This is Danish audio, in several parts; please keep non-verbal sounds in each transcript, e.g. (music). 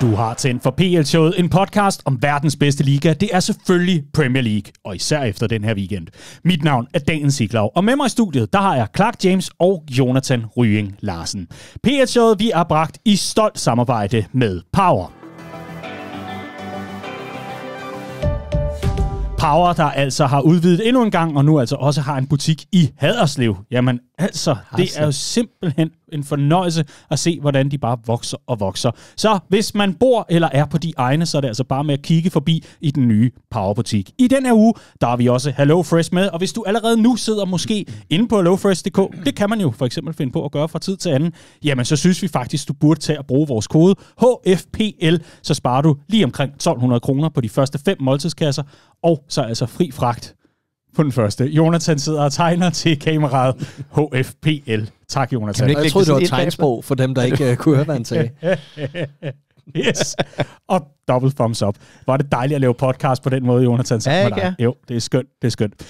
Du har tændt for PL-showet, en podcast om verdens bedste liga. Det er selvfølgelig Premier League, og især efter den her weekend. Mit navn er Dan Siglaug, og med mig i studiet, der har jeg Clark James og Jonathan Ryging Larsen. PL-showet, vi er bragt i stolt samarbejde med Power. Power, der altså har udvidet endnu en gang, og nu altså også har en butik i Haderslev. Jamen, Altså, det er jo simpelthen en fornøjelse at se, hvordan de bare vokser og vokser. Så hvis man bor eller er på de egne, så er det altså bare med at kigge forbi i den nye Powerbutik. I den her uge, der har vi også HelloFresh med, og hvis du allerede nu sidder måske inde på HelloFresh.dk, det kan man jo for eksempel finde på at gøre fra tid til anden, jamen så synes vi faktisk, du burde tage at bruge vores kode HFPL, så sparer du lige omkring 1200 kroner på de første fem måltidskasser, og så altså fri fragt på den første. Jonathan sidder og tegner til kameraet HFPL. Tak, Jonathan. Kan ikke jeg troede, det var tegnsprog for dem, der ikke øh, kunne høre, hvad han sagde. (laughs) Yes. Og double thumbs up. Var det dejligt at lave podcast på den måde, Jonathan, ja, ikke? dig. Ja. Jo, det er skønt, det er skønt.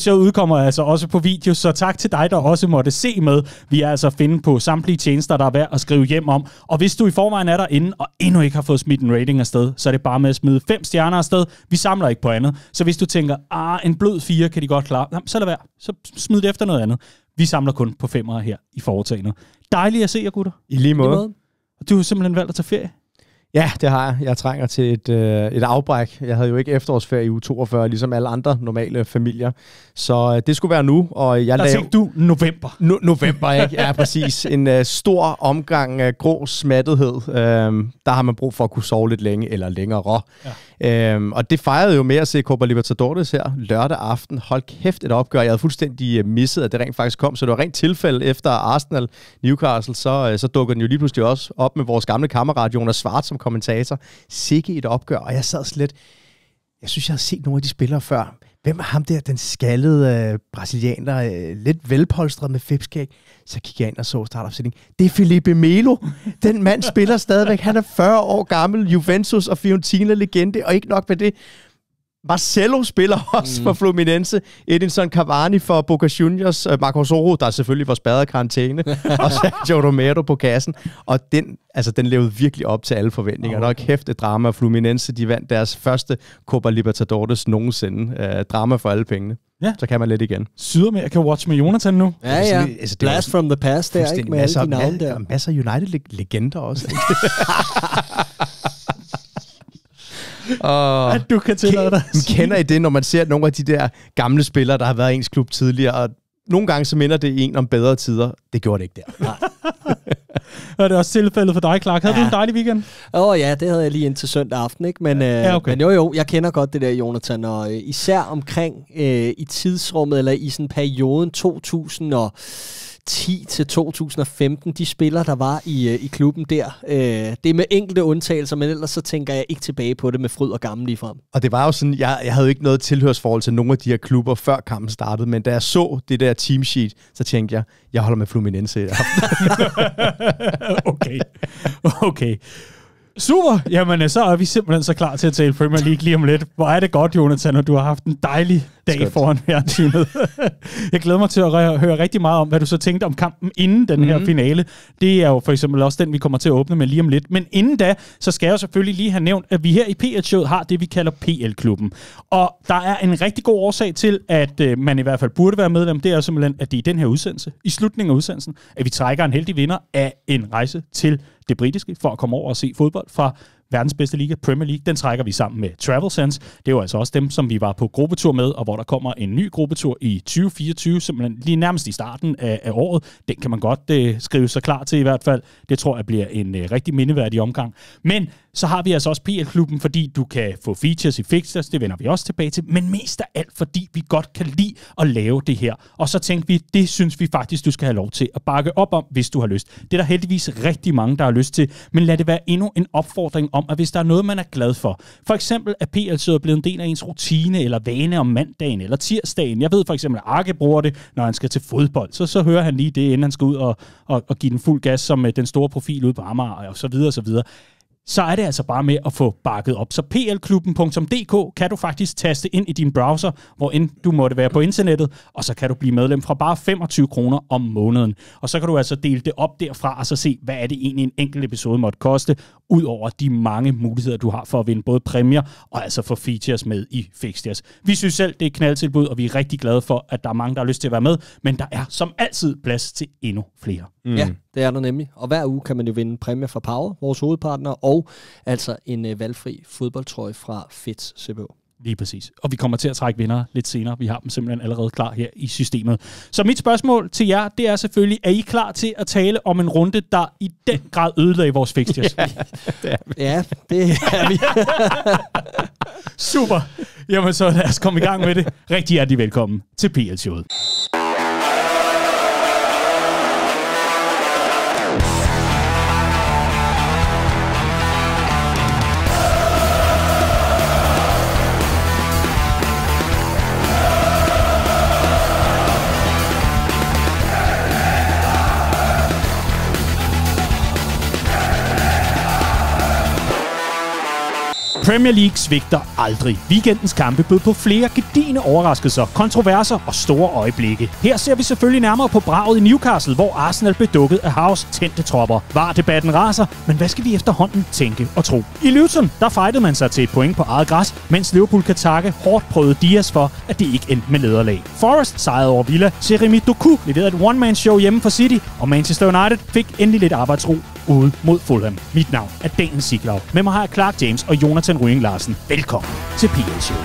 Show udkommer altså også på video, så tak til dig, der også måtte se med. Vi er altså at finde på samtlige tjenester, der er værd at skrive hjem om. Og hvis du i forvejen er derinde, og endnu ikke har fået smidt en rating afsted, så er det bare med at smide fem stjerner afsted. Vi samler ikke på andet. Så hvis du tænker, ah, en blød fire kan de godt klare, Jamen, så lad være. Så smid det efter noget andet. Vi samler kun på femmer her i foretagendet. Dejligt at se jer, gutter. I lige måde. Og Du har simpelthen valgt at tage ferie. Ja, det har jeg. Jeg trænger til et, øh, et afbræk. Jeg havde jo ikke efterårsferie i uge 42, ligesom alle andre normale familier. Så øh, det skulle være nu. Og jeg Der lavede... tænkte du november. No- november, ikke? Ja, præcis. En øh, stor omgang af grå smattethed. Øh, der har man brug for at kunne sove lidt længe, eller længere. Ja. Øhm, og det fejrede jo med at se Copa Libertadores her lørdag aften. Hold kæft et opgør. Jeg havde fuldstændig øh, misset, at det rent faktisk kom, så det var rent tilfælde efter Arsenal Newcastle, så, øh, så dukkede den jo lige pludselig også op med vores gamle kammerat Jonas Svart som kommentator. Sikke et opgør, og jeg sad slet... Jeg synes, jeg har set nogle af de spillere før hvem er ham der, den skaldede øh, brasilianer, øh, lidt velpolstret med fipskæg? Så kigger jeg ind og så startopstillingen. Det er Felipe Melo. Den mand spiller stadigvæk. Han er 40 år gammel, Juventus og Fiorentina-legende, og ikke nok med det. Marcelo spiller (laughs) også mm. for Fluminense. Edinson Cavani for Boca Juniors. Øh, Marco Soro, der selvfølgelig var spadet af karantæne. (laughs) og Sergio Romero på kassen. Og den, altså, den levede virkelig op til alle forventninger. Okay. Der var kæft et drama. Fluminense de vandt deres første Copa Libertadores nogensinde. Uh, drama for alle pengene. Ja. Så kan man lidt igen. Sydamerika Watch med Jonathan nu. Ja, ja. altså, altså det Blast from the past der, ikke? Med masser, alle de navne der. Masser af United-legender også. (laughs) Og at du kan tillade dig. Kender I det, når man ser nogle af de der gamle spillere, der har været i ens klub tidligere, og nogle gange så minder det en om bedre tider. Det gjorde det ikke der. Nej. (laughs) det er også tilfældet for dig, Clark. Havde ja. du en dejlig weekend? Åh oh, ja, det havde jeg lige indtil søndag aften. Ikke? Men, øh, ja. okay. men jo, jo, jeg kender godt det der, Jonathan. Og øh, især omkring øh, i tidsrummet, eller i sådan perioden 2000 og 2010 til 2015, de spillere, der var i, øh, i klubben der. Øh, det er med enkelte undtagelser, men ellers så tænker jeg ikke tilbage på det med fryd og gammel ligefrem. Og det var jo sådan, jeg, jeg havde ikke noget tilhørsforhold til nogen af de her klubber, før kampen startede, men da jeg så det der teamsheet, så tænkte jeg, jeg holder med Fluminense i aften. (laughs) okay. Okay. Super! Jamen, øh, så er vi simpelthen så klar til at tale Premier League lige om lidt. Hvor er det godt, Jonathan, og du har haft en dejlig dag Skønt. foran fjernsynet. (laughs) jeg glæder mig til at høre rigtig meget om, hvad du så tænkte om kampen inden den mm-hmm. her mhm. finale. Det er jo for eksempel også den, vi kommer til at åbne med lige om lidt. Men inden da, så skal jeg selvfølgelig lige have nævnt, at vi her i PL-showet har det, vi kalder PL-klubben. Og der er en rigtig god årsag til, at øh, man i hvert fald burde være medlem. Det er simpelthen, at det er i den her udsendelse, i slutningen af udsendelsen, at vi trækker en heldig vinder af en rejse til det britiske for at komme over og se fodbold fra verdens bedste liga, Premier League. Den trækker vi sammen med Travel Sense. Det var altså også dem, som vi var på gruppetur med, og hvor der kommer en ny gruppetur i 2024, simpelthen lige nærmest i starten af, af året. Den kan man godt øh, skrive sig klar til i hvert fald. Det tror jeg bliver en øh, rigtig mindeværdig omgang. Men så har vi altså også PL-klubben, fordi du kan få features i fixtures, det vender vi også tilbage til, men mest af alt, fordi vi godt kan lide at lave det her. Og så tænkte vi, det synes vi faktisk, du skal have lov til at bakke op om, hvis du har lyst. Det er der heldigvis rigtig mange, der har lyst til, men lad det være endnu en opfordring om, at hvis der er noget, man er glad for, for eksempel at PL er blevet en del af ens rutine eller vane om mandagen eller tirsdagen. Jeg ved for eksempel, at Arke bruger det, når han skal til fodbold, så, så hører han lige det, inden han skal ud og, og, og give den fuld gas som øh, den store profil ude på Amager og så videre og så videre så er det altså bare med at få bakket op. Så plklubben.dk kan du faktisk taste ind i din browser, hvor end du måtte være på internettet, og så kan du blive medlem fra bare 25 kroner om måneden. Og så kan du altså dele det op derfra, og så se, hvad er det egentlig en enkelt episode måtte koste, ud over de mange muligheder, du har for at vinde både præmier og altså få features med i Fixtures. Vi synes selv, det er et knaldtilbud, og vi er rigtig glade for, at der er mange, der har lyst til at være med, men der er som altid plads til endnu flere. Mm. Ja, det er der nemlig. Og hver uge kan man jo vinde præmier fra Power, vores hovedpartner, og altså en øh, valgfri fodboldtrøje fra Fits CBO. Lige præcis. Og vi kommer til at trække vinder lidt senere. Vi har dem simpelthen allerede klar her i systemet. Så mit spørgsmål til jer, det er selvfølgelig, er I klar til at tale om en runde, der i den grad ødelagde vores fixtures? (laughs) ja, det er vi. Ja, det er vi. Super. Jamen så lad os komme i gang med det. Rigtig hjertelig velkommen til PL-showet. Premier League svigter aldrig. Weekendens kampe bød på flere gedigende overraskelser, kontroverser og store øjeblikke. Her ser vi selvfølgelig nærmere på braget i Newcastle, hvor Arsenal blev dukket af Havs tændte tropper. Var debatten raser, men hvad skal vi efterhånden tænke og tro? I Luton, der fejlede man sig til et point på eget græs, mens Liverpool kan takke hårdt prøvede Dias for, at det ikke endte med nederlag. Forrest sejrede over Villa, Jeremy Doku leverede et one-man-show hjemme for City, og Manchester United fik endelig lidt arbejdsro ude mod Fulham. Mit navn er Daniel Siglaug. Med mig har jeg Clark James og Jonathan Røing Larsen. Velkommen til PL Show.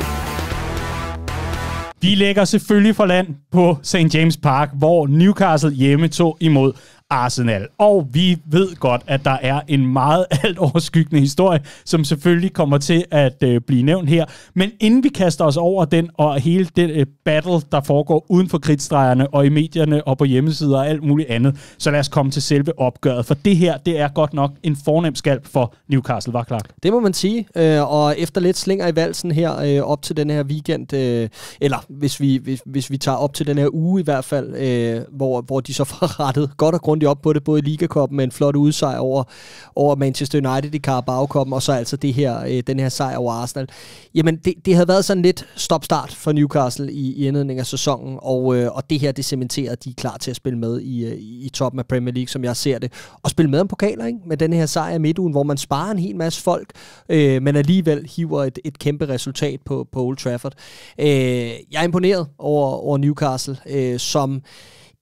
Vi lægger selvfølgelig for land på St. James Park, hvor Newcastle hjemme tog imod Arsenal. Og vi ved godt, at der er en meget (laughs) alt overskyggende historie, som selvfølgelig kommer til at øh, blive nævnt her. Men inden vi kaster os over den og hele den øh, battle, der foregår uden for kritstregerne og i medierne og på hjemmesider og alt muligt andet, så lad os komme til selve opgøret. For det her, det er godt nok en fornem skalp for Newcastle, var klart. Det må man sige. Øh, og efter lidt slinger i valsen her øh, op til den her weekend, øh, eller hvis vi, hvis, hvis vi tager op til den her uge i hvert fald, øh, hvor, hvor de så får (laughs) rettet godt og grundigt fuldstændig op på det, både i Ligakoppen med en flot udsejr over, over Manchester United i carabao og så altså det her, øh, den her sejr over Arsenal. Jamen, det, det havde været sådan lidt stop-start for Newcastle i, i indledningen af sæsonen, og, øh, og det her, det cementerer, de er klar til at spille med i, øh, i, i toppen af Premier League, som jeg ser det. Og spille med om pokaler, ikke? Med den her sejr i midtugen, hvor man sparer en hel masse folk, øh, men alligevel hiver et, et kæmpe resultat på, på Old Trafford. Øh, jeg er imponeret over, over Newcastle, øh, som... Øh,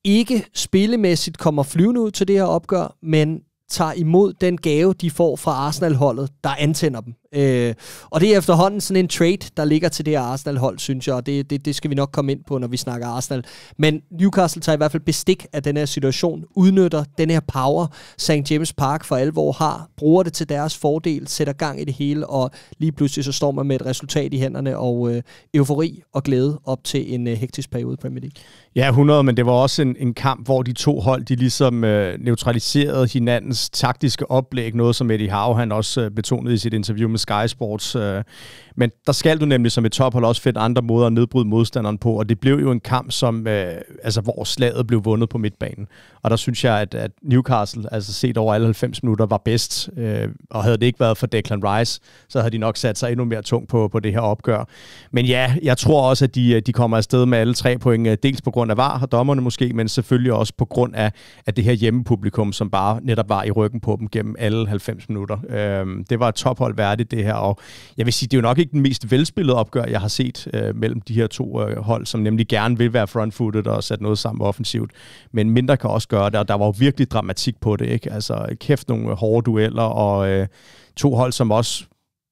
ikke spillemæssigt kommer flyvende ud til det her opgør, men tager imod den gave, de får fra Arsenal-holdet, der antænder dem. Øh, og det er efterhånden sådan en trade, der ligger til det her Arsenal-hold, synes jeg, og det, det, det skal vi nok komme ind på, når vi snakker Arsenal. Men Newcastle tager i hvert fald bestik af den her situation, udnytter den her power, St. James Park for alvor har, bruger det til deres fordel, sætter gang i det hele, og lige pludselig så står man med et resultat i hænderne, og øh, eufori og glæde op til en øh, hektisk periode i Premier League. Ja, 100, men det var også en, en kamp, hvor de to hold, de ligesom øh, neutraliserede hinandens taktiske oplæg, noget som Eddie Howe, han også øh, betonede i sit interview med Sky Sports. Øh, men der skal du nemlig som et tophold også finde andre måder at nedbryde modstanderen på, og det blev jo en kamp, som, øh, altså, hvor slaget blev vundet på midtbanen. Og der synes jeg, at, at Newcastle, altså set over alle 90 minutter, var bedst. Øh, og havde det ikke været for Declan Rice, så havde de nok sat sig endnu mere tungt på, på det her opgør. Men ja, jeg tror også, at de, øh, de kommer afsted med alle tre point, øh, dels på grund af VAR og dommerne måske, men selvfølgelig også på grund af, at det her hjemmepublikum, som bare netop var i ryggen på dem gennem alle 90 minutter. Øh, det var et tophold værdigt, det her. Og jeg vil sige, det er jo nok ikke den mest velspillede opgør, jeg har set øh, mellem de her to øh, hold, som nemlig gerne vil være frontfooted og sætte noget sammen offensivt. Men mindre kan også gøre det, og der var jo virkelig dramatik på det, ikke? Altså, kæft nogle hårde dueller, og øh, to hold, som også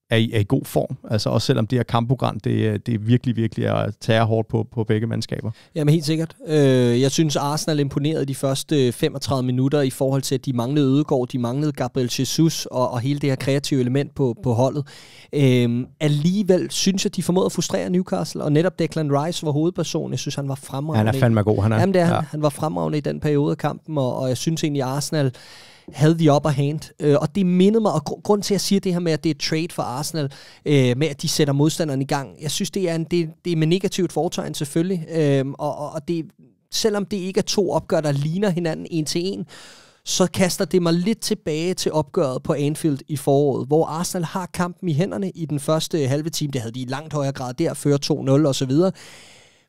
er i, er i god form. Altså også selvom det her kampprogram, det, det er virkelig, virkelig er tage hårdt på, på begge mandskaber. Jamen helt sikkert. Øh, jeg synes, Arsenal imponerede de første 35 øh, minutter i forhold til, at de manglede Ødegaard, de manglede Gabriel Jesus og, og hele det her kreative element på, på holdet. Øh, alligevel synes jeg, de formåede at frustrere Newcastle, og netop Declan Rice var hovedpersonen. Jeg synes, han var fremragende. Ja, han er fandme god, han er. Jamen det er han. Han var fremragende i den periode af kampen, og, og jeg synes egentlig, Arsenal havde the upper hand. Øh, og det mindede mig, og gr- grund til, at jeg siger det her med, at det er trade for Arsenal, øh, med at de sætter modstanderen i gang, jeg synes, det er, en, det, det er med negativt fortegn selvfølgelig, øh, og, og, og det, selvom det ikke er to opgør, der ligner hinanden en til en, så kaster det mig lidt tilbage til opgøret på Anfield i foråret, hvor Arsenal har kampen i hænderne i den første halve time. Det havde de i langt højere grad der, før 2-0 osv.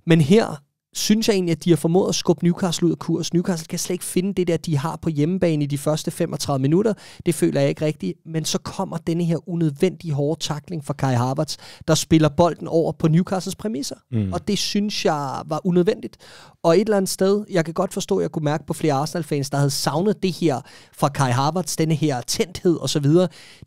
Men her synes jeg egentlig, at de har formået at skubbe Newcastle ud af kurs. Newcastle kan slet ikke finde det der, de har på hjemmebane i de første 35 minutter. Det føler jeg ikke rigtigt. Men så kommer denne her unødvendige hårde takling fra Kai Havertz, der spiller bolden over på Newcastles præmisser. Mm. Og det synes jeg var unødvendigt. Og et eller andet sted, jeg kan godt forstå, at jeg kunne mærke på flere Arsenal-fans, der havde savnet det her fra Kai Havertz, denne her tændthed osv.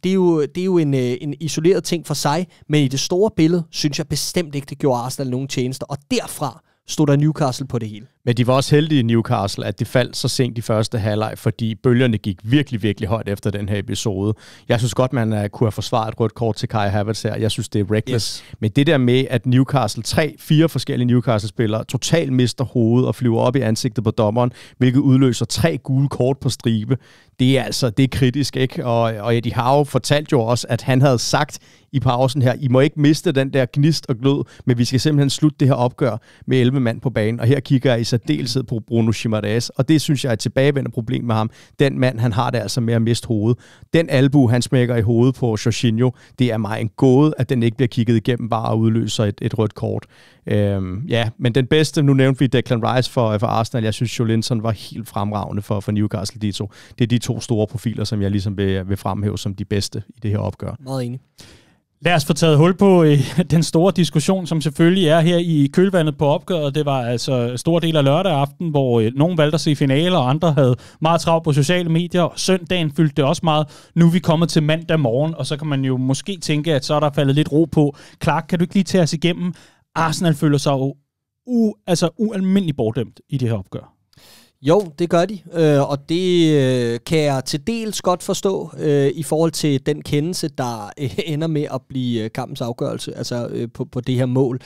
Det er jo, det er jo en, øh, en isoleret ting for sig, men i det store billede, synes jeg bestemt ikke, det gjorde Arsenal nogen tjenester. Og derfra stod der Newcastle på det hele. Men de var også heldige i Newcastle, at det faldt så sent i første halvleg, fordi bølgerne gik virkelig, virkelig højt efter den her episode. Jeg synes godt, man øh, kunne have forsvaret et rødt kort til Kai Havertz her. Jeg synes, det er reckless. Yes. Men det der med, at Newcastle, tre, fire forskellige Newcastle-spillere, totalt mister hovedet og flyver op i ansigtet på dommeren, hvilket udløser tre gule kort på stribe, det er altså det er kritisk, ikke? Og, og Eddie Howe fortalte jo også, at han havde sagt i pausen her, I må ikke miste den der gnist og glød, men vi skal simpelthen slutte det her opgør med 11 mand på banen. Og her kigger jeg særdeleshed på Bruno Chimares, og det synes jeg er et tilbagevendende problem med ham. Den mand, han har det altså med at miste hovedet. Den albu, han smækker i hovedet på Jorginho, det er mig en gåde, at den ikke bliver kigget igennem, bare og udløser et, et rødt kort. Øhm, ja, men den bedste, nu nævnte vi Declan Rice for, for Arsenal, jeg synes Jolinson var helt fremragende for, for Newcastle, de to. Det er de to store profiler, som jeg ligesom vil, vil fremhæve som de bedste i det her opgør. Meget enig. Lad os få taget hul på øh, (laughs) den store diskussion, som selvfølgelig er her i kølvandet på opgøret. Det var altså stor del af lørdag aften, hvor øh, nogen valgte at se finale, og andre havde meget travlt på sociale medier. Søndagen fyldte det også meget. Nu er vi kommet til mandag morgen, og så kan man jo måske tænke, at så er der faldet lidt ro på. Clark, kan du ikke lige tage os igennem? Arsenal føler sig jo u- altså ualmindeligt bortdømt i det her opgør. Jo, det gør de, øh, og det øh, kan jeg til dels godt forstå øh, i forhold til den kendelse, der øh, (laughs) ender med at blive øh, kampens afgørelse altså øh, på, på det her mål.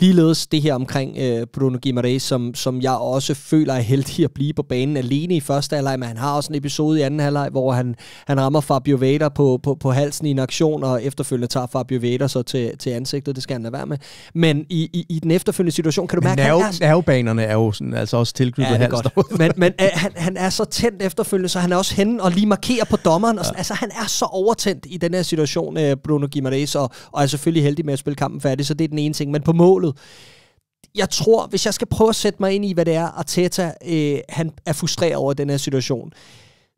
Ligeledes det her omkring øh, Bruno Guimaraes, som, som jeg også føler er heldig at blive på banen alene i første halvleg, men han har også en episode i anden halvleg, hvor han, han rammer Fabio Vader på, på, på halsen i en aktion, og efterfølgende tager Fabio Vader så til, til ansigtet, det skal han lade være med. Men i, i, i den efterfølgende situation, kan du mærke, nerve, han er... Nervebanerne er jo sådan, altså også tilknyttet ja, halsen. men, men øh, han, han er så tændt efterfølgende, så han er også henne og lige markerer på dommeren. Ja. Og sådan, altså, han er så overtændt i den her situation, øh, Bruno Guimaraes, og, og er selvfølgelig heldig med at spille kampen færdig, så det er den ene ting. Men på målet, holdet. Jeg tror, hvis jeg skal prøve at sætte mig ind i, hvad det er, Arteta øh, han er frustreret over den her situation,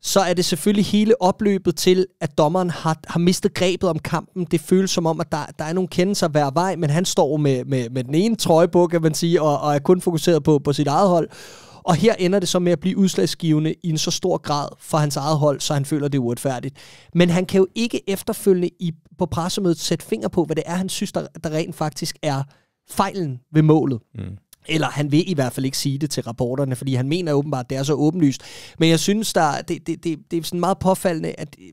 så er det selvfølgelig hele opløbet til, at dommeren har, har mistet grebet om kampen. Det føles som om, at der, der er nogle kendelser hver vej, men han står med, med, med den ene trøje på, kan man sige, og, og er kun fokuseret på, på sit eget hold. Og her ender det så med at blive udslagsgivende i en så stor grad for hans eget hold, så han føler det uretfærdigt. Men han kan jo ikke efterfølgende i, på pressemødet sætte finger på, hvad det er, han synes, der, der rent faktisk er fejlen ved målet. Mm. Eller han vil i hvert fald ikke sige det til rapporterne, fordi han mener åbenbart, at det er så åbenlyst. Men jeg synes, der, det, det, det, det er sådan meget påfaldende, at øh,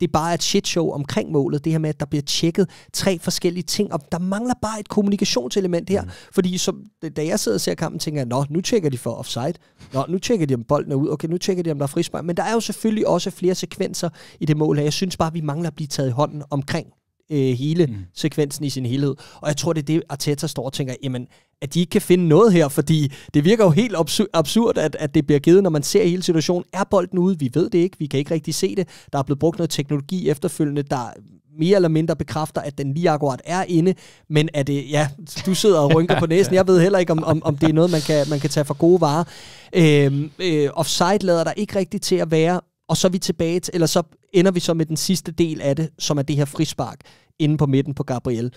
det bare er et show omkring målet. Det her med, at der bliver tjekket tre forskellige ting, og der mangler bare et kommunikationselement her. Mm. Fordi som, da jeg sidder og ser kampen, tænker jeg, nå, nu tjekker de for offside. Nå, nu tjekker de, om bolden er ud. Okay, nu tjekker de, om der er frispark. Men der er jo selvfølgelig også flere sekvenser i det mål her. Jeg synes bare, vi mangler at blive taget i hånden omkring øh, hele mm. sekvensen i sin helhed. Og jeg tror, det er det, Arteta står og tænker, jamen, at de ikke kan finde noget her, fordi det virker jo helt absur- absurd, at, at det bliver givet, når man ser hele situationen. Er bolden ude? Vi ved det ikke. Vi kan ikke rigtig se det. Der er blevet brugt noget teknologi efterfølgende, der mere eller mindre bekræfter, at den lige akkurat er inde, men at det, ja, du sidder og rynker på næsen. Jeg ved heller ikke, om, om, om det er noget, man kan, man kan tage for gode varer. Øhm, øh, offside lader der ikke rigtigt til at være, og så er vi tilbage til, eller så ender vi så med den sidste del af det, som er det her frispark inde på midten på Gabriel.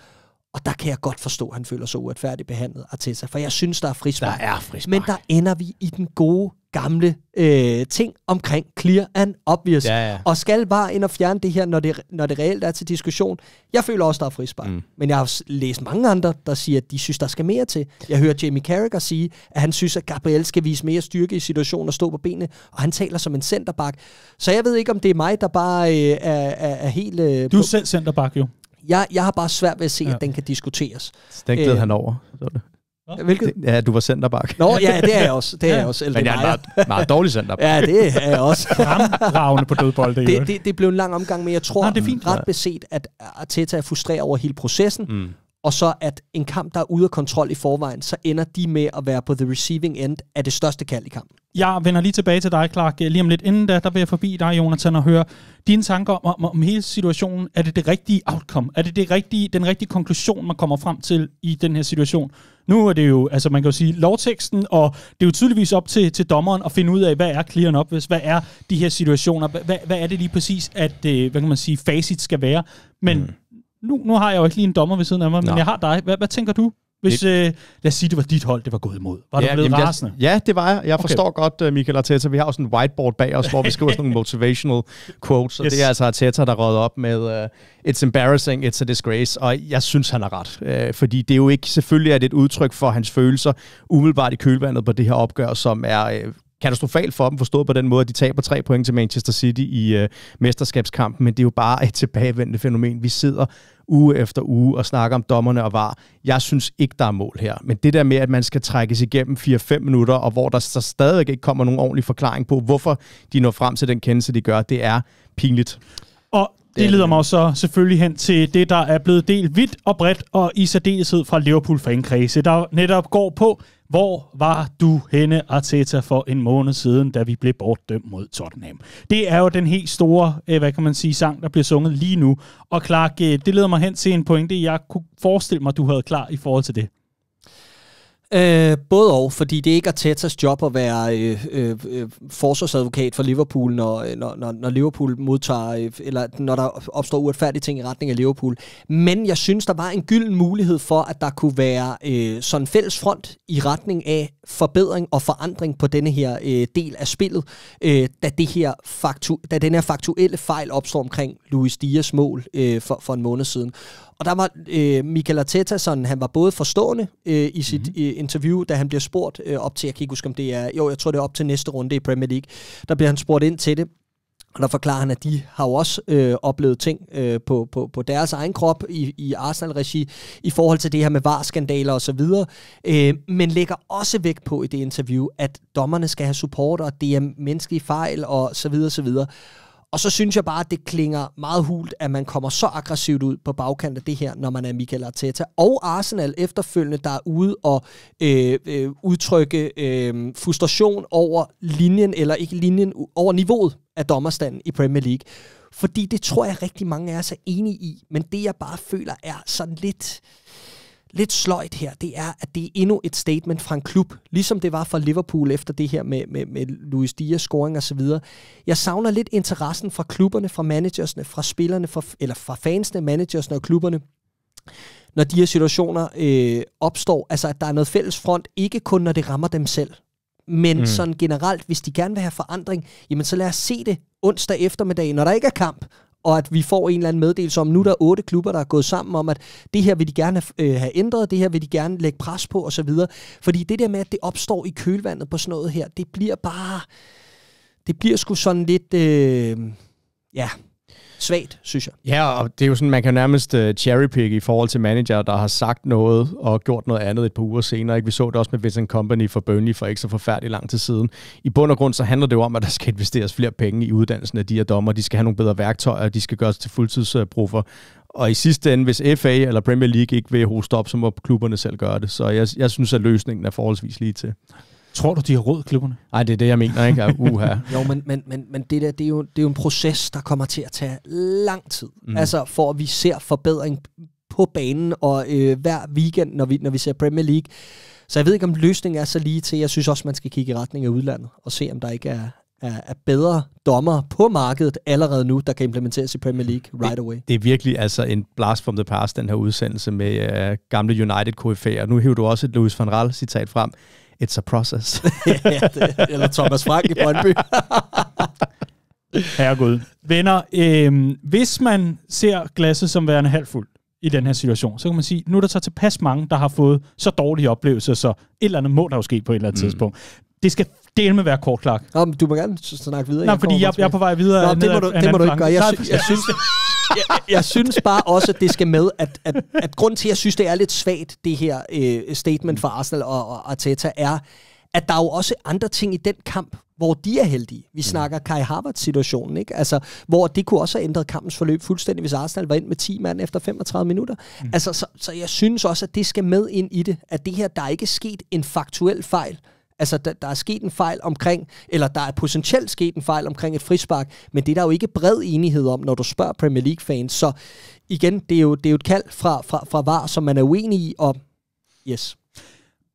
Og der kan jeg godt forstå, at han føler sig uretfærdigt behandlet, Arteta, for jeg synes, der er frispark. Der er frispark. Men der ender vi i den gode gamle øh, ting omkring clear and obvious. Ja, ja. Og skal bare ind og fjerne det her, når det, når det reelt er til diskussion. Jeg føler også, der er frispark. Mm. Men jeg har læst mange andre, der siger, at de synes, der skal mere til. Jeg hører Jamie Carragher sige, at han synes, at Gabriel skal vise mere styrke i situationen og stå på benene. Og han taler som en centerback. Så jeg ved ikke, om det er mig, der bare øh, er, er, er helt... Øh, du er selv centerback, jo jeg, jeg har bare svært ved at se, ja. at den kan diskuteres. Så den gled øh, han over. Så det. Hvilket? Ja, du var centerback. Nå, ja, det er jeg også. Det er ja. jeg også. Eller, Men jeg er en meget, meget dårlig centerback. ja, det er jeg også. (laughs) Ramragende på dødbold, det, det, det, det blev en lang omgang, men jeg tror Nå, det er fint. ret beset, at Arteta er frustreret over hele processen, mm og så at en kamp, der er ude af kontrol i forvejen, så ender de med at være på the receiving end af det største kald i kampen. Jeg vender lige tilbage til dig, Clark. Lige om lidt inden da, der vil jeg forbi dig, Jonathan, og høre dine tanker om, om, om hele situationen. Er det det rigtige outcome? Er det, det rigtige, den rigtige konklusion, man kommer frem til i den her situation? Nu er det jo, altså man kan jo sige, lovteksten, og det er jo tydeligvis op til, til dommeren at finde ud af, hvad er clear up, hvis hvad er de her situationer, hvad, hvad er det lige præcis, at, øh, hvad kan man sige, facit skal være. Men mm nu, nu har jeg jo ikke lige en dommer ved siden af mig, Nå. men jeg har dig. Hvad, hvad tænker du? Hvis, øh, lad os sige, det var dit hold, det var gået imod. Var ja, du blevet jamen, rasende? Jeg, ja, det var jeg. Jeg forstår okay. godt, øh, Michael Arteta. Vi har også en whiteboard bag os, hvor vi skriver sådan nogle (laughs) motivational quotes, og yes. det er altså Arteta, der rådede op med, uh, it's embarrassing, it's a disgrace, og jeg synes, han har ret. Uh, fordi det er jo ikke, selvfølgelig er det et udtryk for hans følelser, umiddelbart i kølvandet på det her opgør, som er katastrofalt for dem, forstået på den måde, at de taber tre point til Manchester City i øh, mesterskabskampen, men det er jo bare et tilbagevendende fænomen. Vi sidder uge efter uge og snakker om dommerne og var. Jeg synes ikke, der er mål her. Men det der med, at man skal trækkes igennem 4-5 minutter, og hvor der så stadig ikke kommer nogen ordentlig forklaring på, hvorfor de når frem til den kendelse, de gør, det er pinligt. Og det leder mig så selvfølgelig hen til det, der er blevet delt vidt og bredt, og i særdeleshed fra Liverpool-fankredse, der netop går på, hvor var du henne, Arteta, for en måned siden, da vi blev bortdømt mod Tottenham? Det er jo den helt store, øh, hvad kan man sige, sang, der bliver sunget lige nu. Og Clark, øh, det leder mig hen til en pointe, jeg kunne forestille mig, du havde klar i forhold til det. Øh, både og, fordi det ikke er ikke job at være øh, øh, øh forsvarsadvokat for Liverpool, øh, når, når, når Liverpool modtager, øh, eller når der opstår uretfærdige ting i retning af Liverpool. Men jeg synes, der var en gylden mulighed for, at der kunne være øh, sådan en fælles front i retning af forbedring og forandring på denne her øh, del af spillet, øh, da, det her faktu- da den her faktuelle fejl opstår omkring Luis Dias mål øh, for, for en måned siden. Og der var øh, Michael Arteta, sådan, han var både forstående øh, i sit mm-hmm. øh, interview, da han bliver spurgt øh, op til, jeg kan ikke huske, om det er, jo, jeg tror, det er op til næste runde i Premier League, der bliver han spurgt ind til det. Og der forklarer han, at de har jo også øh, oplevet ting øh, på, på, på deres egen krop i, i Arsenal-regi i forhold til det her med varskandaler osv., øh, men lægger også vægt på i det interview, at dommerne skal have support, og det er menneskelige fejl og så videre, så videre. Og så synes jeg bare, at det klinger meget hult, at man kommer så aggressivt ud på bagkanten af det her, når man er Michael Arteta. Og Arsenal efterfølgende, der er ude og øh, øh, udtrykke øh, frustration over linjen, eller ikke linjen, over niveauet af dommerstanden i Premier League. Fordi det tror jeg rigtig mange af os er enige i, men det jeg bare føler er sådan lidt... Øh, lidt sløjt her, det er, at det er endnu et statement fra en klub, ligesom det var for Liverpool efter det her med, med, med Luis Dias scoring osv. Jeg savner lidt interessen fra klubberne, fra managersne, fra spillerne, fra, eller fra fansene, managersne og klubberne, når de her situationer øh, opstår. Altså, at der er noget fælles front, ikke kun når det rammer dem selv, men mm. sådan generelt, hvis de gerne vil have forandring, jamen så lad os se det onsdag eftermiddag, når der ikke er kamp, og at vi får en eller anden meddelelse om, nu er der otte klubber, der er gået sammen om, at det her vil de gerne øh, have ændret, det her vil de gerne lægge pres på osv. Fordi det der med, at det opstår i kølvandet på sådan noget her, det bliver bare, det bliver sgu sådan lidt, øh, ja, svagt, synes jeg. Ja, og det er jo sådan, man kan nærmest øh, cherrypick i forhold til manager, der har sagt noget og gjort noget andet et par uger senere. Ikke? Vi så det også med Vincent Company for Burnley for ikke så forfærdelig lang tid siden. I bund og grund så handler det jo om, at der skal investeres flere penge i uddannelsen af de her dommer. De skal have nogle bedre værktøjer, de skal gøres til fuldtidsbrugere. Og i sidste ende, hvis FA eller Premier League ikke vil hoste op, så må klubberne selv gøre det. Så jeg, jeg synes, at løsningen er forholdsvis lige til. Tror du, de har råd, klubberne? Nej, det er det, jeg mener, ikke? Uha. (laughs) jo, men, men, men, men det, der, det, er jo, det er jo en proces, der kommer til at tage lang tid. Mm. Altså, for at vi ser forbedring på banen, og øh, hver weekend, når vi, når vi ser Premier League. Så jeg ved ikke, om løsningen er så lige til. Jeg synes også, man skal kigge i retning af udlandet, og se, om der ikke er, er, er bedre dommer på markedet allerede nu, der kan implementeres i Premier League right away. Det er virkelig altså en blast from the past, den her udsendelse med øh, gamle united kfa Nu hiver du også et Louis van Rall citat frem. It's a process. (laughs) eller Thomas Frank i Brøndby. (laughs) Herregud. Venner, øh, hvis man ser glasset som værende halvfuldt i den her situation, så kan man sige, nu er der så tilpas mange, der har fået så dårlige oplevelser, så et eller andet må der jo ske på et eller andet mm. tidspunkt. Det skal dele med være kort, klart. Nå, men du må gerne snakke videre. Nej, jeg fordi jeg, jeg er på vej videre. Nå, det må du, det må du ikke gøre. Jeg, jeg, jeg (laughs) synes, jeg, jeg synes bare også, at det skal med, at, at, at grund til, at jeg synes, det er lidt svagt, det her øh, statement fra Arsenal og, og Arteta, er, at der er jo også andre ting i den kamp, hvor de er heldige. Vi mm. snakker Kai Havertz-situationen, ikke? Altså, hvor det kunne også have ændret kampens forløb fuldstændig, hvis Arsenal var ind med 10 mand efter 35 minutter. Mm. Altså, så, så jeg synes også, at det skal med ind i det, at det her, der er ikke sket en faktuel fejl, Altså, der, der er sket en fejl omkring, eller der er potentielt sket en fejl omkring et frispark, men det er der jo ikke bred enighed om, når du spørger Premier League-fans. Så igen, det er jo, det er jo et kald fra, fra, fra VAR, som man er uenig i, og yes.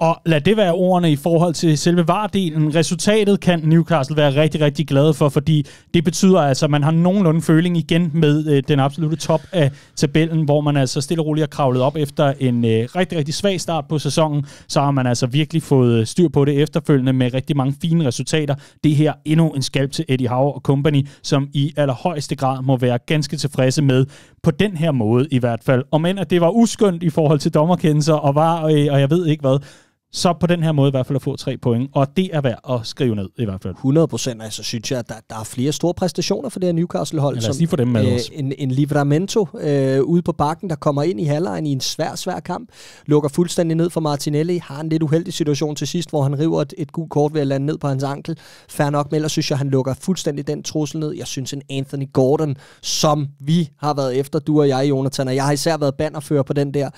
Og lad det være ordene i forhold til selve vardelen. Resultatet kan Newcastle være rigtig, rigtig glade for, fordi det betyder altså, at man har nogenlunde føling igen med øh, den absolute top af tabellen, hvor man altså stille og roligt har kravlet op efter en øh, rigtig, rigtig svag start på sæsonen. Så har man altså virkelig fået øh, styr på det efterfølgende med rigtig mange fine resultater. Det her endnu en skalp til Eddie Howe og company, som i allerhøjeste grad må være ganske tilfredse med på den her måde i hvert fald. Og men at det var uskyndt i forhold til dommerkendelser og var, øh, og jeg ved ikke hvad, så på den her måde i hvert fald at få tre point, og det er værd at skrive ned i hvert fald. 100 procent, altså synes jeg, at der, der er flere store præstationer for det her Newcastle-hold. Ja, lad os lige få dem med øh, os. En, en Livramento øh, ude på bakken, der kommer ind i halvlejen i en svær, svær kamp, lukker fuldstændig ned for Martinelli, har en lidt uheldig situation til sidst, hvor han river et, et gult kort ved at lande ned på hans ankel. Færre nok, men ellers synes jeg, han lukker fuldstændig den trussel ned. Jeg synes, en Anthony Gordon, som vi har været efter, du og jeg, Jonathan, og jeg har især været bannerfører på den der,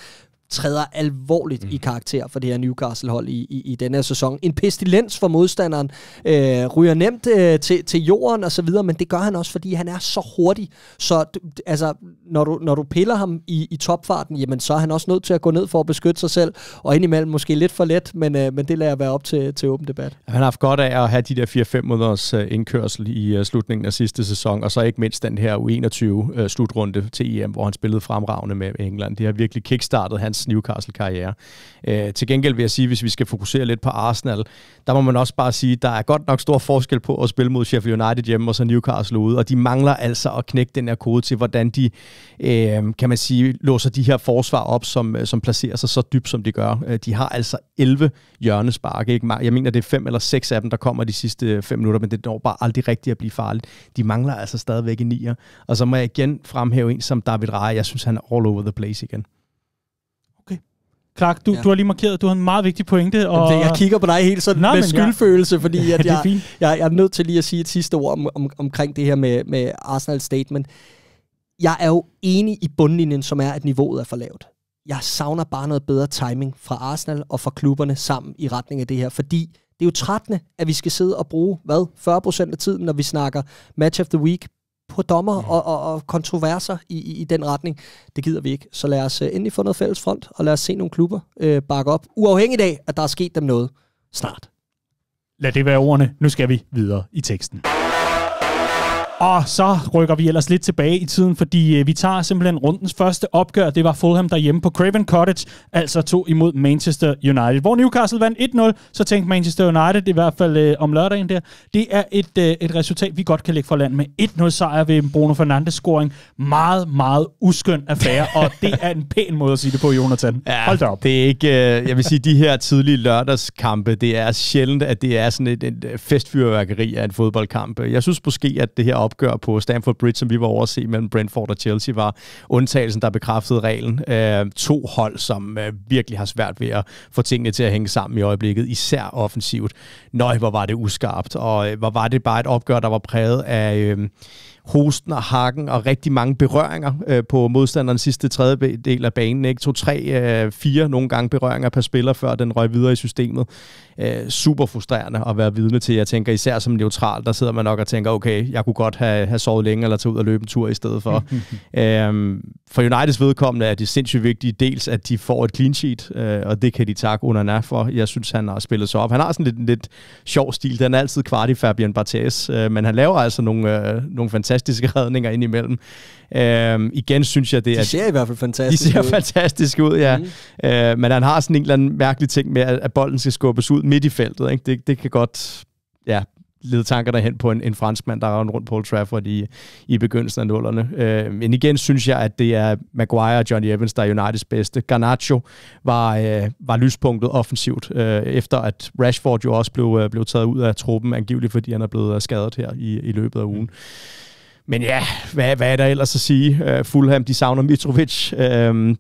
træder alvorligt mm. i mhm. karakter for det her Newcastle-hold i, i, i denne her sæson. En pestilens for modstanderen øh, ryger nemt øh, til, til jorden og så videre, men det gør han også, fordi han er så hurtig. Så du, altså, når, du, når du piller ham i, i topfarten, jamen, så er han også nødt til at gå ned for at beskytte sig selv, og indimellem måske lidt for let, men, øh, men det lader jeg være op til, til åben debat. Han har haft godt af at have de der 4-5 måneders øh, indkørsel i uh, slutningen af sidste sæson, og så ikke mindst den her U21-slutrunde øh, til EM, hvor han spillede fremragende med England. Det har virkelig kickstartet hans Newcastle-karriere. Øh, til gengæld vil jeg sige, hvis vi skal fokusere lidt på Arsenal, der må man også bare sige, der er godt nok stor forskel på at spille mod Sheffield United hjemme og så Newcastle ude, og de mangler altså at knække den her kode til, hvordan de, øh, kan man sige, låser de her forsvar op, som, øh, som placerer sig så dybt, som de gør. Øh, de har altså 11 hjørnesparke. Ikke? Jeg mener, det er fem eller seks af dem, der kommer de sidste øh, fem minutter, men det når bare aldrig rigtigt at blive farligt. De mangler altså stadigvæk i nier. Og så må jeg igen fremhæve en som David Raya. Jeg synes, han er all over the place igen. Clark, du, ja. du har lige markeret, du har en meget vigtig pointe. Og... Jamen, jeg kigger på dig helt sådan Nå, med skyldfølelse, (laughs) ja. fordi at jeg, jeg, jeg er nødt til lige at sige et sidste ord om, om, omkring det her med, med Arsenal statement. Jeg er jo enig i bundlinjen, som er, at niveauet er for lavt. Jeg savner bare noget bedre timing fra Arsenal og fra klubberne sammen i retning af det her, fordi det er jo trættende, at vi skal sidde og bruge, hvad, 40% af tiden, når vi snakker match of the week, på dommer og, og, og kontroverser i, i, i den retning. Det gider vi ikke. Så lad os øh, endelig få noget fælles front, og lad os se nogle klubber øh, bakke op, uafhængigt af, at der er sket dem noget snart. Lad det være ordene. Nu skal vi videre i teksten. Og så rykker vi ellers lidt tilbage i tiden, fordi øh, vi tager simpelthen rundens første opgør. Det var Fulham derhjemme på Craven Cottage, altså to imod Manchester United. Hvor Newcastle vandt 1-0, så tænkte Manchester United, i hvert fald øh, om lørdagen der, det er et, øh, et resultat, vi godt kan lægge for land med 1-0 sejr ved Bruno Fernandes scoring. Meget, meget uskøn affære, og (laughs) det er en pæn måde at sige det på, Jonathan. Ja, Hold da op. Det er ikke, øh, jeg vil sige, de her tidlige lørdagskampe, det er sjældent, at det er sådan et, et festfyrværkeri af en fodboldkamp. Jeg synes måske, at det her opgør på Stamford Bridge, som vi var over at se mellem Brentford og Chelsea, var undtagelsen, der bekræftede reglen. Øh, to hold, som øh, virkelig har svært ved at få tingene til at hænge sammen i øjeblikket, især offensivt. Nøj, hvor var det uskarpt, og øh, hvor var det bare et opgør, der var præget af... Øh, hosten og hakken og rigtig mange berøringer øh, på modstanderens sidste tredjedel af banen. Ikke? To, tre, øh, fire nogle gange berøringer per spiller, før den røg videre i systemet. Øh, super frustrerende at være vidne til. Jeg tænker især som neutral, der sidder man nok og tænker, okay, jeg kunne godt have, have sovet længe eller tage ud og løbe en tur i stedet for. (laughs) øh, for Uniteds vedkommende er det sindssygt vigtigt, dels at de får et clean sheet, øh, og det kan de takke nær for. Jeg synes, han har spillet sig op. Han har sådan lidt, lidt sjov stil. Den er altid kvart i Fabian Barthes, øh, men han laver altså nogle, øh, nogle fantastiske fantastiske (laughs) redninger indimellem. Øhm, igen synes jeg, det er... De ser i hvert fald fantastisk ud. De ser ud. fantastisk ud, ja. Mm. Øh, men han har sådan en eller anden mærkelig ting med, at, bolden skal skubbes ud midt i feltet. Ikke? Det, det kan godt ja, lede tanker derhen på en, en franskmand, der er rundt på Old Trafford i, i begyndelsen af nullerne. Øh, men igen synes jeg, at det er Maguire og Johnny Evans, der er Uniteds bedste. Garnacho var, øh, var lyspunktet offensivt, øh, efter at Rashford jo også blev, øh, blev taget ud af truppen, angiveligt fordi han er blevet øh, skadet her i, i løbet af ugen. Mm. Men ja, hvad, hvad er der ellers at sige? Uh, Fulham, de savner Mitrovic. Uh,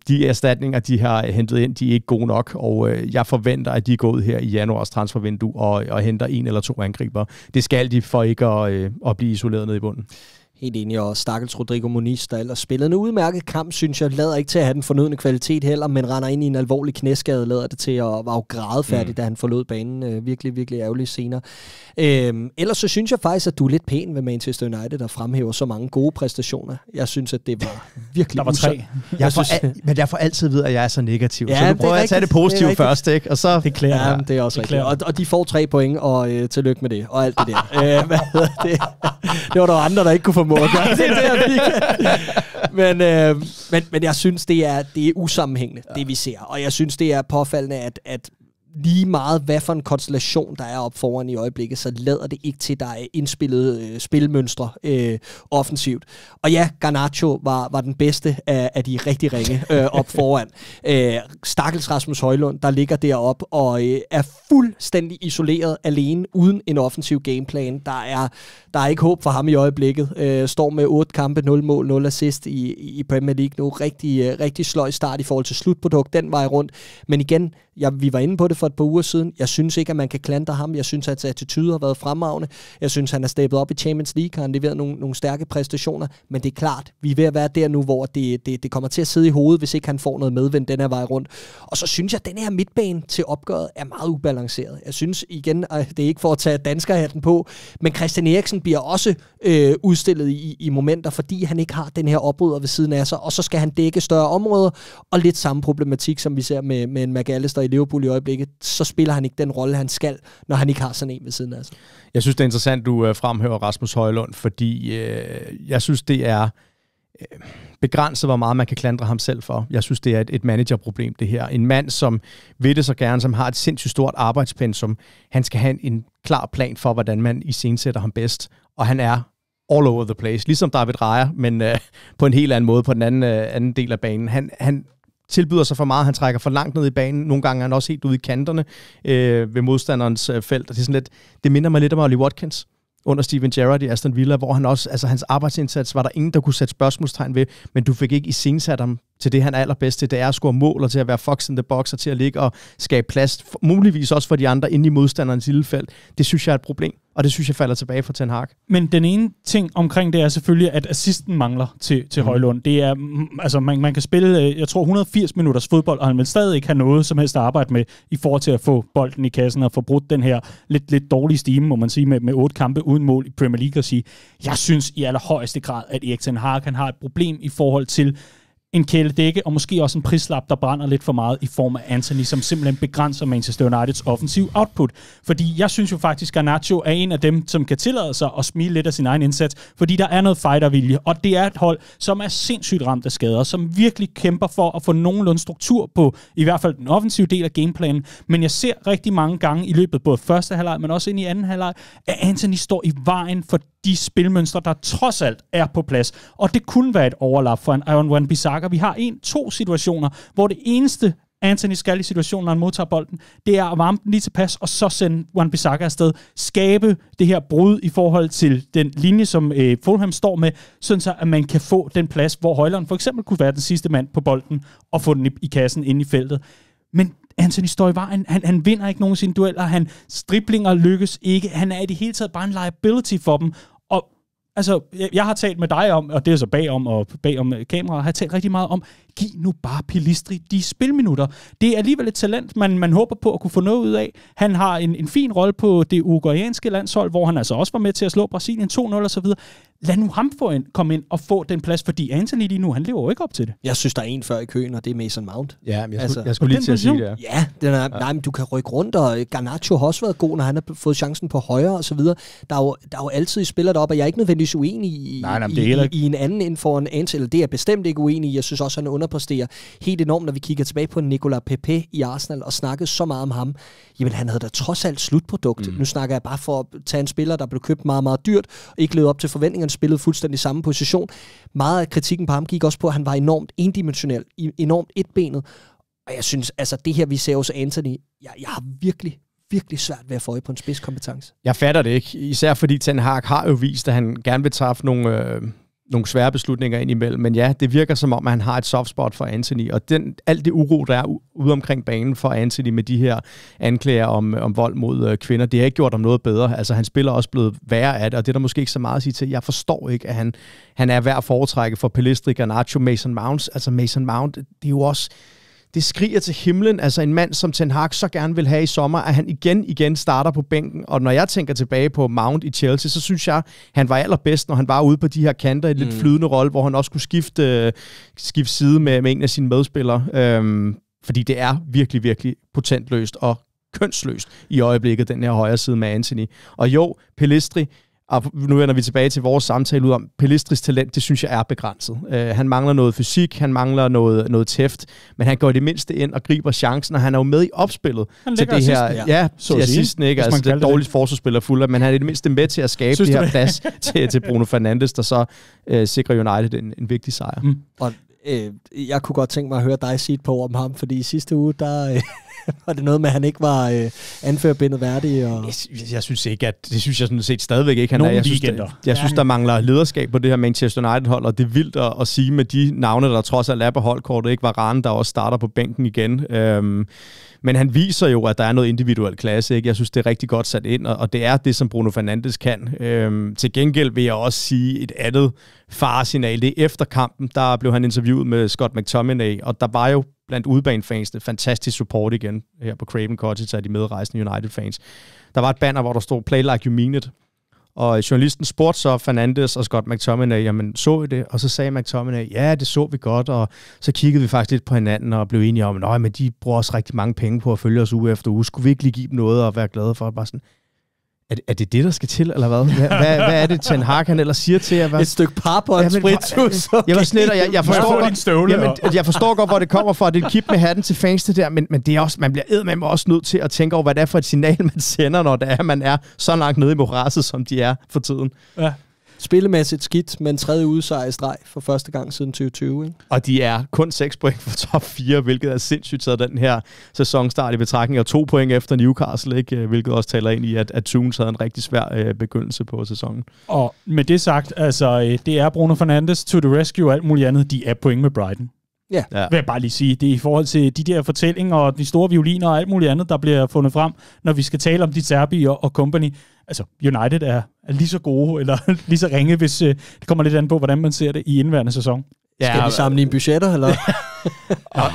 de erstatninger, de har hentet ind, de er ikke gode nok, og uh, jeg forventer, at de går ud her i januars transfervindue og, og henter en eller to angriber. Det skal de for ikke at, uh, at blive isoleret nede i bunden. Helt enig, og Stakkels Rodrigo Muniz, der ellers spillede en udmærket kamp, synes jeg, lader ikke til at have den fornødne kvalitet heller, men render ind i en alvorlig knæskade, lader det til at var jo grædefærdig, mm. da han forlod banen. Øh, virkelig, virkelig ærgerligt senere. Øhm, ellers så synes jeg faktisk, at du er lidt pæn ved Manchester United, der fremhæver så mange gode præstationer. Jeg synes, at det var (laughs) virkelig Der var tre. Jeg synes, al- men jeg får altid ved, at jeg er så negativ, ja, så nu prøver jeg at tage det positive det først, ikke? Og så, det klæder ja, det er også det rigtigt. Og, og de får tre point, og øh, tillykke med det, og alt det der. (laughs) øh, hvad det? (laughs) det var der andre, der ikke kunne få måde at gøre det, det men, øh, men, men jeg synes, det er, det er usammenhængende, ja. det vi ser. Og jeg synes, det er påfaldende, at, at lige meget, hvad for en konstellation, der er op foran i øjeblikket, så lader det ikke til, der er indspillede øh, spilmønstre øh, offensivt. Og ja, Garnacho var, var den bedste af, af de rigtig ringe (laughs) øh, op foran. Øh, Stakkels Rasmus Højlund, der ligger deroppe og øh, er fuldstændig isoleret alene, uden en offensiv gameplan. Der er, der er ikke håb for ham i øjeblikket. Øh, står med 8 kampe, 0 mål, 0 assist i, i Premier League nu. Rigtig, øh, rigtig sløj start i forhold til slutprodukt den vej rundt. Men igen, ja, vi var inde på det for et par uger siden. Jeg synes ikke, at man kan klandre ham. Jeg synes, at hans attitude har været fremragende. Jeg synes, han er steppet op i Champions League, og han leveret nogle, nogle stærke præstationer. Men det er klart, vi er ved at være der nu, hvor det, det, det kommer til at sidde i hovedet, hvis ikke han får noget medvind den her vej rundt. Og så synes jeg, at den her midtbane til opgøret er meget ubalanceret. Jeg synes igen, at det er ikke for at tage danskerhatten på, men Christian Eriksen bliver også øh, udstillet i, i momenter, fordi han ikke har den her oprydder ved siden af sig, og så skal han dække større områder, og lidt samme problematik, som vi ser med, med en McAllister i Liverpool i øjeblikket så spiller han ikke den rolle, han skal, når han ikke har sådan en ved siden af altså. sig. Jeg synes, det er interessant, du øh, fremhæver Rasmus Højlund, fordi øh, jeg synes, det er øh, begrænset, hvor meget man kan klandre ham selv for. Jeg synes, det er et, et managerproblem, det her. En mand, som vil det så gerne, som har et sindssygt stort arbejdspensum, han skal have en, klar plan for, hvordan man i sætter ham bedst. Og han er all over the place, ligesom David Reier, men øh, på en helt anden måde, på den anden, øh, anden del af banen. Han, han tilbyder sig for meget, han trækker for langt ned i banen, nogle gange er han også helt ude i kanterne øh, ved modstanderens øh, felt, og det, er sådan lidt, det minder mig lidt om Ollie Watkins under Steven Gerrard i Aston Villa, hvor han også, altså hans arbejdsindsats var der ingen, der kunne sætte spørgsmålstegn ved, men du fik ikke i iscenesat ham til det, han er allerbedst til. Det er at score mål, og til at være fox in the box, og til at ligge og skabe plads, muligvis også for de andre inde i modstanderens lille felt. Det synes jeg er et problem, og det synes jeg falder tilbage for Ten Hag. Men den ene ting omkring det er selvfølgelig, at assisten mangler til, til mm. Højlund. Det er, mm, altså man, man kan spille, øh, jeg tror, 180 minutters fodbold, og han vil stadig ikke have noget som helst at arbejde med i forhold til at få bolden i kassen og få brudt den her lidt, lidt dårlige stime, må man sige, med, med otte kampe uden mål i Premier League og sige, jeg synes i allerhøjeste grad, at Erik Ten Hag han har et problem i forhold til en kæledække, og måske også en prislap, der brænder lidt for meget i form af Anthony, som simpelthen begrænser Manchester Uniteds offensiv output. Fordi jeg synes jo faktisk, at Nacho er en af dem, som kan tillade sig at smile lidt af sin egen indsats, fordi der er noget fightervilje, og det er et hold, som er sindssygt ramt af skader, som virkelig kæmper for at få nogenlunde struktur på i hvert fald den offensive del af gameplanen. Men jeg ser rigtig mange gange i løbet både første halvleg, men også ind i anden halvleg, at Anthony står i vejen for de spilmønstre, der trods alt er på plads. Og det kunne være et overlap for en Iron One Bizarre bakker. Vi har en, to situationer, hvor det eneste, Anthony skal i situationen, når han modtager bolden, det er at varme den lige tilpas, og så sende Juan Bissaka afsted. Skabe det her brud i forhold til den linje, som øh, Fulham står med, sådan så at man kan få den plads, hvor Højlund for eksempel kunne være den sidste mand på bolden, og få den i, i kassen inde i feltet. Men Anthony står i vejen. Han, han vinder ikke nogen af sine dueller. Han driblinger lykkes ikke. Han er i det hele taget bare en liability for dem. Altså, jeg, jeg har talt med dig om, og det er så bagom og bagom kameraet, har jeg talt rigtig meget om giv nu bare Pilistri de spilminutter. Det er alligevel et talent, man, man håber på at kunne få noget ud af. Han har en, en fin rolle på det ugorianske landshold, hvor han altså også var med til at slå Brasilien 2-0 osv. Lad nu ham få ind, komme ind og få den plads, fordi Anthony lige nu, han lever jo ikke op til det. Jeg synes, der er en før i køen, og det er Mason Mount. Ja, men jeg, altså, skulle, jeg skulle lige til at sige det. Ja, ja, den er, ja. nej, men du kan rykke rundt, og Garnaccio har også været god, når han har fået chancen på højre osv. Der er jo, der er jo altid spillere deroppe, og jeg er ikke nødvendigvis uenig i, nej, nej, i, i, i, en anden end for en Anthony. Det er jeg bestemt ikke uenig i. Jeg synes også, han underpresterer helt enormt, når vi kigger tilbage på Nicola Pepe i Arsenal og snakkede så meget om ham. Jamen, han havde da trods alt slutprodukt. Mm. Nu snakker jeg bare for at tage en spiller, der blev købt meget, meget dyrt, og ikke levede op til forventningerne, spillede fuldstændig samme position. Meget af kritikken på ham gik også på, at han var enormt endimensionel, enormt etbenet. Og jeg synes, altså det her, vi ser hos Anthony, jeg, jeg har virkelig, virkelig svært ved at få øje på en spidskompetence. Jeg fatter det ikke, især fordi Ten Hag har jo vist, at han gerne vil træffe nogle, øh, nogle svære beslutninger ind imellem, men ja, det virker som om, at han har et soft spot for Anthony, og den, alt det uro, der er ude omkring banen for Anthony med de her anklager om, om vold mod øh, kvinder, det har ikke gjort ham noget bedre. Altså, han spiller også blevet værre af det, og det er der måske ikke så meget at sige til. Jeg forstår ikke, at han, han er værd at foretrække for Pelistri, Nacho Mason Mounts. Altså, Mason Mount, det er jo også det skriger til himlen. Altså en mand, som Ten Hag så gerne vil have i sommer, at han igen igen starter på bænken. Og når jeg tænker tilbage på Mount i Chelsea, så synes jeg, han var allerbedst, når han var ude på de her kanter i mm. lidt flydende rolle, hvor han også kunne skifte, skifte side med, med en af sine medspillere. Øhm, fordi det er virkelig, virkelig potentløst og kønsløst i øjeblikket, den her højre side med Anthony. Og jo, Pelistri, og nu vender vi tilbage til vores samtale ud om, Pelistris talent, det synes jeg er begrænset. Uh, han mangler noget fysik, han mangler noget, noget tæft, men han går i det mindste ind og griber chancen, og han er jo med i opspillet han til det her. Assisten, ja, ja så til assisten, ikke? Altså, det er dårligt forsvarsspiller fuld, men han er i det mindste med til at skabe synes det her plads til, til Bruno Fernandes, der så uh, sikrer United en, en vigtig sejr. Mm. Og Øh, jeg kunne godt tænke mig at høre dig sige et par ord om ham, fordi i sidste uge, der øh, (laughs) var det noget med, at han ikke var øh, anførbindet værdig. Og... Jeg, jeg synes ikke, at det synes jeg sådan set stadigvæk ikke, han Nogle er. Jeg synes, der, jeg synes, der mangler lederskab på det her Manchester United-hold, og det er vildt at, at sige med de navne, der trods alt er på holdkortet, ikke var Rane, der også starter på bænken igen. Øhm, men han viser jo, at der er noget individuel klasse. Ikke? Jeg synes, det er rigtig godt sat ind, og, og det er det, som Bruno Fernandes kan. Øhm, til gengæld vil jeg også sige et andet faresignal. Det er efter kampen, der blev han interviewet med Scott McTominay, og der var jo blandt udbanefansene fantastisk support igen her på Craven Cottage af de medrejsende United-fans. Der var et banner, hvor der stod, play like you mean it. Og journalisten spurgte så Fernandes og Scott McTominay, jamen så I det? Og så sagde McTominay, ja, det så vi godt, og så kiggede vi faktisk lidt på hinanden og blev enige om, at men de bruger også rigtig mange penge på at følge os uge efter uge. Skulle vi ikke lige give dem noget og være glade for? Bare sådan, er det, er det det, der skal til, eller hvad? Hvad, hvad, hvad er det, Ten Hag han ellers siger til jer? Hvad? Et stykke par på en spritus. (laughs) Jeg var slet, jeg, jeg, forstår godt, din støvle. Jamen, jeg forstår godt, hvor det kommer fra. Det er kip med hatten til fans der, men, men det er også, man bliver ed, også nødt til at tænke over, hvad det er for et signal, man sender, når det er, man er så langt nede i morasset, som de er for tiden. Ja spillemæssigt skidt, men tredje udsejr i streg for første gang siden 2020. Ikke? Og de er kun 6 point for top 4, hvilket er sindssygt taget den her sæsonstart i betragtning, og to point efter Newcastle, ikke? Øh, hvilket også taler ind i, at, at Tunes havde en rigtig svær øh, begyndelse på sæsonen. Og med det sagt, altså, øh, det er Bruno Fernandes to the rescue og alt muligt andet. De er point med Brighton. Ja. ja. Vil jeg bare lige sige. Det er i forhold til de der fortællinger og de store violiner og alt muligt andet, der bliver fundet frem, når vi skal tale om de Serbi og, og company. Altså, United er, er lige så gode, eller (laughs) lige så ringe, hvis øh, det kommer lidt an på, hvordan man ser det i indværende sæson. Ja, Skal vi sammenligne budgetter, eller? (laughs) og,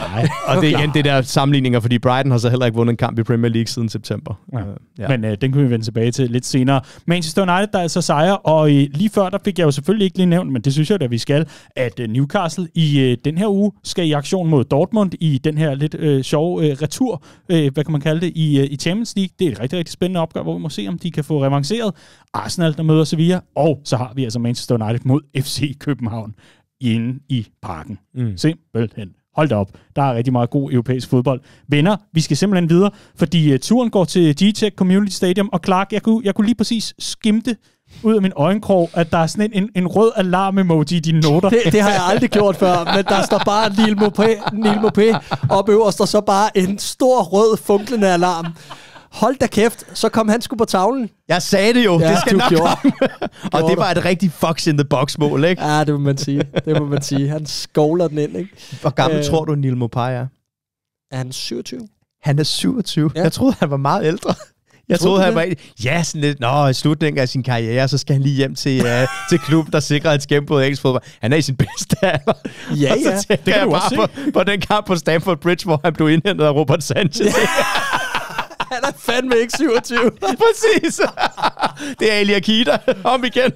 og det er igen det der sammenligninger, fordi Brighton har så heller ikke vundet en kamp i Premier League siden september. Ja. Øh, ja. Men øh, den kan vi vende tilbage til lidt senere. Manchester United, der så altså sejrer, og øh, lige før, der fik jeg jo selvfølgelig ikke lige nævnt, men det synes jeg da, vi skal, at øh, Newcastle i øh, den her uge skal i aktion mod Dortmund i den her lidt øh, sjove øh, retur, øh, hvad kan man kalde det, i, øh, i Champions League. Det er et rigtig, rigtig spændende opgør, hvor vi må se, om de kan få revanceret Arsenal, der møder Sevilla, og så har vi altså Manchester United mod FC København inde i parken. Mm. Simpelthen. Hold da op. Der er rigtig meget god europæisk fodbold. Venner, vi skal simpelthen videre, fordi øh, turen går til G-Tech Community Stadium, og Clark, jeg kunne, jeg kunne lige præcis skimte ud af min øjenkrog, at der er sådan en, en, en rød alarm-emoji i dine noter. Det, det har jeg aldrig gjort før, men der står bare en Mopé, Mopé op øverst, og så bare en stor rød funklende alarm hold da kæft, så kom han sgu på tavlen. Jeg sagde det jo, ja, det skal nok gjorde. og det var et rigtig fox in the box mål, ikke? ja, det må man sige. Det må man sige. Han skovler den ind, ikke? Hvor gammel øh, tror du, Neil Mopai er? Er han 27? Han er 27. Ja. Jeg troede, han var meget ældre. Jeg troede, han var en, ja, sådan lidt, nå, i slutningen af sin karriere, så skal han lige hjem til, uh, til klubben, der sikrer et skæmpe i engelsk fodbold. Han er i sin bedste alder. Ja, ja. det kan jeg bare på, på, den kamp på Stamford Bridge, hvor han blev indhentet af Robert Sanchez. Ja. (laughs) (laughs) han er fandme ikke 27. (laughs) Præcis. Det er Ali Akita. Om igen.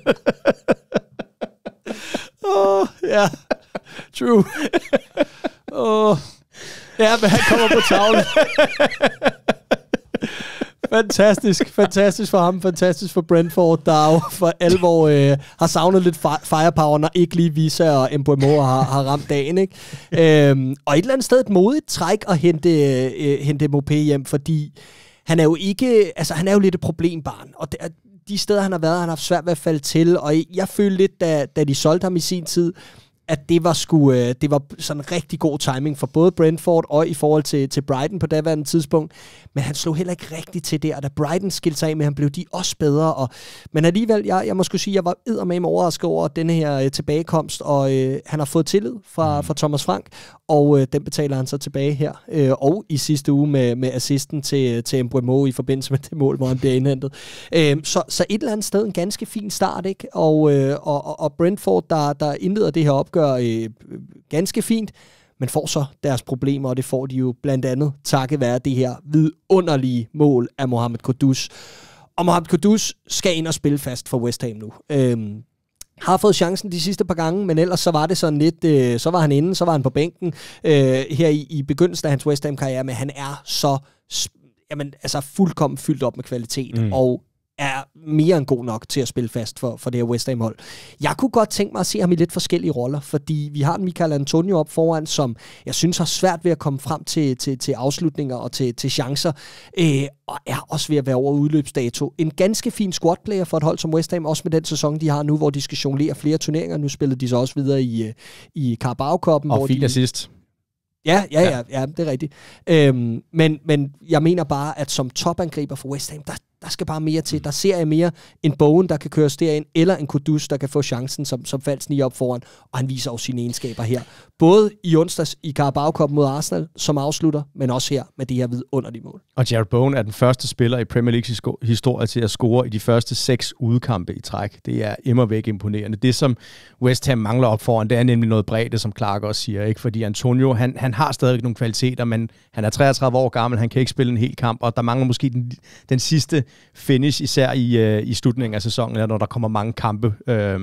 (laughs) Åh, oh, ja. True. Åh. Oh. Ja, men han kommer på tavlen fantastisk, fantastisk for ham, fantastisk for Brentford, der jo for alvor øh, har savnet lidt firepower, når ikke lige Visa og Mbuemo har, har ramt dagen. Ikke? Øhm, og et eller andet sted et modigt træk at hente, øh, øh, hente Mopé hjem, fordi han er jo ikke, altså han er jo lidt et problembarn, og det, de steder, han har været, han har haft svært ved at falde til, og jeg følte lidt, da, da de solgte ham i sin tid, at det var, sku, øh, det var sådan rigtig god timing for både Brentford og i forhold til, til Brighton på daværende tidspunkt. Men han slog heller ikke rigtigt til der, og da Brighton skilte sig af med ham, blev de også bedre. Og, men alligevel, jeg, jeg må sige, sige, jeg var eddermame overrasket over denne her øh, tilbagekomst, og øh, han har fået tillid fra, mm. fra Thomas Frank, og øh, den betaler han så tilbage her. Øh, og i sidste uge med, med assisten til, øh, til Mbremo i forbindelse med det mål, hvor han bliver indhentet. Øh, så, så et eller andet sted en ganske fin start, ikke? Og, øh, og, og Brentford, der, der indleder det her opgør øh, ganske fint, men får så deres problemer, og det får de jo blandt andet takket være det her vidunderlige mål af Mohamed Kudus. Og Mohamed Kudus skal ind og spille fast for West Ham nu. Øhm, har fået chancen de sidste par gange, men ellers så var det sådan lidt, øh, så var han inde, så var han på bænken øh, her i, i begyndelsen af hans West Ham-karriere, men han er så jamen, altså fuldkommen fyldt op med kvalitet, mm. og er mere end god nok til at spille fast for, for det her West Ham-hold. Jeg kunne godt tænke mig at se ham i lidt forskellige roller, fordi vi har en Michael Antonio op foran, som jeg synes har svært ved at komme frem til, til, til afslutninger og til, til chancer, øh, og er også ved at være over udløbsdato. En ganske fin squadplayer for et hold som West Ham, også med den sæson, de har nu, hvor de skal jonglere flere turneringer. Nu spillede de så også videre i, øh, i Carabao-koppen. Og fint de... sidst. Ja, ja, ja, ja, det er rigtigt. Øhm, men, men jeg mener bare, at som topangriber for West Ham, der, der skal bare mere til. Mm. Der ser jeg mere en Bogen, der kan køres derind, eller en Kudus, der kan få chancen som, som falsk lige op foran. Og han viser også sine egenskaber her. Både i onsdags i Carabao Cup mod Arsenal, som afslutter, men også her med det her vidunderlige mål. Og Jared Bowen er den første spiller i Premier Leagues historie til at score i de første seks udkampe i træk. Det er immer væk imponerende. Det, som West Ham mangler op foran, det er nemlig noget bredde, som Clark også siger. Ikke? Fordi Antonio, han, han har stadig nogle kvaliteter, men han er 33 år gammel, han kan ikke spille en hel kamp, og der mangler måske den, den sidste finish, især i, øh, i slutningen af sæsonen, når der kommer mange kampe øh,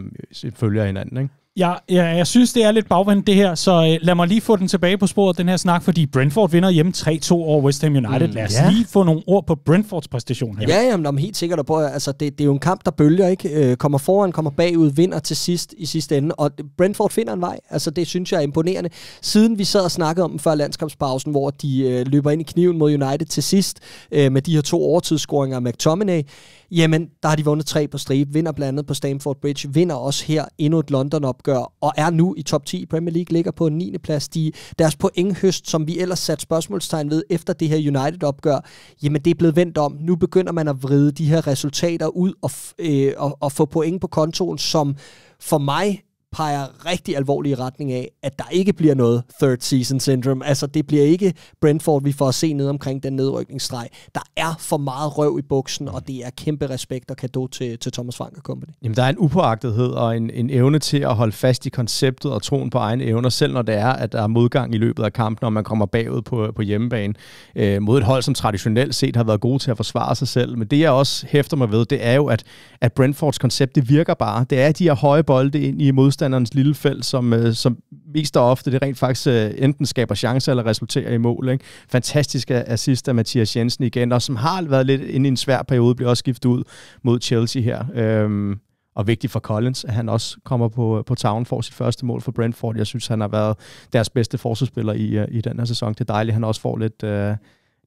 følger hinanden. Ikke? Ja, jeg, jeg synes, det er lidt bagvendt det her, så øh, lad mig lige få den tilbage på sporet, den her snak, fordi Brentford vinder hjemme 3-2 over West Ham United. Mm, lad os lige få nogle ord på Brentfords præstation her. Ja, jamen, er helt sikker På, altså, det, det er jo en kamp, der bølger, ikke? Øh, kommer foran, kommer bagud, vinder til sidst i sidste ende, og Brentford finder en vej. Altså, det synes jeg er imponerende. Siden vi sad og snakkede om før landskampspausen, hvor de øh, løber ind i kniven mod United til sidst øh, med de her to overtidsscoringer af McTominay, jamen der har de vundet tre på stribe, vinder blandt andet på Stamford Bridge, vinder også her endnu et London-opgør, og er nu i top 10 i Premier League, ligger på 9. plads. De, deres pointhøst, som vi ellers satte spørgsmålstegn ved efter det her United-opgør, jamen det er blevet vendt om. Nu begynder man at vride de her resultater ud og, øh, og, og få point på kontoen, som for mig peger rigtig alvorlig i retning af, at der ikke bliver noget third season syndrome. Altså, det bliver ikke Brentford, vi får at se ned omkring den nedrykningsstreg. Der er for meget røv i buksen, og det er kæmpe respekt og kado til, til Thomas Frank og Company. Jamen, der er en upåagtethed og en, en evne til at holde fast i konceptet og troen på egne evner, selv når det er, at der er modgang i løbet af kampen, når man kommer bagud på, på hjemmebane øh, mod et hold, som traditionelt set har været gode til at forsvare sig selv. Men det, jeg også hæfter mig ved, det er jo, at, at Brentfords koncept, det virker bare. Det er, at de har høje bolde ind i mod modstanderens lille felt, som, øh, som mest og ofte det rent faktisk øh, enten skaber chancer eller resulterer i mål. Ikke? Fantastisk assist af Mathias Jensen igen, og som har været lidt inde i en svær periode, bliver også skiftet ud mod Chelsea her. Øhm, og vigtigt for Collins, at han også kommer på, øh, på town for sit første mål for Brentford. Jeg synes, han har været deres bedste forsvarsspiller i, øh, i den her sæson. Det er dejligt, at han også får lidt, øh,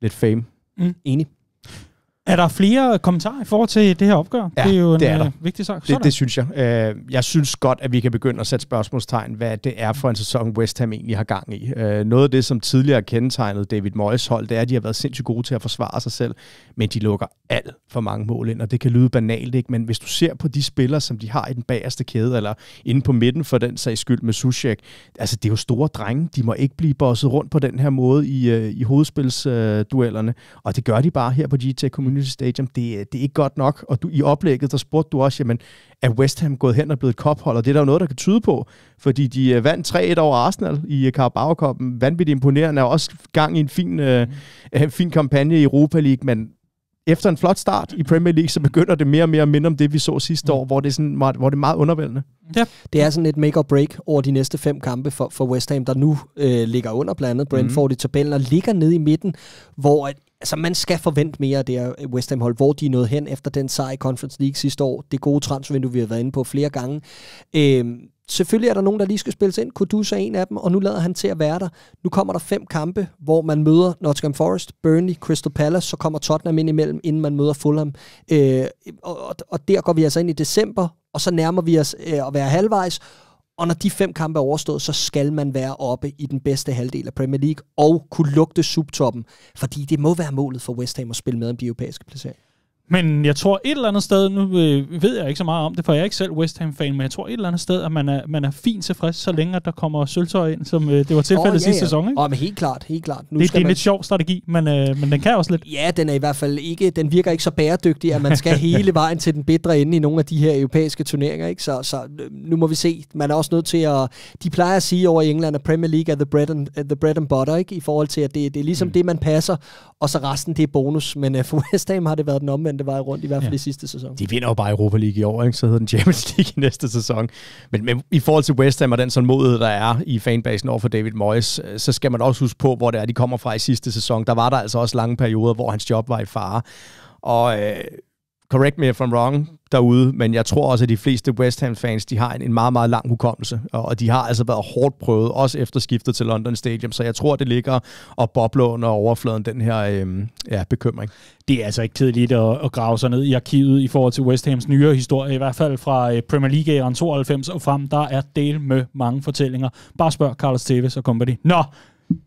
lidt fame. Mm. Enig. Er der flere kommentarer i forhold til det her opgør? Ja, det er jo en det er der. Øh, vigtig sak. Det, det synes jeg. Øh, jeg synes godt, at vi kan begynde at sætte spørgsmålstegn, hvad det er for en sæson, West Ham egentlig har gang i. Øh, noget af det, som tidligere kendetegnede David Moyes hold, det er, at de har været sindssygt gode til at forsvare sig selv, men de lukker alt for mange mål ind, og det kan lyde banalt, ikke? men hvis du ser på de spillere, som de har i den bagerste kæde, eller inde på midten for den sags skyld med Sushek, altså det er jo store drenge, de må ikke blive bosset rundt på den her måde i, øh, i hovedspilsduellerne, og det gør de bare her på GT Community Community Stadium, det, øh, det er ikke godt nok. Og du, i oplægget, der spurgte du også, jamen, er West Ham gået hen og blevet kophold? Og det er der jo noget, der kan tyde på, fordi de øh, vandt 3-1 over Arsenal i øh, carabao Cup'en. Vanvittigt imponerende, og også gang i en fin, øh, fin kampagne i Europa League, men efter en flot start i Premier League, så begynder det mere og mere at minde om det, vi så sidste mm. år, hvor det er, sådan, meget, hvor det er meget undervældende. Ja. Det er sådan et make or break over de næste fem kampe for, for West Ham, der nu øh, ligger under blandet mm. Brentford mm. i tabellen og ligger nede i midten, hvor altså man skal forvente mere af det her West Ham hold, hvor de er nået hen efter den sejr i Conference League sidste år. Det gode transfervindue, vi har været inde på flere gange. Øhm, selvfølgelig er der nogen, der lige skal spilles ind. Kudus er en af dem, og nu lader han til at være der. Nu kommer der fem kampe, hvor man møder Nottingham Forest, Burnley, Crystal Palace, så kommer Tottenham ind imellem, inden man møder Fulham. Øh, og, og der går vi altså ind i december, og så nærmer vi os øh, at være halvvejs, og når de fem kampe er overstået, så skal man være oppe i den bedste halvdel af Premier League og kunne lugte subtoppen, fordi det må være målet for West Ham at spille med om de europæiske placeringer. Men jeg tror et eller andet sted, nu øh, ved jeg ikke så meget om det, for jeg er ikke selv West Ham-fan, men jeg tror et eller andet sted, at man er, man er fint tilfreds, så længe at der kommer sølvtøj ind, som øh, det var tilfældet oh, ja, sidste ja. sæson. Ikke? Oh, men helt klart, helt klart. Nu det, skal det er en man... lidt sjov strategi, men, øh, men den kan også lidt. Ja, den er i hvert fald ikke, den virker ikke så bæredygtig, at man skal (laughs) hele vejen til den bedre ende i nogle af de her europæiske turneringer. Ikke? Så, så øh, nu må vi se. Man er også nødt til at... De plejer at sige over i England, at Premier League er the bread and, the bread and butter, ikke? i forhold til, at det, det er ligesom mm. det, man passer, og så resten det er bonus. Men øh, for (laughs) West Ham har det været den omvendte det vej rundt, i hvert fald ja. i sidste sæson. De vinder jo bare Europa League i år, ikke? så hedder den Champions (laughs) League i næste sæson. Men, men i forhold til West Ham og den sådan mod, der er i fanbasen over for David Moyes, øh, så skal man også huske på, hvor det er, de kommer fra i sidste sæson. Der var der altså også lange perioder, hvor hans job var i fare. Og øh, correct me if I'm wrong derude, men jeg tror også, at de fleste West Ham-fans, de har en, en meget, meget lang hukommelse, og, og de har altså været hårdt prøvet, også efter skiftet til London Stadium, så jeg tror, det ligger og bobler under overfladen, den her øh, ja, bekymring. Det er altså ikke tidligt at, at grave sig ned i arkivet i forhold til West Hams nyere historie, i hvert fald fra øh, Premier League-æren 92 og frem, der er del med mange fortællinger. Bare spørg Carlos Tevez og company. Nå,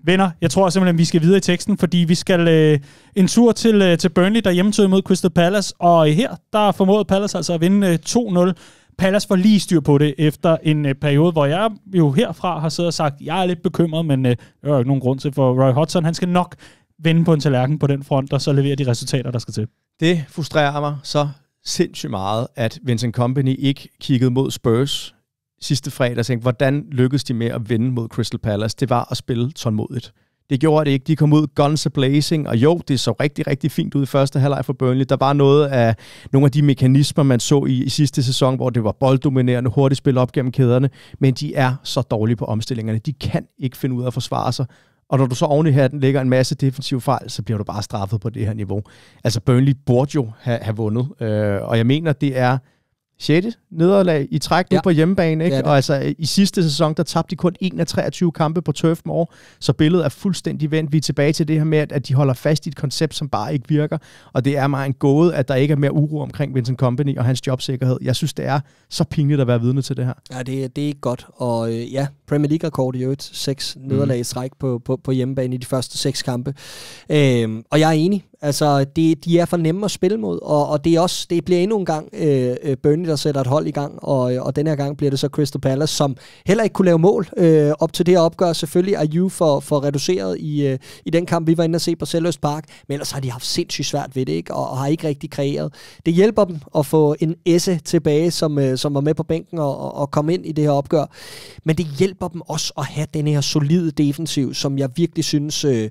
venner, jeg tror simpelthen, vi skal videre i teksten, fordi vi skal øh, en tur til, øh, til Burnley, der hjemmetur mod Crystal Palace, og her, der formåede Palace altså at vinde øh, 2-0. Palace får lige styr på det efter en øh, periode, hvor jeg jo herfra har siddet og sagt, jeg er lidt bekymret, men øh, der er jo ikke nogen grund til, for Roy Hodgson, han skal nok vinde på en tallerken på den front, og så levere de resultater, der skal til. Det frustrerer mig så sindssygt meget, at Vincent Company ikke kiggede mod Spurs sidste fredag og tænkte, hvordan lykkedes de med at vinde mod Crystal Palace? Det var at spille tålmodigt. Det gjorde det ikke. De kom ud guns blazing, og jo, det så rigtig, rigtig fint ud i første halvleg for Burnley. Der var noget af nogle af de mekanismer, man så i, i sidste sæson, hvor det var bolddominerende, hurtigt spil op gennem kæderne, men de er så dårlige på omstillingerne. De kan ikke finde ud af at forsvare sig, og når du så oven i hatten lægger en masse defensive fejl, så bliver du bare straffet på det her niveau. Altså Burnley burde jo have, have vundet, øh, og jeg mener, det er 6. nederlag i træk nu ja. på hjemmebane, ikke? Ja, og altså i sidste sæson, der tabte de kun 1 af 23 kampe på turf more, så billedet er fuldstændig vendt. Vi er tilbage til det her med, at de holder fast i et koncept, som bare ikke virker, og det er mig en gåde, at der ikke er mere uro omkring Vincent Company og hans jobsikkerhed. Jeg synes, det er så pinligt at være vidne til det her. Ja, det, det er ikke godt, og øh, ja, Premier League-rekord i øvrigt, 6 mhm. nederlag i træk på, på, på hjemmebane i de første seks kampe. Øh, og jeg er enig, Altså, det, de er for nemme at spille mod, og, og det, er også, det bliver endnu en gang øh, øh Burnley, der sætter et hold i gang, og, og den her gang bliver det så Crystal Palace, som heller ikke kunne lave mål øh, op til det her opgør. Selvfølgelig er Juve for, for reduceret i, øh, i den kamp, vi var inde og se på Selhurst Park, men ellers har de haft sindssygt svært ved det, ikke? Og, og har ikke rigtig kreeret. Det hjælper dem at få en esse tilbage, som, øh, som var med på bænken og, og, og komme ind i det her opgør, men det hjælper dem også at have den her solide defensiv, som jeg virkelig synes øh,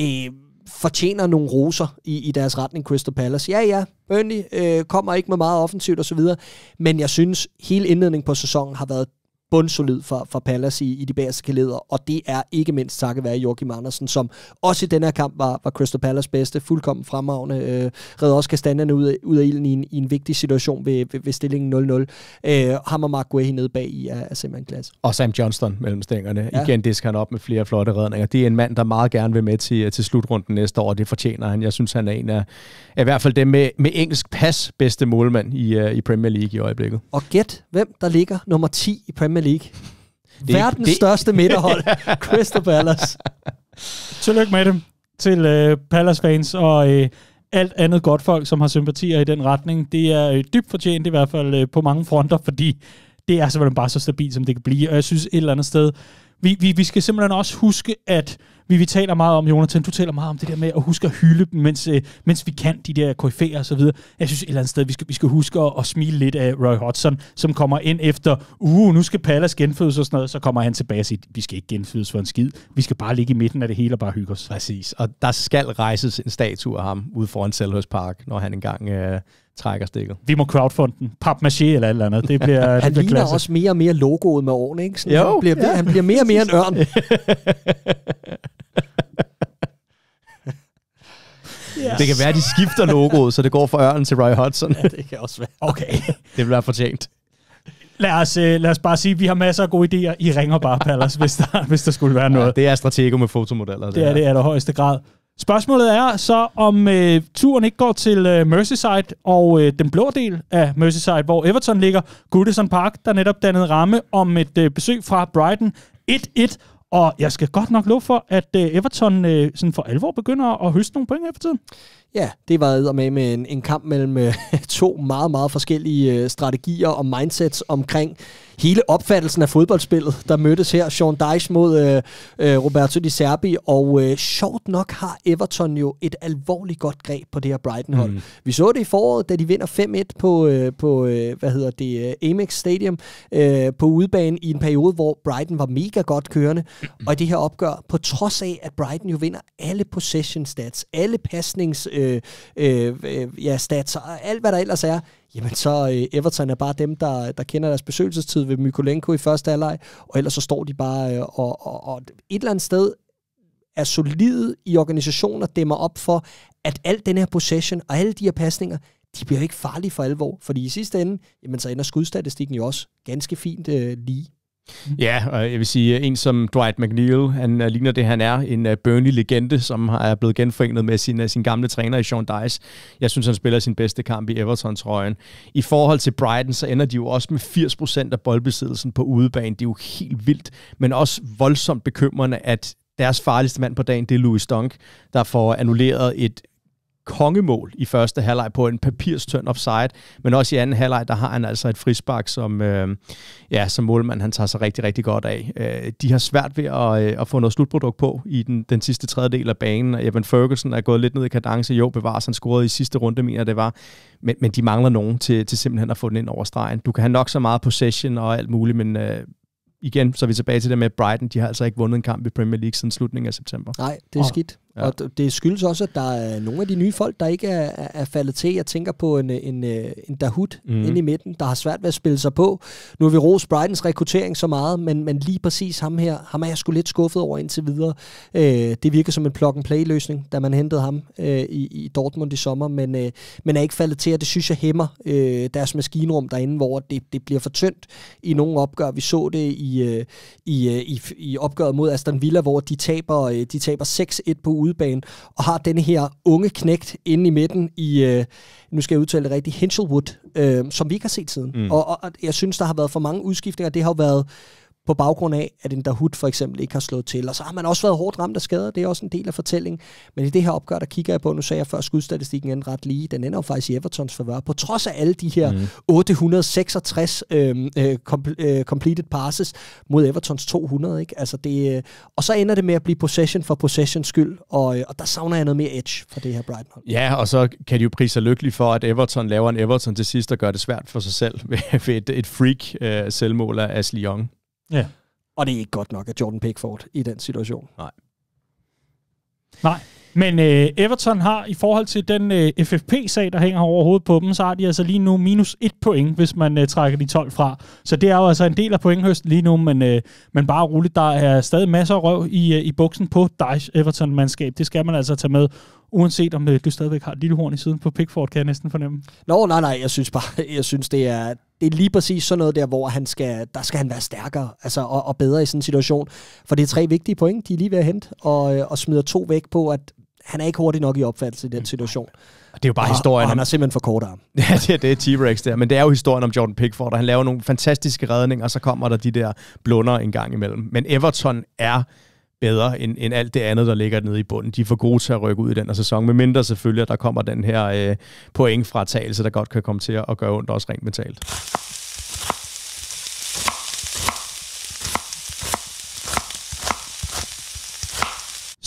øh, fortjener nogle roser i, i deres retning, Crystal Palace. Ja, ja, Burnley øh, kommer ikke med meget offensivt osv., men jeg synes, hele indledningen på sæsonen har været bundsolid for, for Pallas i, i de bagerste kaleder, og det er ikke mindst takket være Joachim Andersen, som også i den her kamp var, var Crystal Palace bedste, fuldkommen fremragende, øh, redde også kastanderne ud ud af ilden i en, i en vigtig situation ved, ved, ved stillingen 0-0. Øh, ham og Mark Guehi nede bag i er, er simpelthen klasse. Og Sam Johnston mellem stængerne. Ja. Igen disker han op med flere flotte redninger. Det er en mand, der meget gerne vil med til, til slutrunden næste år, og det fortjener han. Jeg synes, han er en af, i hvert fald det med, med engelsk pas bedste målmand i, øh, i Premier League i øjeblikket. Og gæt, hvem der ligger nummer 10 i Premier Premier League. Det, (laughs) Verdens det. største midterhold, (laughs) Crystal Palace. (laughs) Tillykke med dem til uh, øh, Palace-fans og uh, alt andet godt folk, som har sympatier i den retning. Det er uh, dybt fortjent i hvert fald uh, på mange fronter, fordi det er simpelthen bare så stabilt, som det kan blive. Og jeg synes et eller andet sted, vi, vi, vi skal simpelthen også huske, at vi, vi taler meget om, Jonathan, du taler meget om det der med at huske at hylde dem, mens, øh, mens vi kan de der KF'er og så videre. Jeg synes et eller andet sted, vi skal, vi skal huske at, at smile lidt af Roy Hodgson, som kommer ind efter, uh, nu skal Pallas genfødes og sådan noget, så kommer han tilbage og siger, vi skal ikke genfødes for en skid, vi skal bare ligge i midten af det hele og bare hygge os. Præcis, og der skal rejses en statue af ham ude foran Selhurst Park, når han engang øh, trækker stikket. Vi må crowdfunde den. maché eller eller andet. Det bliver, (laughs) han det bliver ligner klasse. også mere og mere logoet med årene, ikke? Sådan, jo, han, bliver, ja. han bliver mere og mere en (laughs) ørn. Yes. (laughs) Det kan være, at de skifter logoet, så det går fra ørnen til Roy Hudson. Ja, det kan også være. Okay. det være fortjent. Lad os, øh, lad os bare sige, at vi har masser af gode idéer. I ringer bare, Pallas, hvis der, hvis der skulle være noget. Ja, det er Stratego med fotomodeller. Det, det er det allerhøjeste grad. Spørgsmålet er så, om øh, turen ikke går til øh, Merseyside og øh, den blå del af Merseyside, hvor Everton ligger, Goodison Park, der netop dannede ramme om et øh, besøg fra Brighton 1-1. Og jeg skal godt nok love for, at øh, Everton øh, sådan for alvor begynder at høste nogle point efter tiden. Ja, det var med med en, en kamp mellem øh, (laughs) to meget, meget forskellige øh, strategier og mindsets omkring hele opfattelsen af fodboldspillet, der mødtes her. Sean Dyche mod øh, øh, Roberto Di Serbi, og øh, sjovt nok har Everton jo et alvorligt godt greb på det her Brighton-hold. Mm. Vi så det i foråret, da de vinder 5-1 på, øh, på øh, hvad hedder det, øh, Amex Stadium øh, på udebane i en periode, hvor Brighton var mega godt kørende, og det her opgør, på trods af, at Brighton jo vinder alle possession stats, alle pasnings øh, Øh, øh, øh, ja, stats og alt, hvad der ellers er, jamen så øh, Everton er bare dem, der, der kender deres besøgelsestid ved Mykolenko i første halvleg, og ellers så står de bare øh, og, og, og et eller andet sted er solide i organisationer, dæmmer op for, at al den her possession og alle de her pasninger, de bliver ikke farlige for alvor, fordi i sidste ende, jamen så ender skudstatistikken jo også ganske fint øh, lige. Ja, og jeg vil sige, en som Dwight McNeil, han øh, ligner det, han er, en øh, Burnley-legende, som er blevet genforenet med sin, øh, sin gamle træner i Sean Dice. Jeg synes, han spiller sin bedste kamp i everton trøjen I forhold til Brighton, så ender de jo også med 80% af boldbesiddelsen på udebane. Det er jo helt vildt, men også voldsomt bekymrende, at deres farligste mand på dagen, det er Louis Dunk, der får annulleret et kongemål i første halvleg på en papirstønd offside, men også i anden halvleg, der har han altså et frispark, som, øh, ja, som målmand han tager sig rigtig, rigtig godt af. Øh, de har svært ved at, øh, at få noget slutprodukt på i den, den sidste tredjedel af banen, og Evan Ferguson er gået lidt ned i kadence, jo bevares, han scorede i sidste runde, mener det var, men, men de mangler nogen til, til simpelthen at få den ind over stregen. Du kan have nok så meget possession og alt muligt, men øh, igen, så er vi tilbage til det med, Brighton, de har altså ikke vundet en kamp i Premier League siden slutningen af september. Nej, det er og, skidt. Ja. Og det skyldes også, at der er nogle af de nye folk, der ikke er, er faldet til. Jeg tænker på en, en, øh, en Dahut mm. inde i midten, der har svært ved at spille sig på. Nu har vi rost Brightons rekruttering så meget, men, men lige præcis ham her, ham er jeg sgu lidt skuffet over indtil videre. Øh, det virker som en plug-and-play-løsning, da man hentede ham øh, i, i Dortmund i sommer, men, øh, men er ikke faldet til, og det synes jeg hæmmer øh, deres maskinrum derinde, hvor det, det bliver for tyndt i nogle opgør. Vi så det i, øh, i, øh, i, i opgøret mod Aston Villa, hvor de taber, øh, de taber 6-1 på udebane, og har denne her unge knægt inde i midten i, øh, nu skal jeg udtale det rigtigt, Hinchelwood, øh, som vi ikke har set siden. Mm. Og, og, og jeg synes, der har været for mange udskiftninger. Det har jo været på baggrund af, at en Dahoud for eksempel ikke har slået til. Og så har man også været hårdt ramt af skader, det er også en del af fortællingen. Men i det her opgør, der kigger jeg på, nu sagde jeg før, at skudstatistikken er ret lige. Den ender jo faktisk i Evertons forvør. På trods af alle de her mm. 866 øhm, øh, øh, completed passes mod Evertons 200. Ikke? Altså det, øh, og så ender det med at blive possession for possession skyld, og, øh, og der savner jeg noget mere edge for det her Brighton. Ja, og så kan de jo prise sig lykkelig for, at Everton laver en Everton til sidst og gør det svært for sig selv (laughs) ved, ved et, et freak øh, selvmål af Ashley Young. Ja. Og det er ikke godt nok at Jordan Pickford i den situation. Nej. Nej. Men øh, Everton har i forhold til den øh, FFP-sag, der hænger over hovedet på dem, så har de altså lige nu minus et point, hvis man øh, trækker de 12 fra. Så det er jo altså en del af pointhøsten lige nu, men, øh, men bare roligt, der er stadig masser af røv i, øh, i buksen på Dice Everton-mandskab. Det skal man altså tage med, uanset om øh, du stadigvæk har et lille horn i siden på Pickford, kan jeg næsten fornemme. Nå, nej, nej, jeg synes bare, (laughs) jeg synes det er, det er lige præcis sådan noget der, hvor han skal, der skal han være stærkere altså, og, og bedre i sådan en situation. For det er tre vigtige point, de er lige ved at hente, og, øh, og smider to væk på, at han er ikke hurtig nok i opfattelse i den mm. situation. Og det er jo bare og, historien. Og han er simpelthen for kort arm. (laughs) ja, det er, det er T-Rex der, men det er jo historien om Jordan Pickford, og han laver nogle fantastiske redninger, og så kommer der de der blunder en gang imellem. Men Everton er bedre end, end alt det andet, der ligger nede i bunden. De er for gode til at rykke ud i den her sæson, med mindre selvfølgelig, at der kommer den her øh, pointfratagelse, der godt kan komme til at gøre ondt også rent mentalt.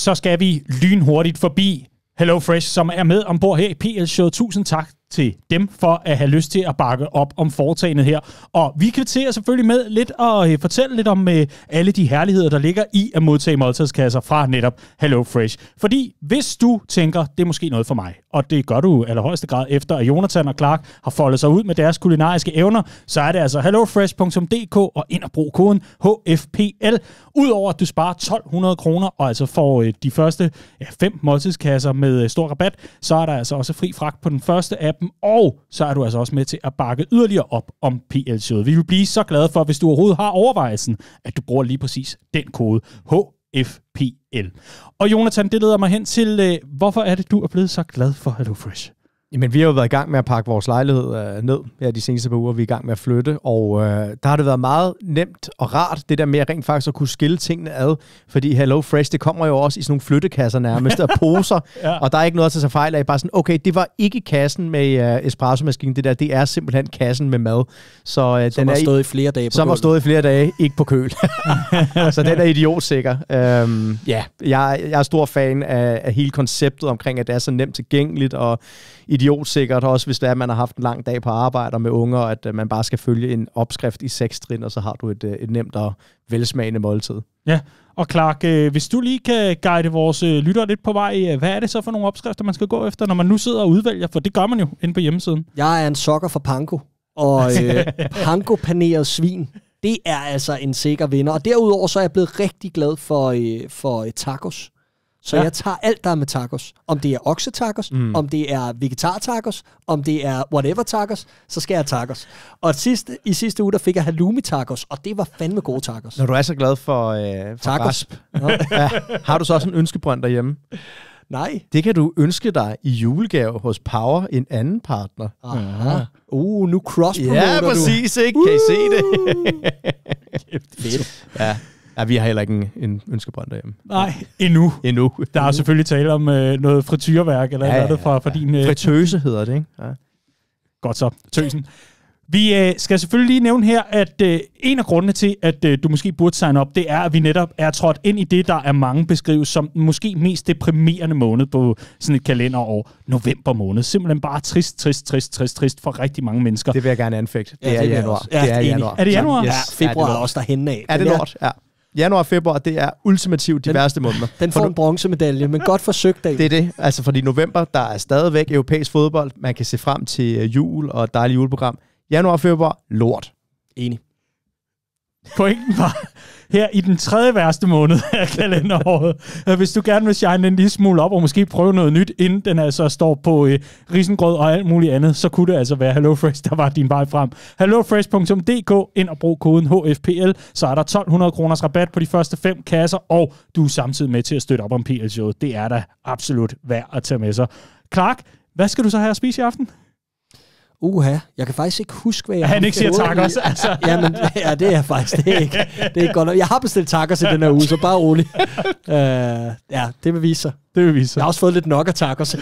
så skal vi lynhurtigt forbi Hello Fresh, som er med ombord her i PL Show. Tusind tak til dem for at have lyst til at bakke op om foretagendet her. Og vi kvitterer selvfølgelig med lidt og øh, fortælle lidt om øh, alle de herligheder, der ligger i at modtage måltidskasser fra netop HelloFresh. Fordi hvis du tænker, det er måske noget for mig, og det gør du allerhøjeste grad efter, at Jonathan og Clark har foldet sig ud med deres kulinariske evner, så er det altså hellofresh.dk og ind og brug koden HFPL. Udover at du sparer 1200 kroner og altså får øh, de første ja, fem måltidskasser med øh, stor rabat, så er der altså også fri fragt på den første app af dem, og så er du altså også med til at bakke yderligere op om PL-showet. Vi vil blive så glade for, hvis du overhovedet har overvejelsen, at du bruger lige præcis den kode HFPL. Og Jonathan, det leder mig hen til, øh, hvorfor er det, du er blevet så glad for HelloFresh? Jamen, vi har jo været i gang med at pakke vores lejlighed øh, ned ja, de seneste par uger. Vi er i gang med at flytte, og øh, der har det været meget nemt og rart, det der med at rent faktisk at kunne skille tingene ad. Fordi Hello Fresh, det kommer jo også i sådan nogle flyttekasser nærmest, og (laughs) poser, ja. og der er ikke noget at tage sig fejl af. Bare sådan, okay, det var ikke kassen med øh, espresso-maskinen, det der, det er simpelthen kassen med mad. Så, øh, som den har er stået i, i flere dage på Som køl. har stået i flere dage, ikke på køl. (laughs) (laughs) så den er idiotsikker. Øhm, ja, jeg, jeg er stor fan af, af hele konceptet omkring, at det er så nemt tilgængeligt, og i idiotsikkert, også hvis det er, at man har haft en lang dag på arbejde med unger, at øh, man bare skal følge en opskrift i seks trin, og så har du et, øh, et nemt og velsmagende måltid. Ja, og Clark, øh, hvis du lige kan guide vores lyttere lidt på vej, hvad er det så for nogle opskrifter, man skal gå efter, når man nu sidder og udvælger? For det gør man jo inde på hjemmesiden. Jeg er en sokker for panko, og øh, (laughs) panko-paneret svin, det er altså en sikker vinder. Og derudover så er jeg blevet rigtig glad for, øh, for tacos. Så ja. jeg tager alt, der er med tacos. Om det er oksetacos, mm. om det er vegetartacos, om det er whatever tacos, så skal jeg tacos. Og sidste, i sidste uge, der fik jeg halloumi tacos, og det var fandme gode tacos. Når du er så glad for, øh, for tacos. rasp, ja. har du så også en ønskebrønd derhjemme? Nej. Det kan du ønske dig i julegave hos Power, en anden partner. Aha. Uh, nu cross du. Ja, præcis, ikke? Kan I se det? Uh. (laughs) Fedt. Ja. Ja, vi har heller ikke en, en ønskebrønd derhjemme. Nej, endnu. endnu. Der er selvfølgelig tale om øh, noget frityrværk eller ja, noget fra, fra ja. din... Øh... Fritøse hedder det, ikke? Ja. Godt så. Tøsen. Vi øh, skal selvfølgelig lige nævne her, at øh, en af grundene til, at øh, du måske burde signe op, det er, at vi netop er trådt ind i det, der er mange beskrives som måske mest deprimerende måned på sådan et kalenderår. November måned. Simpelthen bare trist, trist, trist, trist, trist for rigtig mange mennesker. Det vil jeg gerne anfægte. Det ja, er det er januar. Ja, det er, januar. er det januar? Ja, februar ja, det er også derhenne af. Er det lort? Ja januar og februar, det er ultimativt de den, værste måneder. Den får for en bronzemedalje, men godt forsøgt, David. (laughs) Det er det. Altså, fordi november, der er stadigvæk europæisk fodbold. Man kan se frem til øh, jul og et dejligt juleprogram. Januar og februar, lort. Enig. Pointen var, her i den tredje værste måned af kalenderåret, hvis du gerne vil shine en lille smule op og måske prøve noget nyt, inden den altså står på øh, risengrød og alt muligt andet, så kunne det altså være HelloFresh, der var din vej frem. HelloFresh.dk, ind og brug koden HFPL, så er der 1200 kroners rabat på de første fem kasser, og du er samtidig med til at støtte op om PL-showet. Det er da absolut værd at tage med sig. Clark, hvad skal du så have at spise i aften? uha, jeg kan faktisk ikke huske, hvad jeg... han ikke siger tak også? altså. Ja, men, ja, det er faktisk det er ikke. Det er ikke godt Jeg har bestilt tacos i den her uge, så bare rolig. Uh, ja, det vil vise sig. Det vil vise sig. Jeg har også fået lidt nok af tacos.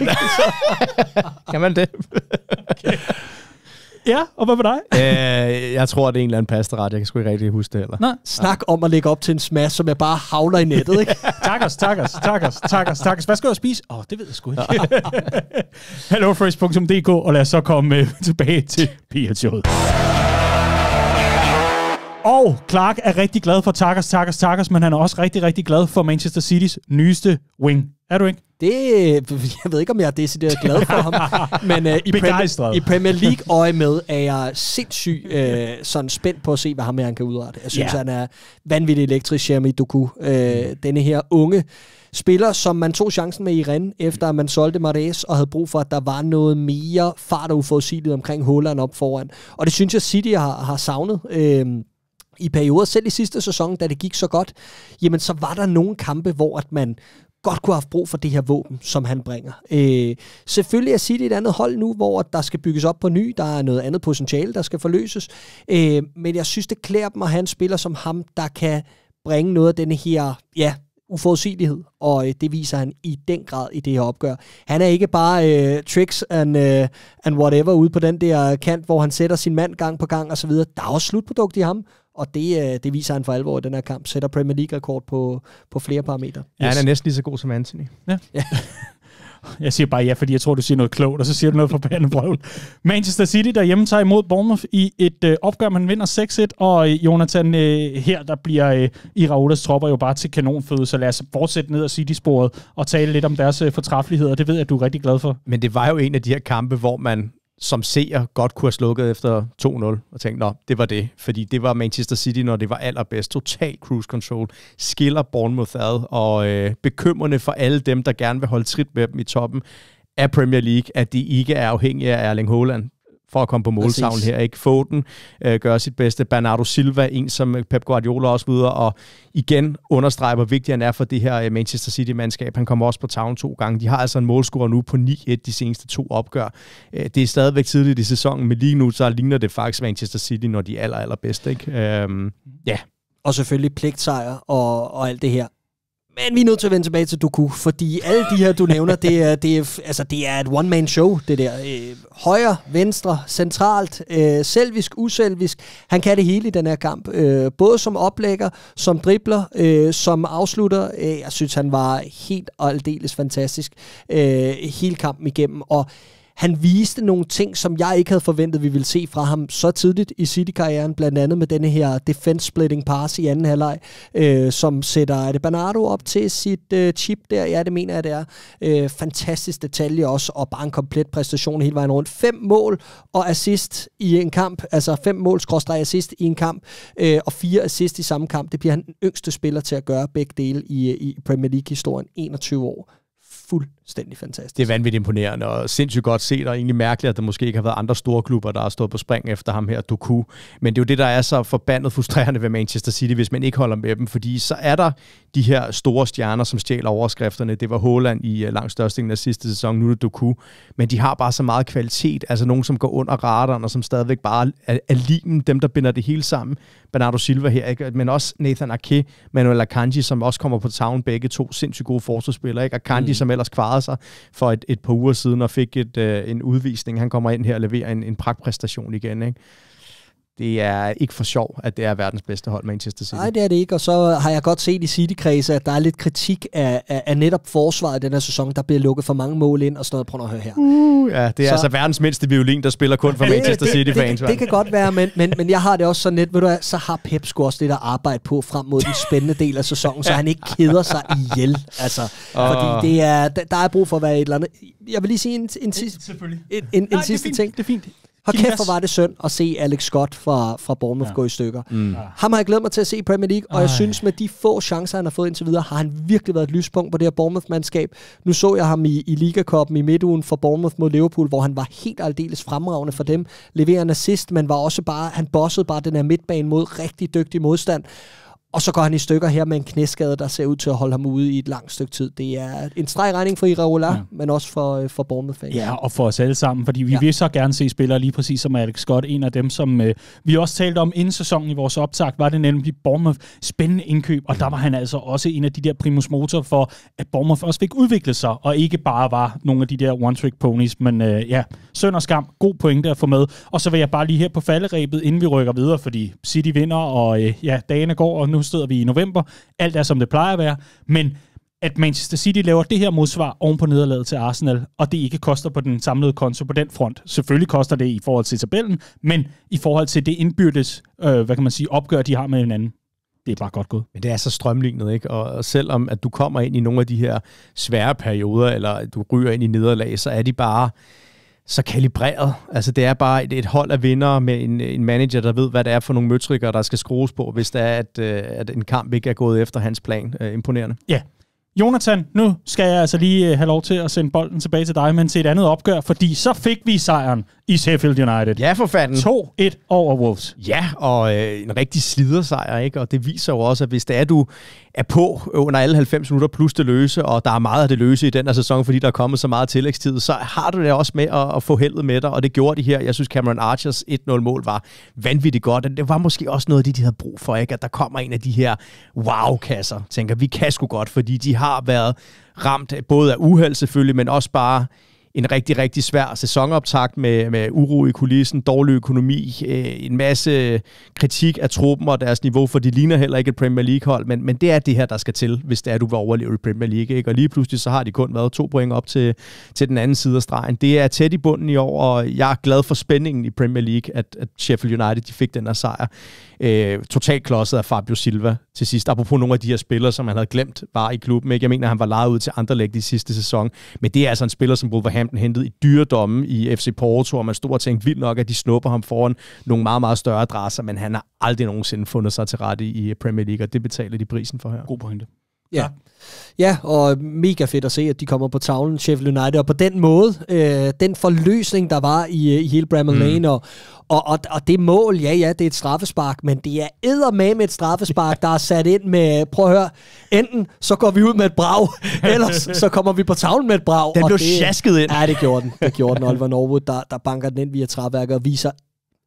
kan man det? okay ja, og hvad med dig? (laughs) øh, jeg tror, det er en eller anden pastaret. Jeg kan sgu ikke rigtig huske det heller. Nej. Snak om at lægge op til en smash, som jeg bare havler i nettet, ikke? (laughs) os, tak os, tak os. Hvad skal jeg spise? Åh, oh, det ved jeg sgu ikke. HelloFresh.dk, (laughs) og lad os så komme øh, tilbage til pl og Clark er rigtig glad for Takkers, Takkers, Takkers, men han er også rigtig, rigtig glad for Manchester Citys nyeste wing. Er du ikke? Det, (laughs) jeg ved ikke, om jeg er decideret glad for ham, (laughs) men uh, i, Premier, i Premier League-øje med er jeg sindssygt uh, øh, sådan spændt på at se, hvad ham her han kan udrette. Jeg synes, yeah. han er vanvittigt elektrisk, Jeremy Doku. Uh, denne her unge spiller, som man tog chancen med i Rennes, efter man solgte Mares og havde brug for, at der var noget mere fart og uforudsigeligt omkring Holland op foran. Og det synes jeg, City har, har savnet. Uh, i perioder, selv i sidste sæson, da det gik så godt, jamen så var der nogle kampe, hvor at man godt kunne have haft brug for det her våben, som han bringer. Øh, selvfølgelig er City et andet hold nu, hvor der skal bygges op på ny, der er noget andet potentiale, der skal forløses, øh, men jeg synes, det klæder dem at have en spiller som ham, der kan bringe noget af denne her, ja, uforudsigelighed, og øh, det viser han i den grad i det her opgør. Han er ikke bare øh, tricks and, øh, and whatever ude på den der kant, hvor han sætter sin mand gang på gang osv. Der er også slutprodukt i ham, og det, øh, det viser han for alvor i den her kamp. Sætter Premier League-rekord på, på flere parametre. Ja, han er næsten lige så god som Anthony. Ja. ja. Jeg siger bare ja, fordi jeg tror, du siger noget klogt, og så siger du noget forbandet brøvl. Manchester City der hjemme tager imod Bournemouth i et øh, opgør, man vinder 6-1, og øh, Jonathan, øh, her der bliver øh, Iraulas tropper jo bare til kanonføde, så lad os fortsætte ned ad City-sporet og tale lidt om deres øh, fortræffeligheder, det ved jeg, du er rigtig glad for. Men det var jo en af de her kampe, hvor man som ser godt kunne have slukket efter 2-0 og tænkt, nå, det var det. Fordi det var Manchester City, når det var allerbedst. Total cruise control. Skiller Bournemouth ad, og øh, bekymrende for alle dem, der gerne vil holde trit med dem i toppen af Premier League, at de ikke er afhængige af Erling Haaland for at komme på måltavlen her. Ikke? Foden øh, gør sit bedste. Bernardo Silva, en som Pep Guardiola også videre, og igen understreger, hvor vigtig han er for det her øh, Manchester City-mandskab. Han kommer også på tavlen to gange. De har altså en målscore nu på 9-1 de seneste to opgør. Øh, det er stadigvæk tidligt i sæsonen, men lige nu så ligner det faktisk Manchester City, når de er aller, allerbedst. Ikke? Øh, ja. Og selvfølgelig pligtsejr og, og alt det her. Men vi er nødt til at vende tilbage til Doku, fordi alle de her, du nævner, det er, det er, altså, det er et one-man-show, det der. Øh, højre, venstre, centralt, øh, selvisk, uselvisk. Han kan det hele i den her kamp. Øh, både som oplægger, som dribler, øh, som afslutter. Øh, jeg synes, han var helt og aldeles fantastisk øh, hele kampen igennem. Og øh, han viste nogle ting, som jeg ikke havde forventet, vi ville se fra ham så tidligt i City-karrieren, blandt andet med denne her defense-splitting pass i anden halvleg, øh, som sætter, er det Bernardo op til sit øh, chip der? Ja, det mener jeg, det er. Øh, fantastisk detalje også, og bare en komplet præstation hele vejen rundt. Fem mål og assist i en kamp, altså fem mål assist i en kamp, øh, og fire assist i samme kamp. Det bliver han den yngste spiller til at gøre begge dele i, i Premier League-historien, 21 år fuldstændig fantastisk. Det er vanvittigt imponerende, og sindssygt godt set, og egentlig mærkeligt, at der måske ikke har været andre store klubber, der har stået på spring efter ham her, Doku. Men det er jo det, der er så forbandet frustrerende ved Manchester City, hvis man ikke holder med dem, fordi så er der de her store stjerner, som stjæler overskrifterne. Det var Haaland i øh, langt størstedelen af sidste sæson, nu er det Doku. Men de har bare så meget kvalitet, altså nogen, som går under radaren, og som stadigvæk bare er, limen, dem, der binder det hele sammen. Bernardo Silva her, ikke? men også Nathan Ake, Manuel Akanji, som også kommer på town, begge to sindssygt gode forsvarsspillere, ikke? Akanji, mm. som ellers kvarede sig for et, et par uger siden og fik et, øh, en udvisning. Han kommer ind her og leverer en, en pragtpræstation igen. Ikke? det er ikke for sjov, at det er verdens bedste hold, Manchester City. Nej, det er det ikke, og så har jeg godt set i City-kredse, at der er lidt kritik af, af, af netop forsvaret i den her sæson, der bliver lukket for mange mål ind og sådan noget. Prøv at høre her. Uh, ja, det er så, altså verdens mindste violin, der spiller kun for (laughs) Manchester City-fans. Det, det, det kan godt være, men, men, men jeg har det også sådan lidt, ved du hvad, så har Pep sgu også lidt at arbejde på frem mod den spændende del af sæsonen, så han ikke keder sig ihjel. Altså, oh. Fordi det er, der er brug for at være et eller andet. Jeg vil lige sige en, en, en, en, en, en, en, en, en, sidste ting. Det er fint. Hold kæft, hvor var det synd at se Alex Scott fra, fra Bournemouth ja. gå i stykker. Mm. Ja. Ham har jeg glædet mig til at se i Premier League, og Ej. jeg synes, med de få chancer, han har fået indtil videre, har han virkelig været et lyspunkt på det her Bournemouth-mandskab. Nu så jeg ham i, i Ligakoppen i midtugen for Bournemouth mod Liverpool, hvor han var helt aldeles fremragende for dem. Leverer en assist, men var også bare, han bossede bare den her midtbane mod rigtig dygtig modstand. Og så går han i stykker her med en knæskade, der ser ud til at holde ham ude i et langt stykke tid. Det er en regning for Iraola, ja. men også for, øh, for Bournemouth fans. Ja, og for os alle sammen, fordi vi ja. vil så gerne se spillere lige præcis som Alex Scott, en af dem, som øh, vi også talte om inden sæsonen i vores optag, var det nemlig Bournemouth spændende indkøb, og der var han altså også en af de der primus motor for, at Bournemouth også fik udviklet sig, og ikke bare var nogle af de der one-trick ponies, men øh, ja, søn og skam, god pointe at få med. Og så vil jeg bare lige her på falderæbet, inden vi rykker videre, fordi City vinder, og øh, ja, dagene går, og nu sidder vi i november, alt er som det plejer at være, men at Manchester City laver det her modsvar oven på nederlaget til Arsenal, og det ikke koster på den samlede konto på den front. Selvfølgelig koster det i forhold til tabellen, men i forhold til det indbyrdes, øh, hvad kan man sige, opgør, de har med hinanden, det er bare godt gået. Men det er så strømlignet, ikke? Og, og selvom at du kommer ind i nogle af de her svære perioder, eller du ryger ind i nederlag, så er de bare så kalibreret. Altså det er bare et, et hold af vinder med en, en manager, der ved, hvad det er for nogle møtrikker, der skal skrues på, hvis det er, at, øh, at en kamp ikke er gået efter hans plan. Øh, imponerende. Ja. Yeah. Jonathan, nu skal jeg altså lige øh, have lov til at sende bolden tilbage til dig, men til et andet opgør, fordi så fik vi sejren i Sheffield United. Ja, for fanden. 2-1 over Wolves. Ja, og øh, en rigtig slidersejr, ikke? Og det viser jo også, at hvis det er, du er på under alle 90 minutter plus det løse, og der er meget af det løse i den her sæson, fordi der er kommet så meget tillægstid, så har du det også med at, at få heldet med dig, og det gjorde de her. Jeg synes, Cameron Archers 1-0-mål var vanvittigt godt, det var måske også noget af det, de havde brug for, ikke? At der kommer en af de her wow-kasser, tænker, vi kan sgu godt, fordi de har været ramt både af uheld selvfølgelig, men også bare en rigtig, rigtig svær sæsonoptakt med, med uro i kulissen, dårlig økonomi, øh, en masse kritik af truppen og deres niveau, for de ligner heller ikke et Premier League-hold, men, men det er det her, der skal til, hvis det er, du vil overleve i Premier League. Ikke? Og lige pludselig så har de kun været to point op til, til den anden side af stregen. Det er tæt i bunden i år, og jeg er glad for spændingen i Premier League, at, at Sheffield United de fik den her sejr øh, totalt klodset af Fabio Silva til sidst. Apropos nogle af de her spillere, som han havde glemt, var i klubben. Ikke? Jeg mener, han var lejet ud til Anderlecht i sidste sæson. Men det er altså en spiller, som Wolverhampton hentede i dyredommen i FC Porto, og man stod og tænkte vildt nok, at de snupper ham foran nogle meget, meget større adresser, men han har aldrig nogensinde fundet sig til rette i Premier League, og det betaler de prisen for her. God pointe. Ja. Ja, og mega fedt at se, at de kommer på tavlen, Sheffield United, og på den måde, øh, den forløsning, der var i, øh, i hele Bramall mm. Lane, mm. og, og, og, og det mål, ja, ja, det er et straffespark, men det er med et straffespark, (laughs) der er sat ind med, prøv at høre, enten så går vi ud med et brag, (laughs) ellers så kommer vi på tavlen med et brag. Den og blev det, sjasket ind. Ja, det gjorde den. Det gjorde den, Oliver Norwood, der, der banker den ind via træværket og viser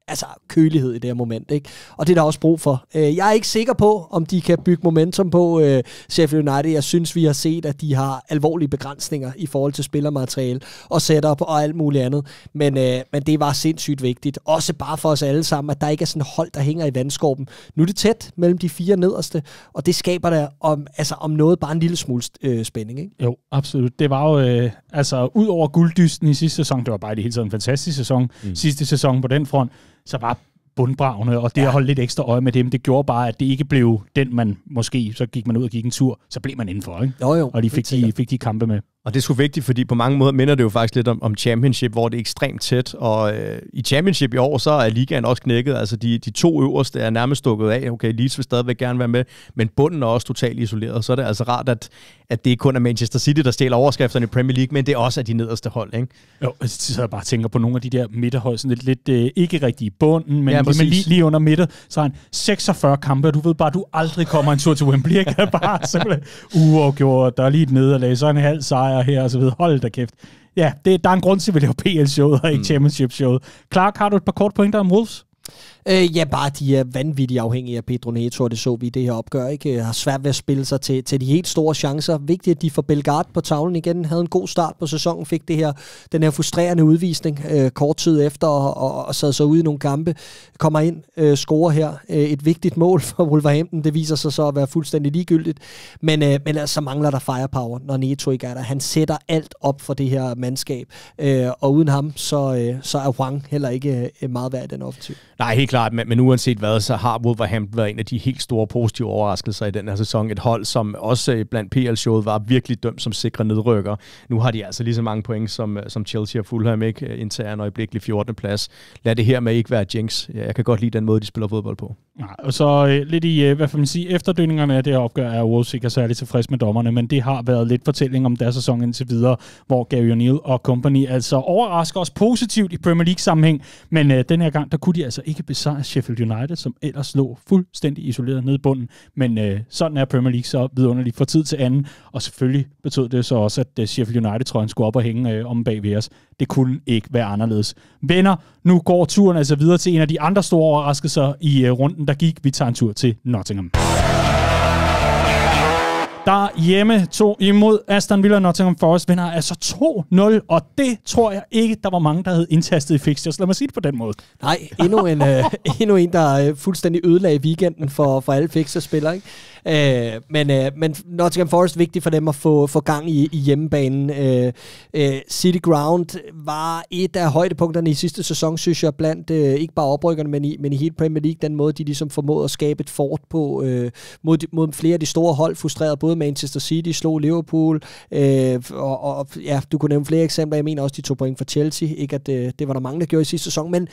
altså, kølighed i det her moment. Ikke? Og det er der også brug for. Øh, jeg er ikke sikker på, om de kan bygge momentum på øh, Sheffield United. Jeg synes, vi har set, at de har alvorlige begrænsninger i forhold til spillermateriale og setup og alt muligt andet. Men, øh, men det var sindssygt vigtigt. Også bare for os alle sammen, at der ikke er sådan hold, der hænger i vandskorben. Nu er det tæt mellem de fire nederste, og det skaber der om, altså, om noget bare en lille smule øh, spænding. Ikke? Jo, absolut. Det var jo, øh, altså ud over gulddysten i sidste sæson, det var bare det hele taget en fantastisk sæson. Mm. Sidste sæson på den front, så var bundbravende, og det ja. at holde lidt ekstra øje med dem, det gjorde bare, at det ikke blev den, man måske, så gik man ud og gik en tur, så blev man indenfor, ikke? Jo, jo. Og de fik, de, fik de kampe med. Og det er sgu vigtigt, fordi på mange måder minder det jo faktisk lidt om, om championship, hvor det er ekstremt tæt. Og øh, i championship i år, så er ligaen også knækket. Altså de, de to øverste er nærmest dukket af. Okay, Leeds vil stadigvæk gerne være med, men bunden er også totalt isoleret. Så er det altså rart, at, at det ikke kun er Manchester City, der stjæler overskrifterne i Premier League, men det er også af de nederste hold, ikke? Jo, altså, så jeg bare tænker på nogle af de der midterhold, sådan lidt, lidt øh, ikke rigtig i bunden, men, ja, lige, men lige, lige, under midten, så er han 46 kampe, og du ved bare, du aldrig kommer en tur til Wembley, ikke? (laughs) Bare simpelthen uafgjort, der er lige et nederlag, så en halv sejr, er her, og så videre. Hold da kæft. Ja, det, der er en grund til, at vi laver PL-showet og ikke mm. Championship-showet. Clark, har du et par kort pointer om Wolves? Øh, ja, bare de er vanvittigt afhængige af Pedro Neto, og det så vi i det her opgør. Ikke? Øh, har svært ved at spille sig til, til de helt store chancer. Vigtigt, at de får Belgard på tavlen igen. Havde en god start på sæsonen, fik det her, den her frustrerende udvisning øh, kort tid efter, og, og, og sad så ude i nogle kampe. Kommer ind, øh, scorer her øh, et vigtigt mål for Wolverhampton. Det viser sig så at være fuldstændig ligegyldigt. Men, øh, men altså, så mangler der firepower, når Neto ikke er der. Han sætter alt op for det her mandskab, øh, og uden ham, så, øh, så er Wang heller ikke øh, meget værd i den offensiv. Nej, helt klart klart, men, men uanset hvad, så har Wolverhampton været en af de helt store positive overraskelser i den her sæson. Et hold, som også øh, blandt PL-showet var virkelig dømt som sikre nedrykker. Nu har de altså lige så mange point, som, øh, som Chelsea og Fulham ikke øh, indtager en øjeblikkelig 14. plads. Lad det her med ikke være jinx. Jeg kan godt lide den måde, de spiller fodbold på. Nej, og så øh, lidt i, øh, hvad får man sige, efterdønningerne af det her opgør er Wolves ikke er særlig tilfreds med dommerne, men det har været lidt fortælling om deres sæson indtil videre, hvor Gary O'Neill og company altså overrasker os positivt i Premier League-sammenhæng, men øh, den her gang, der kunne de altså ikke så er Sheffield United, som ellers lå fuldstændig isoleret ned i bunden. Men øh, sådan er Premier League så vidunderligt fra tid til anden. Og selvfølgelig betød det så også, at øh, Sheffield United-trøjen skulle op og hænge øh, om bag ved os. Det kunne ikke være anderledes. Venner, nu går turen altså videre til en af de andre store overraskelser i øh, runden, der gik. Vi tager en tur til Nottingham der hjemme to imod Aston Villa Nottingham Forest vinder altså 2-0, og det tror jeg ikke, der var mange, der havde indtastet i fixtures. Lad mig sige det på den måde. Nej, endnu en, øh, (laughs) endnu en der øh, fuldstændig ødelagde weekenden for, for alle fixtures-spillere. Ikke? Øh, men, øh, men Nottingham Forest er vigtigt for dem at få, få gang i, i hjemmebanen. Øh, øh, City Ground var et af højdepunkterne i sidste sæson, synes jeg, blandt øh, ikke bare oprykkerne, men i, men i hele Premier League, den måde, de ligesom formåede at skabe et fort på øh, mod, mod flere af de store hold, frustreret både Manchester City slog Liverpool, øh, og, og ja, du kunne nævne flere eksempler. Jeg mener også, de tog point for Chelsea. Ikke at øh, det var der mange, der gjorde i sidste sæson, men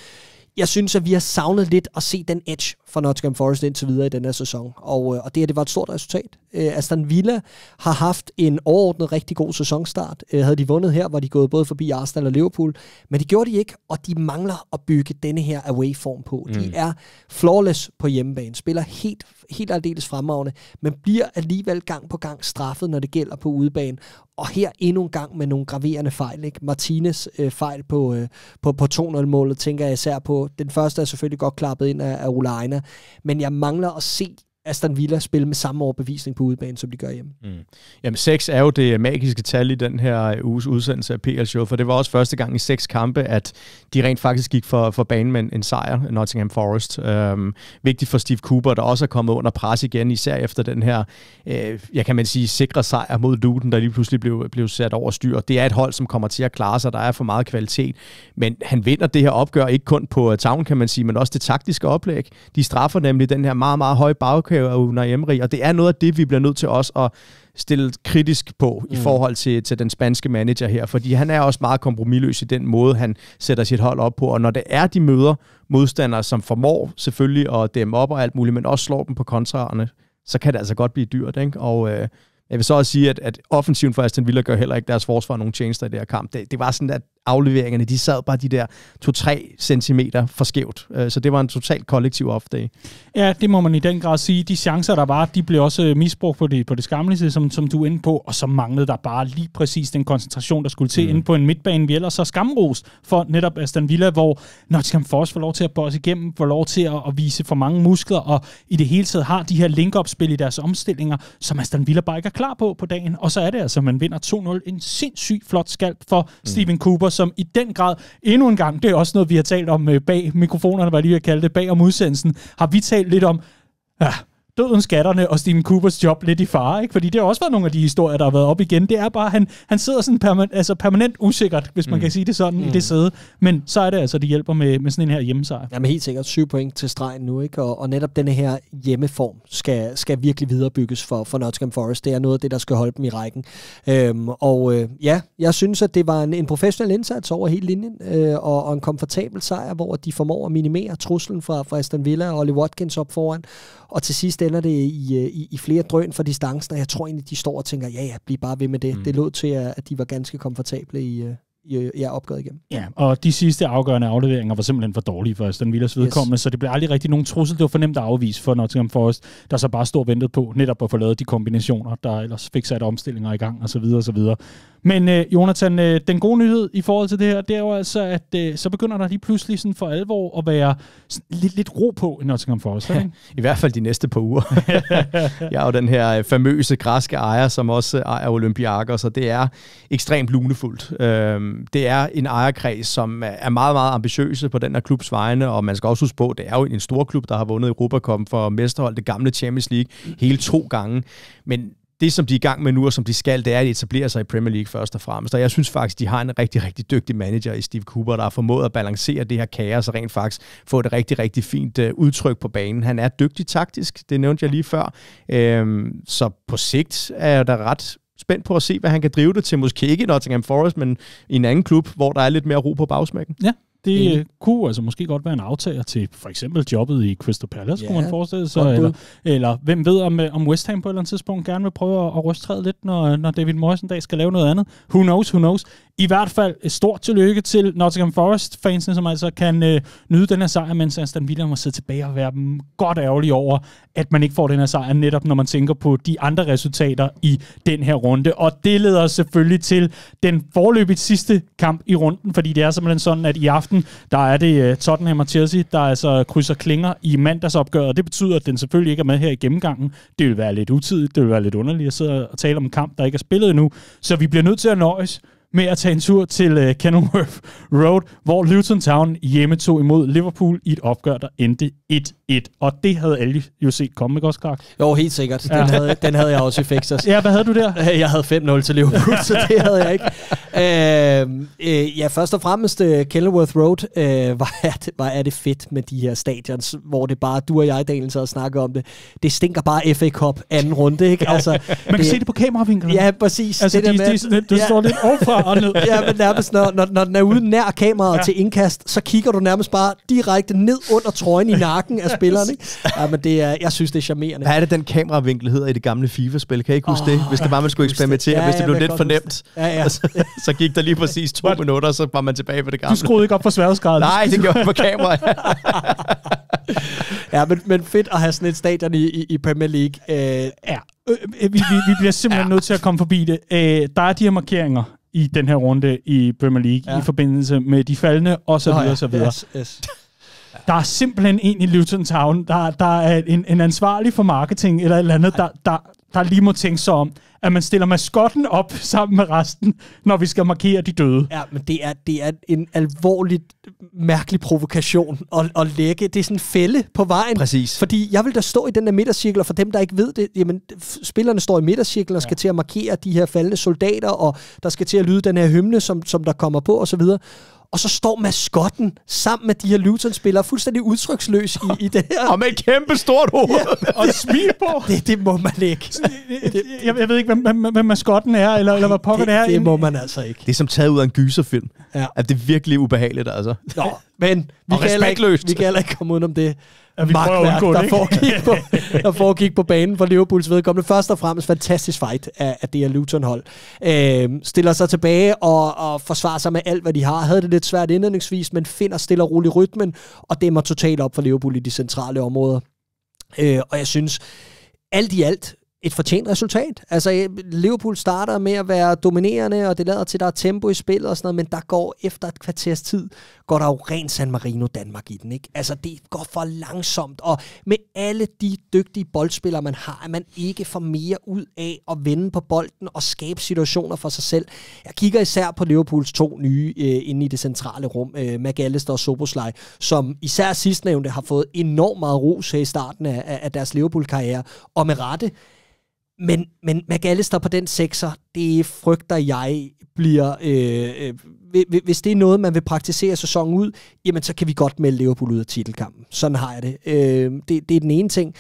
jeg synes, at vi har savnet lidt at se den edge fra Nottingham Forest indtil videre i den her sæson. Og, øh, og det her, det var et stort resultat. Øh, Aston Villa har haft en overordnet rigtig god sæsonstart. Øh, havde de vundet her, var de gået både forbi Arsenal og Liverpool, men det gjorde de ikke, og de mangler at bygge denne her away-form på. Mm. De er flawless på hjemmebane, spiller helt, helt aldeles fremragende, men bliver alligevel gang på gang straffet, når det gælder på udebane. Og her endnu en gang med nogle graverende fejl. Ikke? Martinez øh, fejl på, øh, på, på 2-0-målet, tænker jeg især på. Den første er selvfølgelig godt klappet ind af, af Ejner, men jeg mangler at se Aston Villa spille med samme overbevisning på udebane, som de gør hjemme. Mm. Jamen 6 er jo det magiske tal i den her øh, uges udsendelse af PL Show, for det var også første gang i seks kampe, at de rent faktisk gik for, for banen med en, sejr, Nottingham Forest. Øhm, vigtigt for Steve Cooper, der også er kommet under pres igen, især efter den her, øh, jeg kan man sige, sikre sejr mod Luton, der lige pludselig blev, blev sat over styr. Det er et hold, som kommer til at klare sig, der er for meget kvalitet, men han vinder det her opgør, ikke kun på øh, town, kan man sige, men også det taktiske oplæg. De straffer nemlig den her meget, meget høje bagkø Lukaku af Unai Emery, og det er noget af det, vi bliver nødt til også at stille kritisk på mm. i forhold til, til den spanske manager her, fordi han er også meget kompromilløs i den måde, han sætter sit hold op på, og når det er, de møder modstandere, som formår selvfølgelig at dæmme op og alt muligt, men også slår dem på kontraerne, så kan det altså godt blive dyrt, ikke? Og øh, jeg vil så også sige, at, at offensiven for Aston Villa gør heller ikke deres forsvar nogen tjenester i det her kamp. Det, det var sådan, at afleveringerne, de sad bare de der 2-3 cm for skævt. Øh, så det var en total kollektiv off-day. Ja, det må man i den grad sige. De chancer, der var, de blev også øh, misbrugt på det, på det skamlige, som, som du er inde på, og så manglede der bare lige præcis den koncentration, der skulle til mm. inde på en midtbane, vi ellers så skamros for netop Aston Villa, hvor Nottingham Forest får lov til at bosse igennem, får lov til at, at vise for mange muskler, og i det hele taget har de her link-up-spil i deres omstillinger, som Aston Villa bare ikke er klar på på dagen, og så er det altså, man vinder 2-0. En sindssygt flot skalp for mm. Steven Cooper, som i den grad endnu en gang, det er også noget, vi har talt om øh, bag mikrofonerne, var lige at kalde det, bag om udsendelsen, har vi talt lidt om, ja, døden, skatterne og Stephen Coopers job lidt i fare, ikke? Fordi det har også været nogle af de historier, der har været op igen. Det er bare, han, han sidder sådan permanent, altså permanent usikkert, hvis man mm. kan sige det sådan, mm. i det mm. sæde. Men så er det altså, det hjælper med, med sådan en her hjemmesejr. Jamen helt sikkert, syv point til stregen nu, ikke? Og, og netop denne her hjemmeform skal, skal virkelig viderebygges for, for Nottingham Forest. Det er noget af det, der skal holde dem i rækken. Øhm, og øh, ja, jeg synes, at det var en, en professionel indsats over hele linjen, øh, og, og en komfortabel sejr, hvor de formår at minimere truslen fra, fra Aston Villa og Ollie Watkins op foran. Og til sidst stiller det i, øh, i, i flere drøn for distancen, og jeg tror egentlig, de står og tænker, ja ja, bliv bare ved med det. Mm. Det lå til, at de var ganske komfortable i, øh, Øh, jeg opgøret igen. Ja, og de sidste afgørende afleveringer var simpelthen for dårlige for Aston Villas vedkommende, yes. så det blev aldrig rigtig nogen trussel. Det var for nemt at afvise for Nottingham Forest, der så bare stod ventet på netop at få lavet de kombinationer, der ellers fik sat omstillinger i gang osv. osv. Men øh, Jonathan, øh, den gode nyhed i forhold til det her, det er jo altså, at øh, så begynder der lige pludselig sådan for alvor at være lidt, lidt ro på i Nottingham Forest. Ikke? (laughs) I hvert fald de næste par uger. (laughs) jeg er jo den her øh, famøse græske ejer, som også øh, ejer Olympiakos, og det er ekstremt lunefuldt. Øhm, det er en ejerkreds, som er meget, meget ambitiøse på den her klubs vegne, og man skal også huske på, det er jo en stor klub, der har vundet Europa Cup for mesterhold, det gamle Champions League, hele to gange. Men det, som de er i gang med nu, og som de skal, det er at etablere sig i Premier League først og fremmest. Og jeg synes faktisk, de har en rigtig, rigtig dygtig manager i Steve Cooper, der har formået at balancere det her kaos og rent faktisk få et rigtig, rigtig fint øh, udtryk på banen. Han er dygtig taktisk, det nævnte jeg lige før. Øhm, så på sigt er der ret spændt på at se, hvad han kan drive det til. Måske ikke i Nottingham Forest, men i en anden klub, hvor der er lidt mere ro på bagsmækken. Ja, det mm. kunne altså måske godt være en aftager til for eksempel jobbet i Crystal Palace, yeah. kunne man forestille sig. Eller, eller hvem ved, om, øh, om West Ham på et eller andet tidspunkt gerne vil prøve at, at ryste træet lidt, når, når David Moyes en dag skal lave noget andet. Who knows, who knows. I hvert fald et stort tillykke til Nottingham Forest-fansene, som altså kan øh, nyde den her sejr, mens Aston Villa må sidde tilbage og være dem godt ærgerlig over, at man ikke får den her sejr, netop når man tænker på de andre resultater i den her runde. Og det leder os selvfølgelig til den forløbigt sidste kamp i runden, fordi det er simpelthen sådan, at i aften, der er det øh, Tottenham og Chelsea, der altså krydser klinger i mandagsopgøret, og det betyder, at den selvfølgelig ikke er med her i gennemgangen. Det vil være lidt utidigt, det vil være lidt underligt at sidde og tale om en kamp, der ikke er spillet endnu, så vi bliver nødt til at nøjes med at tage en tur til uh, Kenilworth Road, hvor Luton Town hjemme tog imod Liverpool i et opgør, der endte 1-1. Og det havde alle jo set komme, ikke også, Clark? Jo, helt sikkert. Den, ja. havde, den havde jeg også i Fixers. Ja, hvad havde du der? (laughs) Jeg havde 5-0 til Liverpool, så det havde jeg ikke. Øhm, øh, ja, først og fremmest, uh, Kenilworth Road, øh, hvor, er det, hvor er det fedt med de her stadions, hvor det bare, du og jeg, Daniel, så snakker om det. Det stinker bare FA Cup anden runde, ikke? Altså, Man kan det, se det på kameravinklen. Ja, præcis. Altså, det, de, der med, de, de, de ja, står lidt overfra og ned. ja, men nærmest, når, når, når den er ude nær kameraet ja. til indkast, så kigger du nærmest bare direkte ned under trøjen i nakken af spillerne. Ikke? Ja, men det er, jeg synes, det er charmerende. Hvad er det, den kameravinkel hedder i det gamle FIFA-spil? Kan I ikke huske oh, det? Hvis det var, man skulle eksperimentere, det. Ja, hvis det blev lidt for nemt. Ja, ja. Altså. (laughs) så gik der lige præcis to What? minutter, så var man tilbage på det gamle. Du skruede ikke op for sværhedsgraden. Nej, det gjorde jeg på kameraet. (laughs) ja, men, men fedt at have sådan et stadion i, i, i Premier League. Øh, ja. Øh, øh, vi, vi, vi bliver simpelthen ja. nødt til at komme forbi det. Øh, der er de her markeringer i den her runde i Premier League ja. i forbindelse med de faldende og så videre og så videre. Yes, yes. Der er simpelthen en i Luton Town, der, der er en, en ansvarlig for marketing eller et eller andet, der, der, der lige må tænke sig om at man stiller maskotten op sammen med resten, når vi skal markere de døde. Ja, men det er, det er en alvorligt mærkelig provokation at, at lægge. Det er sådan en fælde på vejen. Præcis. Fordi jeg vil da stå i den der midtercirkel, og for dem, der ikke ved det, jamen, spillerne står i midtercirklen og skal ja. til at markere de her faldende soldater, og der skal til at lyde den her hymne, som, som der kommer på osv. Og, så og så står maskotten sammen med de her Luton-spillere fuldstændig udtryksløs i, i det her. Og med et kæmpe stort hoved ja. og smil på. (laughs) Det, det må man ikke. Det, jeg, jeg ved ikke, hvem, hvem, hvem maskotten er, eller, Ej, eller hvad pokker det, det er. Det må man altså ikke. Det er som taget ud af en gyserfilm. Ja. At det er virkelig ubehageligt, altså. Nå, men vi kan, ikke, vi kan heller ikke komme udenom det at vi prøver at undgå der foregik, på, der foregik på banen for Liverpools vedkommende. Først og fremmest fantastisk fight af, af det her Luton-hold. Øh, stiller sig tilbage og, og forsvarer sig med alt, hvad de har. Havde det lidt svært indledningsvis, men finder stille og roligt rytmen, og dæmmer totalt op for Liverpool i de centrale områder. Øh, og jeg synes, alt i alt, et fortjent resultat. Altså, Liverpool starter med at være dominerende, og det lader til, at der er tempo i spillet og sådan noget, men der går efter et kvarters tid, går der jo rent San Marino Danmark i den, ikke? Altså, det går for langsomt, og med alle de dygtige boldspillere, man har, at man ikke får mere ud af at vende på bolden og skabe situationer for sig selv. Jeg kigger især på Liverpools to nye øh, inde i det centrale rum, øh, McAllister og Soboslej, som især sidstnævnte har fået enormt meget ros her i starten af, af deres Liverpool-karriere, og med rette. Men, men McAllister på den sekser, det frygter jeg bliver... Øh, øh, hvis det er noget, man vil praktisere sæsonen ud, jamen så kan vi godt melde Liverpool ud af titelkampen. Sådan har jeg det. Øh, det, det er den ene ting.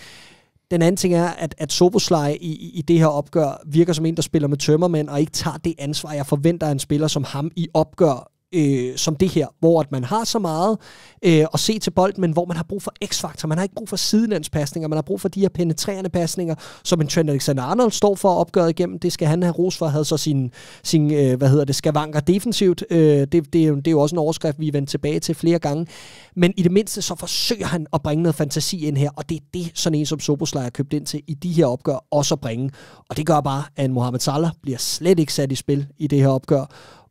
Den anden ting er, at, at Soboslej i, i det her opgør virker som en, der spiller med tømmermænd og ikke tager det ansvar, jeg forventer af en spiller som ham i opgør øh, som det her, hvor at man har så meget øh, at se til bolden, men hvor man har brug for x-faktor. Man har ikke brug for sidelandspasninger, man har brug for de her penetrerende pasninger, som en Trent Alexander-Arnold står for at opgøre igennem. Det skal han have ros for. Havde så sin, sin øh, hvad hedder det, skavanker defensivt. Øh, det, det, det, er jo, også en overskrift, vi er vendt tilbage til flere gange. Men i det mindste så forsøger han at bringe noget fantasi ind her, og det er det, sådan en som Soboslej har købt ind til i de her opgør, også at bringe. Og det gør bare, at Mohamed Salah bliver slet ikke sat i spil i det her opgør,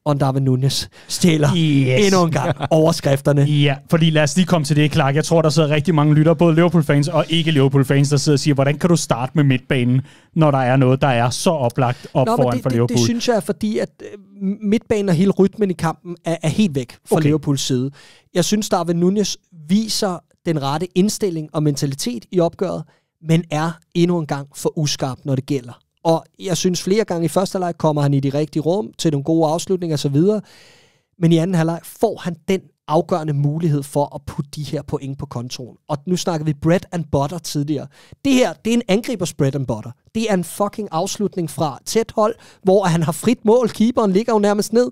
og Darwin Nunez stjæler yes. endnu en gang (laughs) overskrifterne. ja, fordi lad os lige komme til det, Clark. Jeg tror, der sidder rigtig mange lytter, både Liverpool-fans og ikke Liverpool-fans, der sidder og siger, hvordan kan du starte med midtbanen, når der er noget, der er så oplagt op Nå, foran det, for Liverpool? Det, det synes jeg er fordi, at øh, midtbanen og hele rytmen i kampen er, er helt væk fra okay. Liverpools side. Jeg synes, Darwin Nunez viser den rette indstilling og mentalitet i opgøret, men er endnu en gang for uskarp, når det gælder. Og jeg synes flere gange i første leg kommer han i de rigtige rum til nogle gode afslutninger osv. Men i anden halvleg får han den afgørende mulighed for at putte de her point på kontoren. Og nu snakker vi bread and butter tidligere. Det her, det er en angribers bread and butter. Det er en fucking afslutning fra tæt hold, hvor han har frit mål, keeperen ligger jo nærmest ned,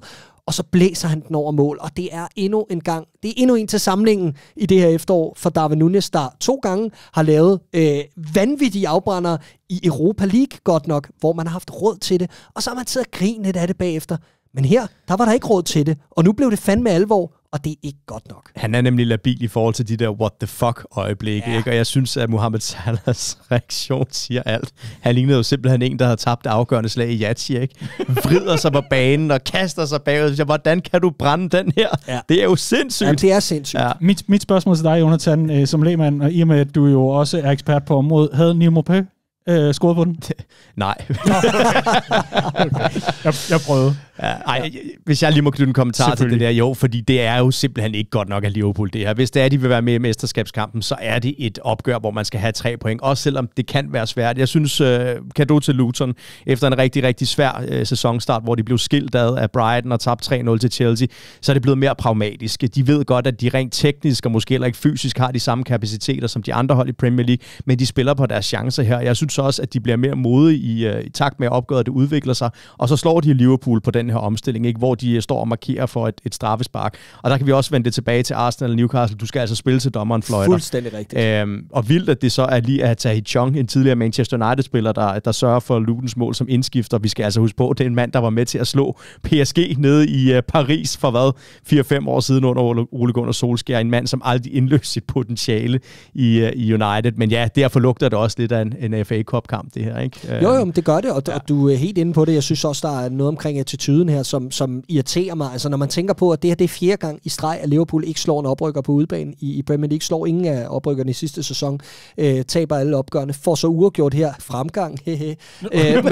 og så blæser han den over mål, og det er endnu en gang, det er endnu en til samlingen i det her efterår for Darwin Nunez, der to gange har lavet øh, vanvittige afbrændere i Europa League, godt nok, hvor man har haft råd til det, og så har man siddet og grinet af det bagefter. Men her, der var der ikke råd til det, og nu blev det fandme alvor, og det er ikke godt nok. Han er nemlig labil i forhold til de der what the fuck øjeblikke, ja. ikke? og jeg synes, at Mohamed Salahs (laughs) reaktion siger alt. Han lignede jo simpelthen en, der havde tabt afgørende slag i Yachi, ikke? vrider sig på banen og kaster sig bagud. Hvordan kan du brænde den her? Ja. Det er jo sindssygt. Ja, det er sindssygt. Ja. Mit, mit spørgsmål til dig, Jonathan, øh, som lægmand, og i og med, at du jo også er ekspert på området, havde Nimo Pø øh, scoret på den? (laughs) Nej. (laughs) okay. jeg, jeg prøvede. Ja, ej, hvis jeg lige må knytte en kommentar til det der, jo, fordi det er jo simpelthen ikke godt nok af Liverpool det her. Hvis det er, de vil være med i mesterskabskampen, så er det et opgør, hvor man skal have tre point, også selvom det kan være svært. Jeg synes, øh, til Luton, efter en rigtig, rigtig svær øh, sæsonstart, hvor de blev skilt ad af Brighton og tabte 3-0 til Chelsea, så er det blevet mere pragmatiske. De ved godt, at de rent teknisk og måske heller ikke fysisk har de samme kapaciteter som de andre hold i Premier League, men de spiller på deres chancer her. Jeg synes også, at de bliver mere modige i, øh, i takt med, at opgøret det udvikler sig, og så slår de Liverpool på den her omstilling, ikke? hvor de øh, står og markerer for et, et straffespark. Og der kan vi også vende det tilbage til Arsenal og Newcastle. Du skal altså spille til dommeren fløjter. Fuldstændig rigtigt. Øhm, og vildt, at det så er lige at tage Chong, en tidligere Manchester United-spiller, der, der sørger for Lutens mål som indskifter. Vi skal altså huske på, at det er en mand, der var med til at slå PSG nede i uh, Paris for hvad? 4-5 år siden under Ole Gunnar Solskjaer. En mand, som aldrig indløste sit potentiale i, uh, i United. Men ja, derfor lugter det også lidt af en, en FA Cup-kamp, det her. Ikke? Jo, jo, øhm, men det gør det, og, ja. og du er helt inde på det. Jeg synes også, der er noget omkring attitude lyden her, som, som irriterer mig. Altså, når man tænker på, at det her det er fjerde gang i streg, at Liverpool ikke slår en oprykker på udbanen i, i Premier League, slår ingen af oprykkerne i sidste sæson, øh, taber alle opgørene, får så uregjort her fremgang, hehe. øh, men,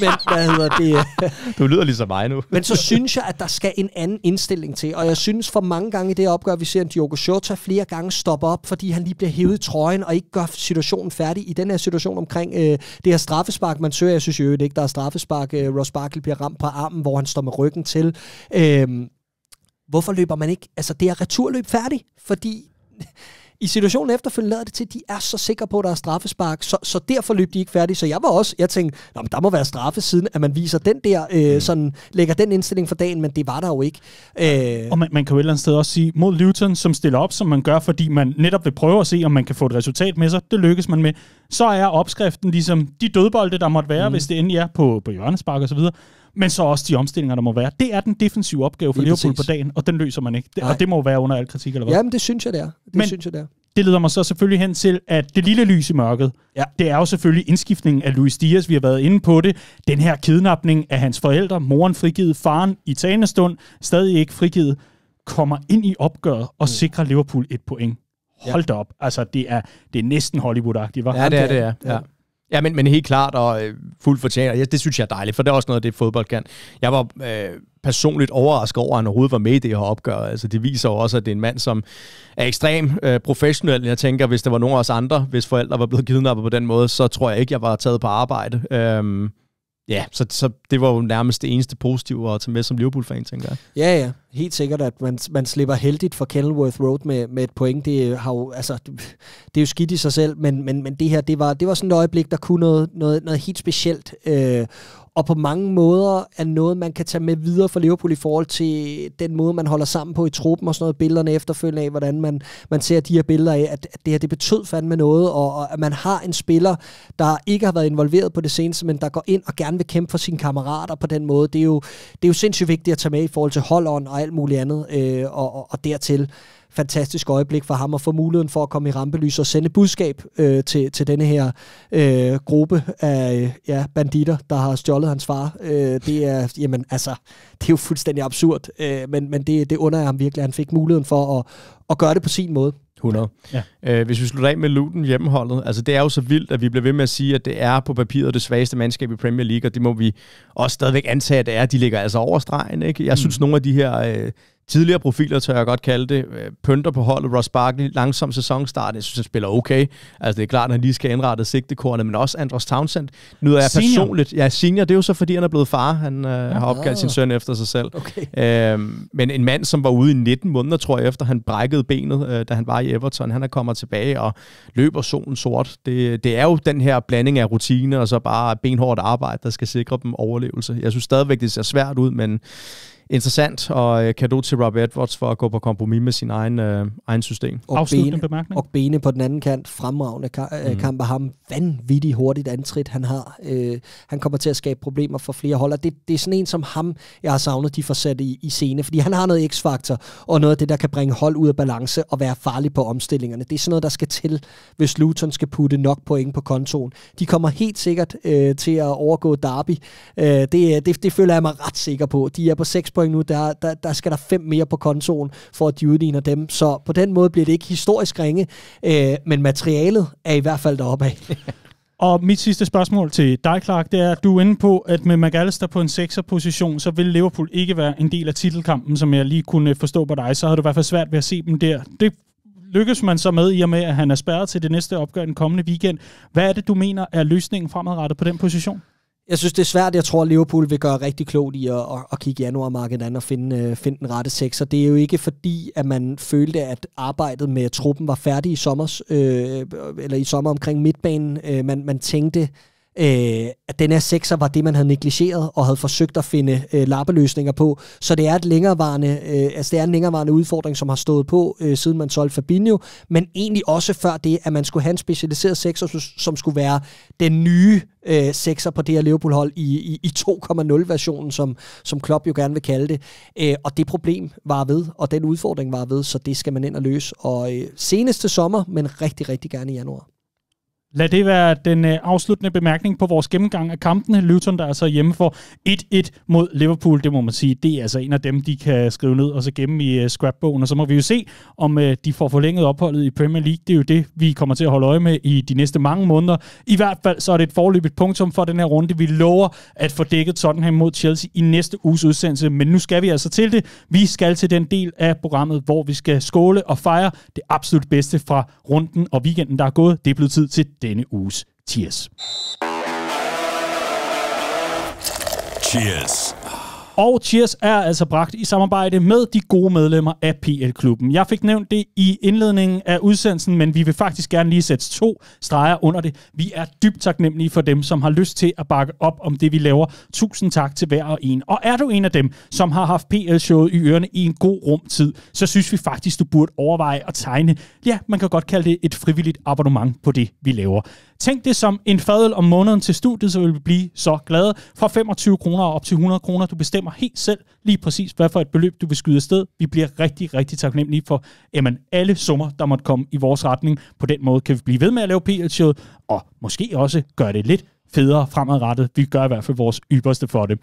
men hvad hedder det? (laughs) du lyder ligesom mig nu. (laughs) men så synes jeg, at der skal en anden indstilling til, og jeg synes for mange gange i det opgør, vi ser en Diogo Jota flere gange stoppe op, fordi han lige bliver hævet i trøjen og ikke gør situationen færdig. I den her situation omkring øh, det her straffespark, man søger, jeg synes jo ikke, der er straffespark. Øh, Ross Barkley bliver ramt på armen, hvor hvor han står med ryggen til. Øhm, hvorfor løber man ikke? Altså, det er returløb færdig, fordi i situationen efterfølgende lader det til, at de er så sikre på, at der er straffespark, så, så derfor løb de ikke færdigt. Så jeg var også, jeg tænkte, Nå, men der må være straffe siden, at man viser den der, øh, mm. sådan, lægger den indstilling for dagen, men det var der jo ikke. Øh. Og man, man kan jo et eller andet sted også sige, mod Luton, som stiller op, som man gør, fordi man netop vil prøve at se, om man kan få et resultat med sig, det lykkes man med, så er opskriften ligesom de dødbolde, der måtte være, mm. hvis det endelig er på, på hjørnespark og så videre, men så også de omstillinger, der må være. Det er den defensive opgave for Liverpool på dagen, og den løser man ikke. Det, og det må være under al kritik, eller hvad? Jamen, det synes jeg, det er. Det men, synes jeg, det er det leder mig så selvfølgelig hen til, at det lille lys i mørket, ja. det er jo selvfølgelig indskiftningen af Luis Dias, vi har været inde på det. Den her kidnapning af hans forældre, moren frigivet, faren i tagende stund, stadig ikke frigivet, kommer ind i opgøret og mm. sikrer Liverpool et point. Hold ja. da op. Altså, det er, det er næsten Hollywood-agtigt, var? Ja, det er det, ja. ja. Ja, men, men helt klart og øh, fuldt fortjent. Ja, det synes jeg er dejligt, for det er også noget af det, fodbold kan. Jeg var øh, personligt overrasket over, at han overhovedet var med i det her opgør. Altså, det viser jo også, at det er en mand, som er ekstrem øh, professionel. Jeg tænker, hvis der var nogen af os andre, hvis forældre var blevet kidnappet på den måde, så tror jeg ikke, jeg var taget på arbejde. Øh, Ja, så, så det var jo nærmest det eneste positive at tage med som Liverpool-fan, tænker jeg. Ja, ja. Helt sikkert, at man, man slipper heldigt for Kenilworth Road med, med et point. Det, har jo, altså, det, det er jo skidt i sig selv, men, men, men det her, det var, det var sådan et øjeblik, der kunne noget, noget, noget helt specielt. Øh, og på mange måder er noget, man kan tage med videre for Liverpool i forhold til den måde, man holder sammen på i truppen og sådan noget, billederne efterfølgende af, hvordan man, man ser de her billeder af, at, at det her det betød fandme noget, og, og at man har en spiller, der ikke har været involveret på det seneste, men der går ind og gerne vil kæmpe for sine kammerater på den måde, det er jo, det er jo sindssygt vigtigt at tage med i forhold til holdånd og alt muligt andet, øh, og, og, og dertil fantastisk øjeblik for ham at få muligheden for at komme i rampelys og sende budskab øh, til, til denne her øh, gruppe af ja, banditter, der har stjålet hans far. Øh, det, er, jamen, altså, det er jo fuldstændig absurd, øh, men, men det, det under jeg ham virkelig, han fik muligheden for at, at gøre det på sin måde. 100. Ja. Øh, hvis vi slutter af med Luton hjemmeholdet, altså det er jo så vildt, at vi bliver ved med at sige, at det er på papiret det svageste mandskab i Premier League, og det må vi også stadigvæk antage, at det er. De ligger altså over stregen. Ikke? Jeg mm. synes, nogle af de her øh, tidligere profiler, tør jeg godt kalde det. Øh, Pønter på holdet, Ross Barkley, langsom sæsonstart, jeg synes, han spiller okay. Altså, det er klart, at han lige skal indrette sigtekornet, men også Andros Townsend. er jeg senior. personligt. Ja, senior, det er jo så, fordi han er blevet far. Han øh, har opkaldt sin søn efter sig selv. Okay. Øhm, men en mand, som var ude i 19 måneder, tror jeg, efter han brækkede benet, øh, da han var i Everton, han er kommet tilbage og løber solen sort. Det, det er jo den her blanding af rutine og så bare benhårdt arbejde, der skal sikre dem overlevelse. Jeg synes stadigvæk, det ser svært ud, men interessant, og øh, kado til Rob Edwards for at gå på kompromis med sin egen, øh, egen system. Og bene, bemærkning. Og Bene på den anden kant, fremragende ka- mm. kamp af ham, vanvittigt hurtigt antrit han har. Øh, han kommer til at skabe problemer for flere hold, og det, det er sådan en som ham, jeg har savnet, de får sat i, i scene, fordi han har noget x-faktor, og noget af det, der kan bringe hold ud af balance og være farlig på omstillingerne. Det er sådan noget, der skal til, hvis Luton skal putte nok point på kontoen. De kommer helt sikkert øh, til at overgå Derby. Øh, det, det, det føler jeg mig ret sikker på. De er på 6 på point nu, der, der, der skal der fem mere på kontoen, for at de udligner dem. Så på den måde bliver det ikke historisk ringe, øh, men materialet er i hvert fald deroppe af. (laughs) Og mit sidste spørgsmål til dig, Clark, det er, at du er inde på, at med McAllister på en 6'er position, så vil Liverpool ikke være en del af titelkampen, som jeg lige kunne forstå på dig. Så har du i hvert fald svært ved at se dem der. Det lykkes man så med, i og med, at han er spærret til det næste opgør den kommende weekend. Hvad er det, du mener er løsningen fremadrettet på den position? Jeg synes, det er svært. Jeg tror, at Liverpool vil gøre rigtig klogt i at, at, at kigge januarmarkedet an og finde, øh, finde den rette Og Det er jo ikke fordi, at man følte, at arbejdet med truppen var færdig i sommer, øh, eller i sommer omkring midtbanen. Øh, man, man tænkte, øh, at den her sekser var det, man havde negligeret og havde forsøgt at finde øh, lappeløsninger på. Så det er, et længerevarende, øh, altså det er en længerevarende udfordring, som har stået på, øh, siden man solgte Fabinho, men egentlig også før det, at man skulle have en specialiseret sekser, som skulle være den nye øh, sekser på det her Liverpool-hold i, i, i 2.0-versionen, som, som Klopp jo gerne vil kalde det. Øh, og det problem var ved, og den udfordring var ved, så det skal man ind og løse. Og øh, seneste sommer, men rigtig, rigtig gerne i januar. Lad det være den øh, afsluttende bemærkning på vores gennemgang af kampene. Luton, der er så hjemme for 1-1 mod Liverpool, det må man sige, det er altså en af dem, de kan skrive ned og så gemme i øh, scrapbogen. Og så må vi jo se, om øh, de får forlænget opholdet i Premier League. Det er jo det, vi kommer til at holde øje med i de næste mange måneder. I hvert fald så er det et forløbigt punktum for den her runde. Vi lover at få dækket Tottenham mod Chelsea i næste uges udsendelse, men nu skal vi altså til det. Vi skal til den del af programmet, hvor vi skal skåle og fejre det absolut bedste fra runden og weekenden, der er gået. Det er blevet tid til denne uges Cheers. Cheers. Og Cheers er altså bragt i samarbejde med de gode medlemmer af PL-klubben. Jeg fik nævnt det i indledningen af udsendelsen, men vi vil faktisk gerne lige sætte to streger under det. Vi er dybt taknemmelige for dem, som har lyst til at bakke op om det, vi laver. Tusind tak til hver og en. Og er du en af dem, som har haft PL-showet i ørerne i en god rumtid, så synes vi faktisk, du burde overveje at tegne, ja, man kan godt kalde det et frivilligt abonnement på det, vi laver. Tænk det som en fadel om måneden til studiet, så vil vi blive så glade. Fra 25 kroner op til 100 kroner, du bestemmer bestemmer helt selv lige præcis, hvad for et beløb du vil skyde afsted. Vi bliver rigtig, rigtig taknemmelige for jamen, alle summer, der måtte komme i vores retning. På den måde kan vi blive ved med at lave PL-showet, og måske også gøre det lidt federe fremadrettet. Vi gør i hvert fald vores ypperste for det.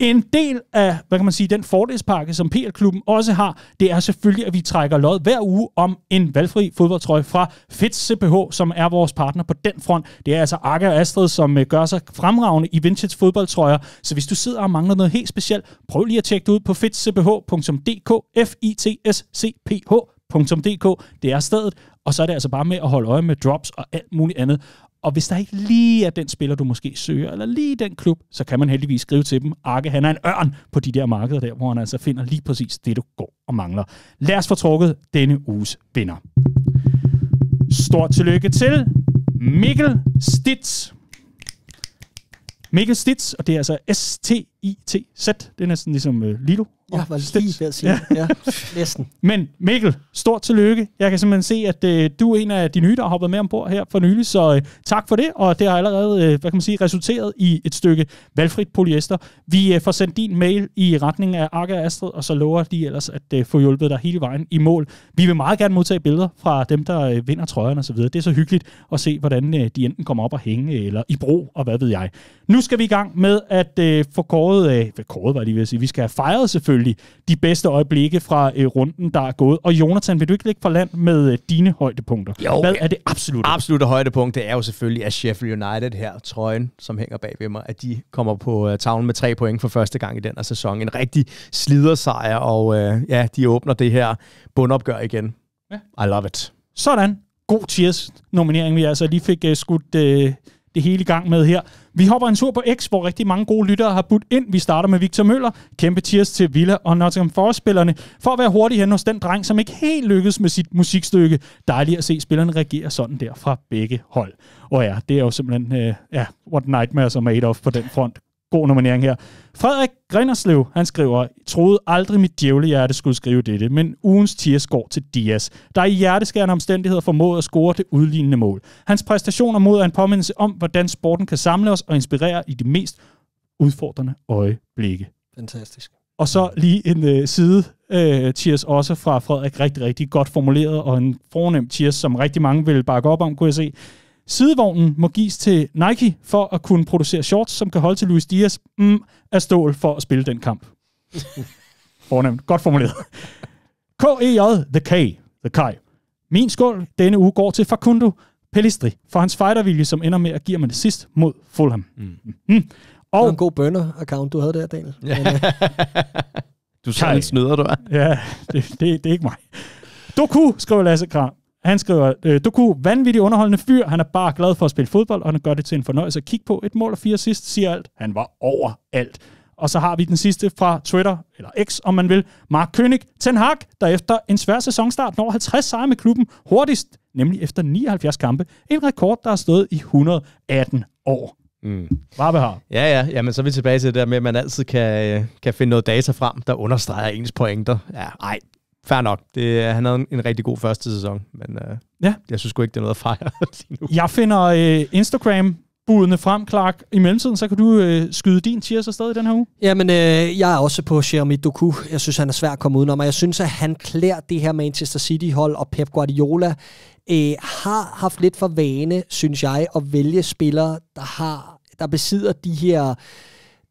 En del af, hvad kan man sige, den fordelspakke, som PL-klubben også har, det er selvfølgelig, at vi trækker lod hver uge om en valgfri fodboldtrøje fra Fitz CPH, som er vores partner på den front. Det er altså Arke og Astrid, som øh, gør sig fremragende i vintage fodboldtrøjer. Så hvis du sidder og mangler noget helt specielt, prøv lige at tjekke det ud på fitzcph.dk, f i t s c p -h Det er stedet, og så er det altså bare med at holde øje med drops og alt muligt andet. Og hvis der ikke lige er den spiller, du måske søger, eller lige den klub, så kan man heldigvis skrive til dem, Arke, han er en ørn på de der markeder der, hvor han altså finder lige præcis det, du går og mangler. Lad os få trukket denne uges vinder. Stort tillykke til Mikkel Stitz. Mikkel Stitz, og det er altså S-T-I-T-Z. Det er næsten ligesom øh, Lilo, jeg var lige ved at sige ja. ja. Næsten. Men Mikkel, stort tillykke. Jeg kan simpelthen se, at øh, du er en af de nye, der har hoppet med ombord her for nylig, så øh, tak for det, og det har allerede øh, hvad kan man sige, resulteret i et stykke valgfrit polyester. Vi øh, får sendt din mail i retning af og Astrid, og så lover de ellers at øh, få hjulpet dig hele vejen i mål. Vi vil meget gerne modtage billeder fra dem, der øh, vinder trøjerne osv. Det er så hyggeligt at se, hvordan øh, de enten kommer op og hænge, eller i bro, og hvad ved jeg. Nu skal vi i gang med at øh, få kåret, øh, kåret var det, vil sige, vi skal have fejret selvfølgelig selvfølgelig de bedste øjeblikke fra øh, runden, der er gået. Og Jonathan, vil du ikke lægge for land med øh, dine højdepunkter? Jo, Hvad er det absolutte? Absolutte højdepunkt, det er jo selvfølgelig, at Sheffield United her, trøjen, som hænger bag ved mig, at de kommer på øh, tavlen med tre point for første gang i den her sæson. En rigtig slidersejr, og øh, ja, de åbner det her bundopgør igen. Ja. I love it. Sådan. God cheers-nominering, vi altså lige fik øh, skudt... Øh, det hele i gang med her. Vi hopper en tur på X, hvor rigtig mange gode lyttere har budt ind. Vi starter med Victor Møller. Kæmpe cheers til Villa og Nottingham Forest-spillerne for at være hurtig hen hos den dreng, som ikke helt lykkedes med sit musikstykke. Dejligt at se spillerne reagere sådan der fra begge hold. Og ja, det er jo simpelthen, uh, ja, what nightmare som er made of på den front god nominering her. Frederik Grinderslev, han skriver, troede aldrig mit djævlehjerte skulle skrive dette, men ugens tirs går til Dias, der i hjerteskærende omstændigheder formåede at score det udlignende mål. Hans præstationer mod er en påmindelse om, hvordan sporten kan samle os og inspirere i de mest udfordrende øjeblikke. Fantastisk. Og så lige en øh, side øh, cheers også fra Frederik, rigtig, rigtig godt formuleret, og en fornem cheers, som rigtig mange vil bakke op om, kunne jeg se. Sidevognen må gives til Nike for at kunne producere shorts, som kan holde til Luis Diaz mm, af stål for at spille den kamp. (laughs) Fornemt. Godt formuleret. KEJ, The K, The Kai. Min skål denne uge går til Facundo Pellistri for hans fightervilje, som ender med at give mig det sidst mod Fulham. Mm. Mm. Og, det var en god bønder account du havde der, Daniel. Ja. Øh, du sagde, sådan snyder, du er. Ja, det, det, det er ikke mig. Doku, skriver Lasse Kram. Han skriver, øh, du kunne vanvittigt underholdende fyr, han er bare glad for at spille fodbold, og han gør det til en fornøjelse at kigge på. Et mål og fire sidst siger alt. Han var over alt. Og så har vi den sidste fra Twitter, eller X om man vil, Mark König, Ten Hag, der efter en svær sæsonstart når 50 sejre med klubben hurtigst, nemlig efter 79 kampe. En rekord, der har stået i 118 år. Mm. Varbehar. Ja, ja. Jamen, så er vi tilbage til det der med, at man altid kan, øh, kan finde noget data frem, der understreger ens pointer. Ja, ej, fair nok. Det, øh, han havde en, rigtig god første sæson, men øh, ja. jeg synes sgu ikke, det er noget at fejre (laughs) lige nu. Jeg finder øh, Instagram budene frem, Clark. I mellemtiden, så kan du øh, skyde din tirs afsted i den her uge. Jamen, øh, jeg er også på Jeremy Doku. Jeg synes, han er svær at komme udenom, og jeg synes, at han klæder det her Manchester City-hold, og Pep Guardiola øh, har haft lidt for vane, synes jeg, at vælge spillere, der har der besidder de her øh,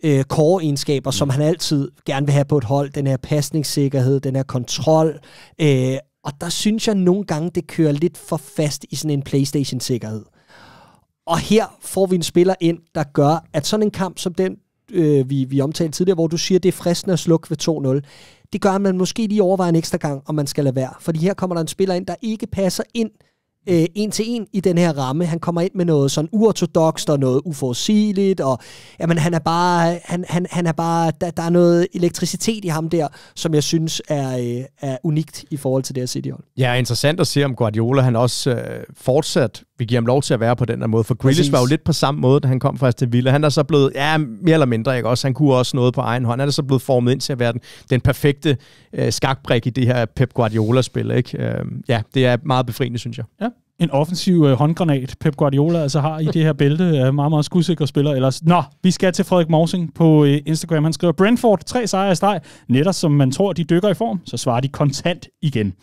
øh, core-egenskaber, som mm. han altid gerne vil have på et hold. Den her pasningssikkerhed, den her kontrol. Øh, og der synes jeg nogle gange, det kører lidt for fast i sådan en PlayStation-sikkerhed. Og her får vi en spiller ind, der gør, at sådan en kamp som den, øh, vi, vi omtalte tidligere, hvor du siger, det er fristende at slukke ved 2-0, det gør, at man måske lige overvejer en ekstra gang, om man skal lade være. Fordi her kommer der en spiller ind, der ikke passer ind øh, en til en i den her ramme. Han kommer ind med noget sådan uortodokst og noget uforudsigeligt, og jamen, han er bare, han, han, han er bare der, der er noget elektricitet i ham der, som jeg synes er, øh, er unikt i forhold til det her City Ja, interessant at se, om Guardiola han også øh, fortsat vi giver ham lov til at være på den der måde. For Grealish var jo lidt på samme måde, da han kom fra Aston Villa. Han er så blevet, ja, mere eller mindre, ikke også? Han kunne også noget på egen hånd. Han er så blevet formet ind til at være den, den perfekte øh, skakbrik i det her Pep Guardiola-spil, ikke? Øh, ja, det er meget befriende, synes jeg. Ja en offensiv øh, håndgranat, Pep Guardiola altså har i det her bælte af meget, meget skudsikre spillere ellers. Nå, vi skal til Frederik Morsing på øh, Instagram. Han skriver, Brentford, tre sejre i streg. Netop som man tror, de dykker i form, så svarer de kontant igen.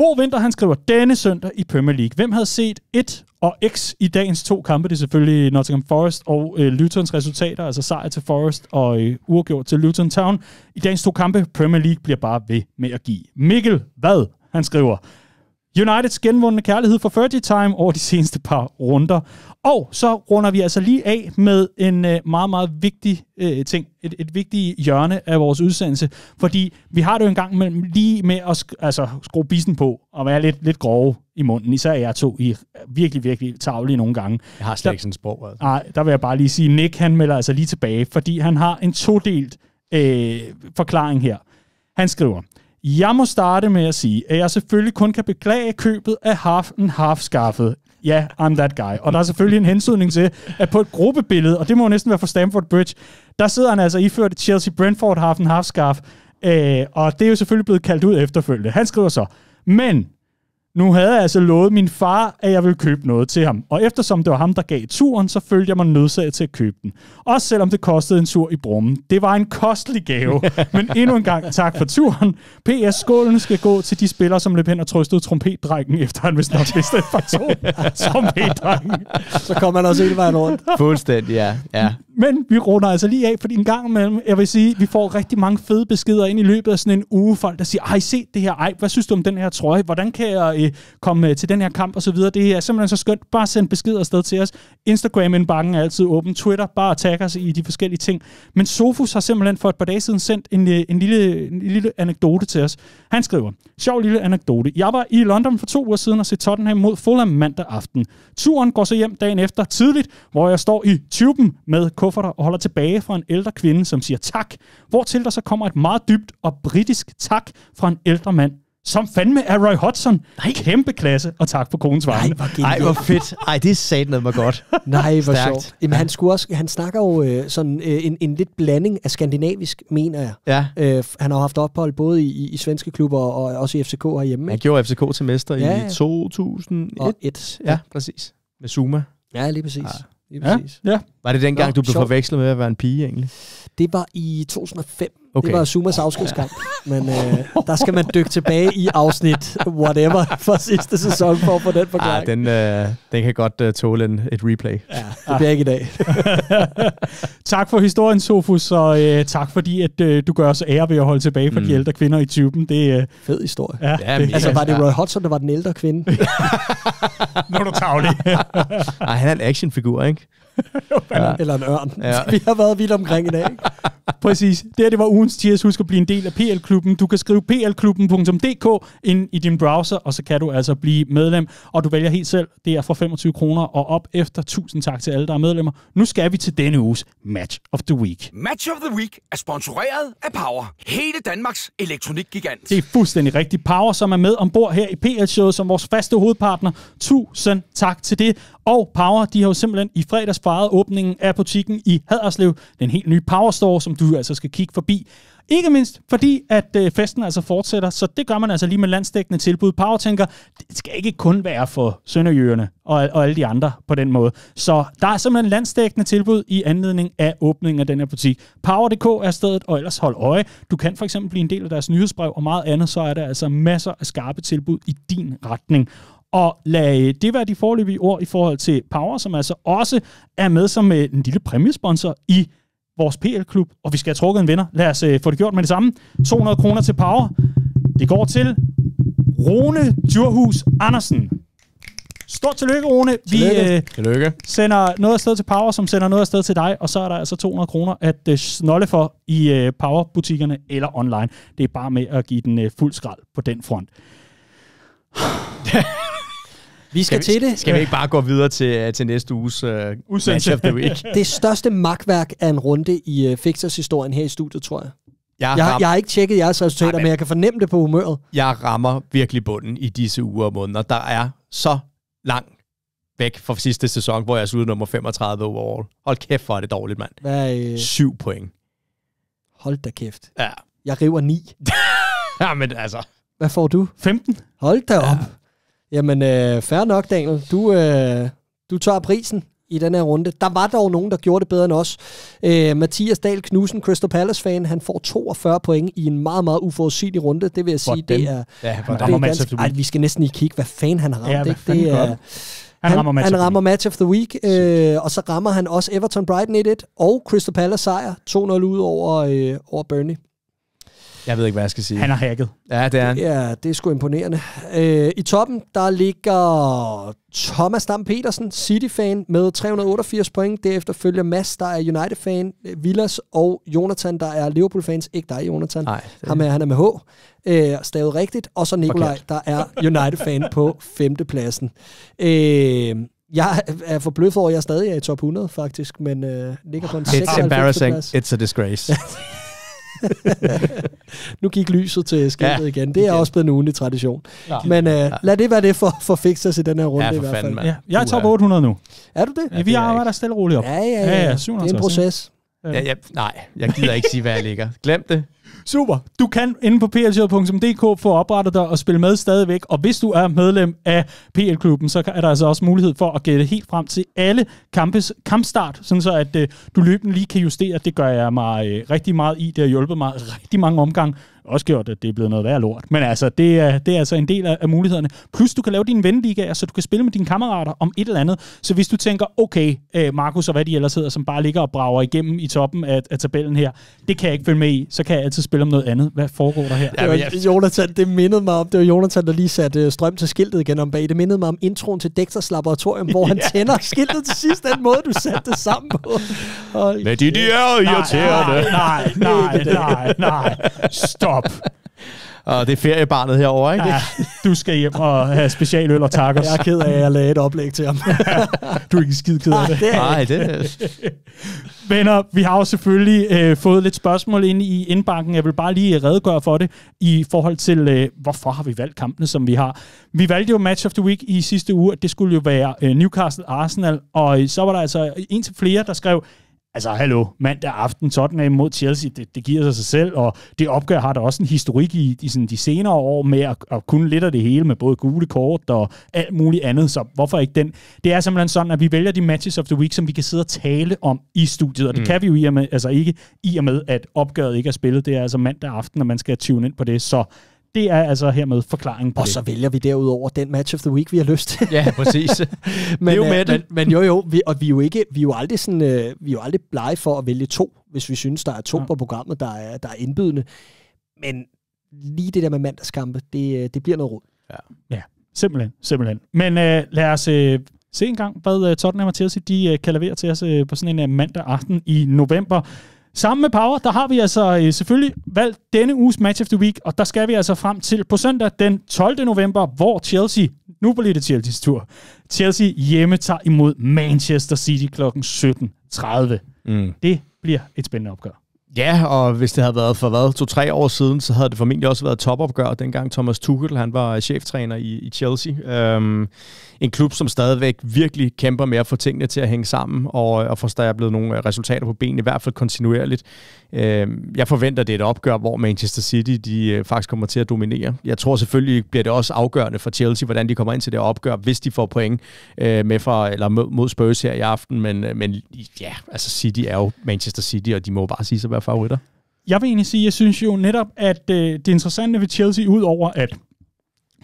Bo Winter, han skriver, denne søndag i Premier League. Hvem havde set 1 og X i dagens to kampe? Det er selvfølgelig Nottingham Forest og øh, Lutons resultater, altså sejr til Forest og øh, uafgjort til Luton Town. I dagens to kampe, Premier League bliver bare ved med at give. Mikkel, hvad? Han skriver, Uniteds genvundne kærlighed for 30 Time over de seneste par runder. Og så runder vi altså lige af med en øh, meget, meget vigtig øh, ting, et, et vigtigt hjørne af vores udsendelse, fordi vi har det jo en gang med, lige med at sk- altså, skrue bissen på og være lidt, lidt grove i munden, især jeg to, I er virkelig, virkelig tavlige nogle gange. Jeg har slet ikke sådan sprog. Altså. Nej, der vil jeg bare lige sige, Nick han melder altså lige tilbage, fordi han har en todelt øh, forklaring her. Han skriver, jeg må starte med at sige, at jeg selvfølgelig kun kan beklage købet af half en half skaffet. Ja, yeah, I'm that guy. Og der er selvfølgelig en hensydning til, at på et gruppebillede, og det må næsten være for Stamford Bridge, der sidder han altså iført Chelsea Brentford half en half skaff. Øh, og det er jo selvfølgelig blevet kaldt ud efterfølgende. Han skriver så, men nu havde jeg altså lovet min far, at jeg ville købe noget til ham, og eftersom det var ham, der gav turen, så følte jeg mig nødsaget til at købe den. Også selvom det kostede en tur i brummen. Det var en kostelig gave, (laughs) men endnu en gang tak for turen. P.S. Skålen skal gå til de spillere, som løb hen og trøstede trompetdrengen, efter han vist nok vidste et par to (laughs) trompetdrækken. Så kom han også hele vejen rundt. Fuldstændig, ja. ja. Men vi runder altså lige af, fordi en gang imellem, jeg vil sige, vi får rigtig mange fede beskeder ind i løbet af sådan en uge. Folk, der siger, ej, se det her, ej, hvad synes du om den her trøje? Hvordan kan jeg øh, komme øh, til den her kamp og så videre. Det er simpelthen så skønt. Bare send besked afsted til os. Instagram-indbakken er altid åben. Twitter, bare tag os i de forskellige ting. Men Sofus har simpelthen for et par dage siden sendt en, øh, en, lille, en lille anekdote til os. Han skriver, sjov lille anekdote. Jeg var i London for to uger siden og så Tottenham mod Fulham mandag aften. Turen går så hjem dagen efter tidligt, hvor jeg står i tuben med kufferter og holder tilbage fra en ældre kvinde, som siger tak, hvortil der så kommer et meget dybt og britisk tak fra en ældre mand som fandme er Roy Hodgson. Nej. Kæmpe klasse, og tak for konens vej. Nej, hvor, fedt. Ej, det er sat noget mig godt. Nej, hvor sjovt. Jamen, han, skulle også, han snakker jo øh, sådan øh, en, en lidt blanding af skandinavisk, mener jeg. Ja. Øh, han har haft ophold både i, i, i svenske klubber og, og også i FCK herhjemme. Han gjorde FCK til mester ja. i 2001. Ja, præcis. Med Zuma. Ja, lige præcis. Ja. Lige præcis. Ja, ja. Var det dengang, Nå, du blev sjov. forvekslet med at være en pige egentlig? Det var i 2005. Okay. Det var Sumas afskedskamp, ja. men øh, der skal man dykke tilbage i afsnit whatever for sidste sæson for at få den forklaring. Ah, den, øh, den kan godt uh, tåle en, et replay. Ja, det bliver ah. ikke i dag. (laughs) tak for historien, Sofus, og øh, tak fordi, at øh, du gør os ære ved at holde tilbage for mm. de ældre kvinder i tuben. Det er øh, Fed historie. Ja, ja, det, altså, var det Roy Hodgson, der var den ældre kvinde? (laughs) nu er du tavlig. (laughs) Ej, han er en actionfigur, ikke? (laughs) Eller en ørn. Ja. (laughs) Vi har været vidt omkring i dag. Ikke? (laughs) Præcis. Det her det var ugens tirs. Husk at blive en del af PL-klubben. Du kan skrive plklubben.dk ind i din browser, og så kan du altså blive medlem. Og du vælger helt selv. Det er fra 25 kroner og op efter. Tusind tak til alle, der er medlemmer. Nu skal vi til denne uges Match of the Week. Match of the Week er sponsoreret af Power. Hele Danmarks elektronikgigant. Det er fuldstændig rigtigt. Power, som er med ombord her i PL-showet som vores faste hovedpartner. Tusind tak til det. Og Power, de har jo simpelthen i fredags fejret åbningen af butikken i Haderslev, den helt nye Power Store, som du altså skal kigge forbi. Ikke mindst fordi, at øh, festen altså fortsætter, så det gør man altså lige med landstækkende tilbud. Power tænker, det skal ikke kun være for Sønderjøerne og, og alle de andre på den måde. Så der er simpelthen landstækkende tilbud i anledning af åbningen af den her butik. Power.dk er stedet, og ellers hold øje. Du kan for eksempel blive en del af deres nyhedsbrev og meget andet, så er der altså masser af skarpe tilbud i din retning. Og lad det være de forløbige ord i forhold til Power, som altså også er med som øh, en lille præmiesponsor i vores PL-klub, og vi skal have trukket en vinder. Lad os øh, få det gjort med det samme. 200 kroner til Power. Det går til Rune Djurhus Andersen. Stort tillykke, Rune. Tillykke. Vi øh, tillykke. sender noget afsted til Power, som sender noget afsted til dig, og så er der altså 200 kroner at øh, snolle for i øh, Power-butikkerne eller online. Det er bare med at give den øh, fuld skrald på den front. (laughs) Vi skal, skal vi, til det. Skal vi ikke bare gå videre til, øh, til næste uges uh, udsendelse of the week? (laughs) det største magtværk af en runde i uh, øh, Fixers historien her i studiet, tror jeg. Jeg, jeg, jeg har ikke tjekket jeres resultater, Nej, men jeg kan fornemme det på humøret. Jeg rammer virkelig bunden i disse uger og måneder. Der er så lang væk fra sidste sæson, hvor jeg ude nummer 35 overall. Hold kæft, hvor er det dårligt, mand. Hvad, øh... Syv point. Hold da kæft. Ja. Jeg river ni. (laughs) ja, men altså. Hvad får du? 15. Hold da op. Ja. Jamen, øh, fair nok, Daniel. Du, øh, du tager prisen i den her runde. Der var dog nogen, der gjorde det bedre end os. Æ, øh, Mathias Dahl Knudsen, Crystal Palace-fan, han får 42 point i en meget, meget uforudsigelig runde. Det vil jeg sige, det er... Ja, det er ganske, ej, vi skal næsten lige kigge, hvad fanden han har ramt. Ja, ikke? Det er, han, han rammer match, han of, rammer match of the week, øh, og så rammer han også Everton Brighton 1-1, og Crystal Palace sejr 2-0 ud over, øh, over Burnley. Jeg ved ikke, hvad jeg skal sige. Han har hacket. Ja, det er han. Ja, det er sgu imponerende. Øh, I toppen, der ligger Thomas Dam Petersen, City-fan, med 388 point. Derefter følger Mads, der er United-fan, Villas og Jonathan, der er Liverpool-fans. Ikke dig, Jonathan. Nej. Det... Ham er, han er med H. Øh, stavet rigtigt. Og så Nikolaj, der er United-fan på femtepladsen. Øh, jeg er forbløffet over, at jeg stadig er i top 100, faktisk, men øh, ligger på en 96. It's embarrassing. Plads. It's a disgrace. (laughs) nu gik lyset til skabet ja, igen. Det er igen. også blevet en ugenlig tradition. Ja. Men uh, lad det være det for, for fixers i den her runde ja, for i hvert fald. Ja. Jeg er top 800 nu. Er du det? Ja, vi arbejder stille og roligt op. Ja, ja, ja. ja, ja. Det er en proces. Ja, ja, nej, jeg gider ikke sige, hvad jeg ligger. Glem det. Super. Du kan inde på plsj.dk få oprettet dig og spille med stadigvæk. Og hvis du er medlem af PL-klubben, så er der altså også mulighed for at gætte helt frem til alle kampes, kampstart, sådan så at øh, du løbende lige kan justere. Det gør jeg mig øh, rigtig meget i. Det har hjulpet mig rigtig mange omgang. Også gjort, at det er blevet noget værd lort. Men altså, det er, det er altså en del af, af mulighederne. Plus, du kan lave dine venligaer, så du kan spille med dine kammerater om et eller andet. Så hvis du tænker, okay, øh, Markus og hvad de ellers hedder, som bare ligger og brager igennem i toppen af, af tabellen her, det kan jeg ikke følge med i, så kan jeg altid til at spille om noget andet. Hvad foregår der her? det, var, jeg... Jonathan, det mindede mig om, det var Jonathan, der lige satte øh, strøm til skiltet igen om bag. Det mindede mig om introen til Dexters Laboratorium, hvor (laughs) han tænder skiltet til sidst, den måde, du satte det sammen på. Oh, Men de, de er jo irriterende. Nej, nej, nej, nej, nej. (laughs) Stop og det er feriebarnet herovre, ikke? Ja, du skal hjem og have specialøl og tacos. Jeg er ked af, at jeg lagde et oplæg til ham. du er ikke skid ked af det. Nej, det er det. Venner, vi har jo selvfølgelig øh, fået lidt spørgsmål ind i indbanken. Jeg vil bare lige øh, redegøre for det i forhold til, øh, hvorfor har vi valgt kampene, som vi har. Vi valgte jo Match of the Week i sidste uge, at det skulle jo være øh, Newcastle Arsenal, og øh, så var der altså en til flere, der skrev, Altså, hallo, mandag aften, Tottenham mod Chelsea, det, det giver sig sig selv, og det opgør har der også en historik i, i sådan de senere år med at, at kunne lidt af det hele med både gule kort og alt muligt andet, så hvorfor ikke den? Det er simpelthen sådan, at vi vælger de matches of the week, som vi kan sidde og tale om i studiet, og det mm. kan vi jo i og med, altså ikke i og med, at opgøret ikke er spillet, det er altså mandag aften, og man skal tune ind på det, så det er altså hermed forklaringen på Og det. så vælger vi derudover den match of the week, vi har lyst til. ja, præcis. (laughs) men, jo øh, med men, men jo, jo, vi, og vi er jo, ikke, vi er jo aldrig, sådan, øh, vi er jo aldrig blege for at vælge to, hvis vi synes, der er to ja. på programmet, der er, der er indbydende. Men lige det der med mandagskampe, det, øh, det bliver noget råd. Ja. ja, simpelthen, simpelthen. Men øh, lad os øh, se en gang, hvad øh, Tottenham og Chelsea de, øh, kan levere til os øh, på sådan en øh, mandag aften i november. Sammen med Power, der har vi altså øh, selvfølgelig valgt denne uges Match of the Week, og der skal vi altså frem til på søndag den 12. november, hvor Chelsea, nu på det Chelsea's tur, Chelsea hjemme tager imod Manchester City kl. 17.30. Mm. Det bliver et spændende opgør. Ja, og hvis det havde været for hvad, to-tre år siden, så havde det formentlig også været topopgør, dengang Thomas Tuchel han var cheftræner i, i Chelsea. Øhm, en klub, som stadigvæk virkelig kæmper med at få tingene til at hænge sammen og, øh, og få stablet nogle øh, resultater på benene, i hvert fald kontinuerligt. Øh, jeg forventer, det er et opgør, hvor Manchester City de øh, faktisk kommer til at dominere. Jeg tror selvfølgelig, bliver det også afgørende for Chelsea, hvordan de kommer ind til det opgør, hvis de får point øh, med fra, eller mod Spurs her i aften. Men, men ja, altså City er jo Manchester City, og de må bare sige sig at være favoritter. Jeg vil egentlig sige, jeg synes jo netop, at det interessante ved Chelsea, ud over at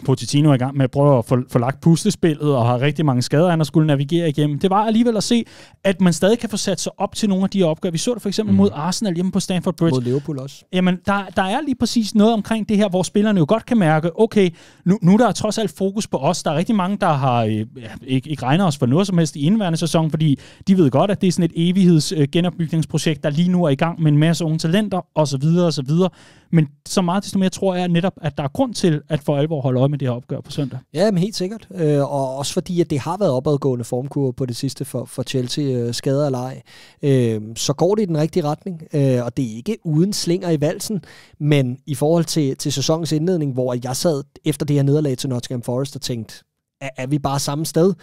Pochettino er i gang med at prøve at få, få lagt puslespillet og har rigtig mange skader, han har skulle navigere igennem. Det var alligevel at se, at man stadig kan få sat sig op til nogle af de opgaver. Vi så det for eksempel mm. mod Arsenal hjemme på Stanford Bridge. Mod Liverpool også. Jamen, der, der er lige præcis noget omkring det her, hvor spillerne jo godt kan mærke, okay, nu, nu der er trods alt fokus på os. Der er rigtig mange, der har øh, ja, ikke, ikke regner os for noget som helst i indværende sæson, fordi de ved godt, at det er sådan et evigheds øh, genopbygningsprojekt, der lige nu er i gang med en masse unge talenter osv. osv. Men så meget desto mere tror jeg netop, at der er grund til at for alvor holde øje med det her opgør på søndag. Ja, men helt sikkert. Øh, og også fordi, at det har været opadgående formkurve på det sidste for, for Chelsea, øh, skader og leg. Øh, så går det i den rigtige retning, øh, og det er ikke uden slinger i valsen, men i forhold til, til sæsonens indledning, hvor jeg sad efter det her nederlag til Nottingham Forest og tænkte, er, er vi bare samme sted,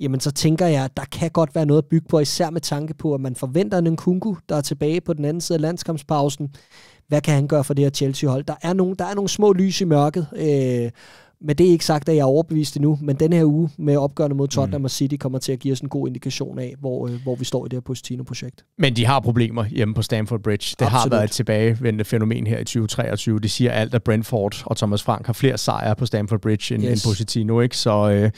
jamen så tænker jeg, at der kan godt være noget at bygge på, især med tanke på, at man forventer en kungu, der er tilbage på den anden side af landskampspausen. Hvad kan han gøre for det her Chelsea-hold? Der er nogle, der er nogle små lys i mørket, øh, men det er ikke sagt, at jeg er overbevist endnu, men den her uge med opgørende mod mm. Tottenham mm. og City kommer til at give os en god indikation af, hvor, øh, hvor vi står i det her Pochettino-projekt. Men de har problemer hjemme på Stamford Bridge. Det Absolut. har været et tilbagevendende fænomen her i 2023. Det siger alt, at Brentford og Thomas Frank har flere sejre på Stamford Bridge end, yes. end Pochettino, ikke? Så... Øh,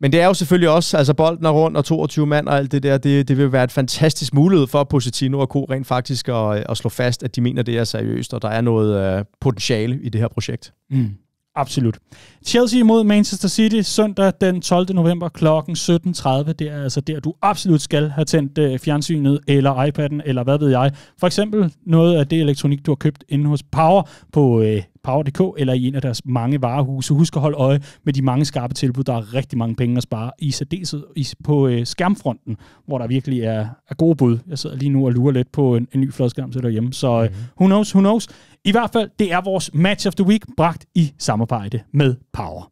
men det er jo selvfølgelig også, altså bolden er rundt og 22 mand og alt det der, det, det vil være et fantastisk mulighed for Positino og Co. rent faktisk at, at slå fast, at de mener, det er seriøst, og der er noget øh, potentiale i det her projekt. Mm. Absolut. Chelsea imod Manchester City søndag den 12. november kl. 17.30. Det er altså der, du absolut skal have tændt øh, fjernsynet eller iPad'en, eller hvad ved jeg. For eksempel noget af det elektronik, du har købt inde hos Power på øh, Power.dk eller i en af deres mange varehuse. Husk at holde øje med de mange skarpe tilbud. Der er rigtig mange penge at spare, i særdeleshed på øh, skærmfronten, hvor der virkelig er, er gode bud. Jeg sidder lige nu og lurer lidt på en, en ny fladskærm til derhjemme, så øh, mhm. who knows, who knows. I hvert fald, det er vores Match of the Week, bragt i samarbejde med Power.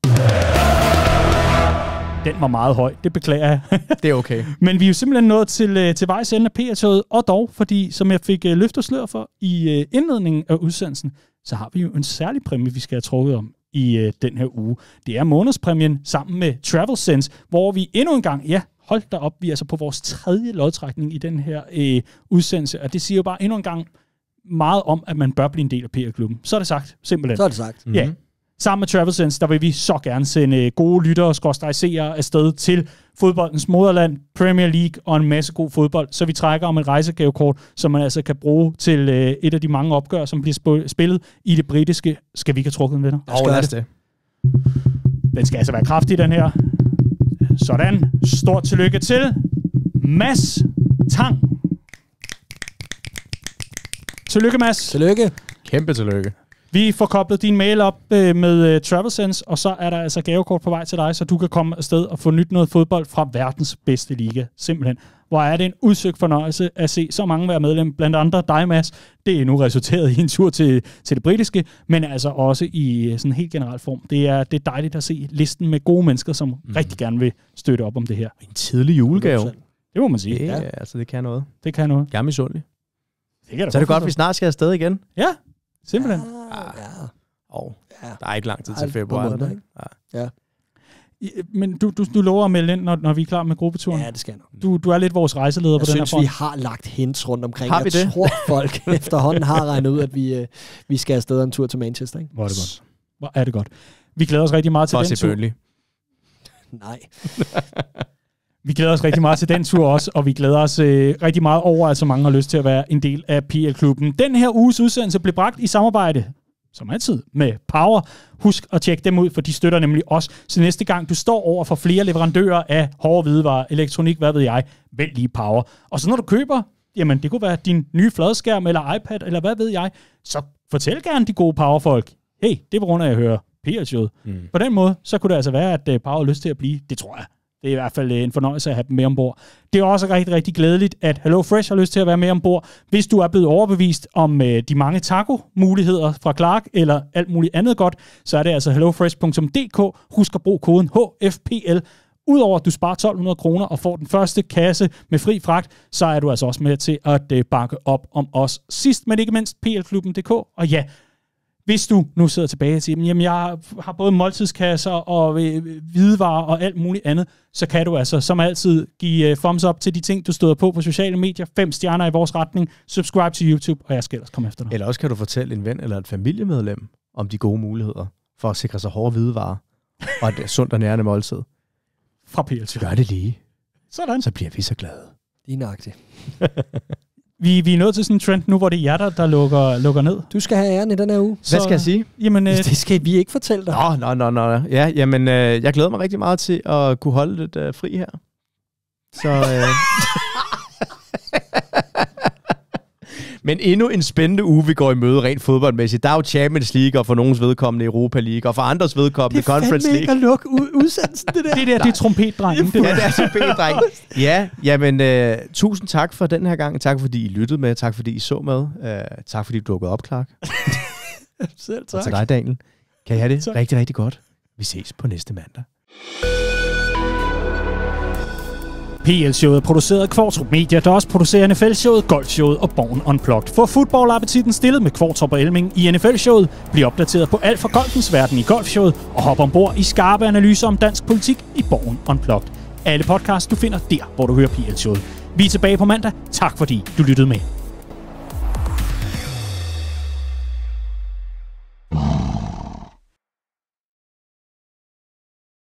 Den var meget høj, det beklager jeg. (laughs) det er okay. Men vi er jo simpelthen nået til, øh, til vejs ende af PR-toget, og dog, fordi som jeg fik øh, løftet slør for i øh, indledningen af udsendelsen, så har vi jo en særlig præmie, vi skal have trukket om i øh, den her uge. Det er månedspræmien sammen med Travel Sense, hvor vi endnu en gang, ja, hold da op, vi er altså på vores tredje lodtrækning i den her øh, udsendelse, og det siger jo bare endnu en gang meget om, at man bør blive en del af PR-klubben. Så er det sagt, simpelthen. Så er det sagt. Mm-hmm. Ja, Sammen med Travelsense, der vil vi så gerne sende øh, gode lyttere og skorstrejsere afsted til fodboldens moderland, Premier League og en masse god fodbold. Så vi trækker om et rejsegavekort, som man altså kan bruge til øh, et af de mange opgør, som bliver spillet i det britiske. Skal vi ikke have trukket en vinder? Oh, det. det. Den skal altså være kraftig, den her. Sådan. Stort tillykke til Mads Tang. Tillykke, Mads. Tillykke. Kæmpe tillykke. Vi får koblet din mail op øh, med øh, TravelSense, og så er der altså gavekort på vej til dig, så du kan komme afsted og få nyt noget fodbold fra verdens bedste liga, simpelthen. Hvor er det en udsøgt fornøjelse at se så mange være medlem, blandt andre dig, Mads. Det er nu resulteret i en tur til, til det britiske, men altså også i øh, sådan helt generel form. Det er, det er dejligt at se listen med gode mennesker, som mm. rigtig gerne vil støtte op om det her. En tidlig julegave. Det må man sige. Det, ja. altså, det kan noget. Det kan noget. Jeg er misundelig. Det kan så er det godt, at vi snart skal afsted igen. Ja, Simpelthen? Ja. Ah. ja. Og ja. der er ikke lang tid til februar. Måneder, ikke? Ja. ja. Men du, du, du lover at melde ind, når, når vi er klar med gruppeturen? Ja, det skal jeg nok. Du, du er lidt vores rejseleder jeg på synes, den her front. vi har lagt hints rundt omkring. Har vi jeg det? tror, folk (laughs) efterhånden har regnet ud, at vi, øh, vi skal afsted en tur til Manchester. Ikke? Hvor er det godt. Hvor er det godt. Vi glæder os rigtig meget til Også den tur. (laughs) Nej. (laughs) Vi glæder os rigtig meget til den tur også, og vi glæder os øh, rigtig meget over, at så mange har lyst til at være en del af PL-klubben. Den her uges udsendelse blev bragt i samarbejde som altid, med Power. Husk at tjekke dem ud, for de støtter nemlig os. Så næste gang du står over for flere leverandører af hårde hvidevarer, elektronik, hvad ved jeg, vælg lige Power. Og så når du køber, jamen det kunne være din nye fladskærm eller iPad, eller hvad ved jeg, så fortæl gerne de gode Power-folk. Hey, det er på grund af, at jeg hører PL-showet. Mm. På den måde, så kunne det altså være, at øh, Power har lyst til at blive. Det tror jeg. Det er i hvert fald øh, en fornøjelse at have dem med ombord. Det er også rigtig, rigtig glædeligt, at Hello Fresh har lyst til at være med ombord. Hvis du er blevet overbevist om øh, de mange taco-muligheder fra Clark eller alt muligt andet godt, så er det altså hellofresh.dk. Husk at bruge koden HFPL. Udover at du sparer 1200 kroner og får den første kasse med fri fragt, så er du altså også med til at øh, bakke op om os. Sidst men ikke mindst PLklubben.dk. Og ja, hvis du nu sidder tilbage og siger, jamen jeg har både måltidskasser og øh, hvidevarer og alt muligt andet, så kan du altså som altid give øh, thumbs up til de ting, du støder på på sociale medier, fem stjerner i vores retning, subscribe til YouTube, og jeg skal ellers komme efter dig. Eller også kan du fortælle en ven eller et familiemedlem om de gode muligheder for at sikre sig hårde hvidevarer og et sundt og nærende måltid. Fra PLT. Gør det lige. Sådan. Så bliver vi så glade. Lige nøjagtigt. (laughs) Vi, vi er nået til sådan en trend nu, hvor det er jer, der, der lukker, lukker ned. Du skal have æren i den her uge. Så, Hvad skal jeg sige? Øh, jamen, øh, (laughs) det skal vi ikke fortælle dig. Nå, nå, nå, nå. Ja, jamen, øh, jeg glæder mig rigtig meget til at kunne holde lidt øh, fri her. Så... Øh, (laughs) Men endnu en spændende uge, vi går i møde rent fodboldmæssigt. Der er jo Champions League, og for nogens vedkommende Europa League, og for andres vedkommende Conference League. Det er fandme ikke at lukke udsendelsen, det der. Det der, det er trompetdrengen. Det (laughs) ja, det er trompetdrengen. (laughs) Ja, jamen, uh, tusind tak for den her gang. Tak fordi I lyttede med. Tak fordi I så med. Uh, tak fordi du dukkede op, Clark. (laughs) Selv tak. Og til dig, Daniel. Kan jeg have det tak. rigtig, rigtig godt. Vi ses på næste mandag. PL-showet er produceret af Kvartrup Media, der også producerer NFL-showet, Golfshowet og Born Unplugged. For fodboldappetitten stillet med Kvartrup og Elming i NFL-showet, bliv opdateret på alt fra golfens verden i Golfshowet og hop ombord i skarpe analyser om dansk politik i Born Unplugged. Alle podcasts du finder der, hvor du hører PL-showet. Vi er tilbage på mandag. Tak fordi du lyttede med.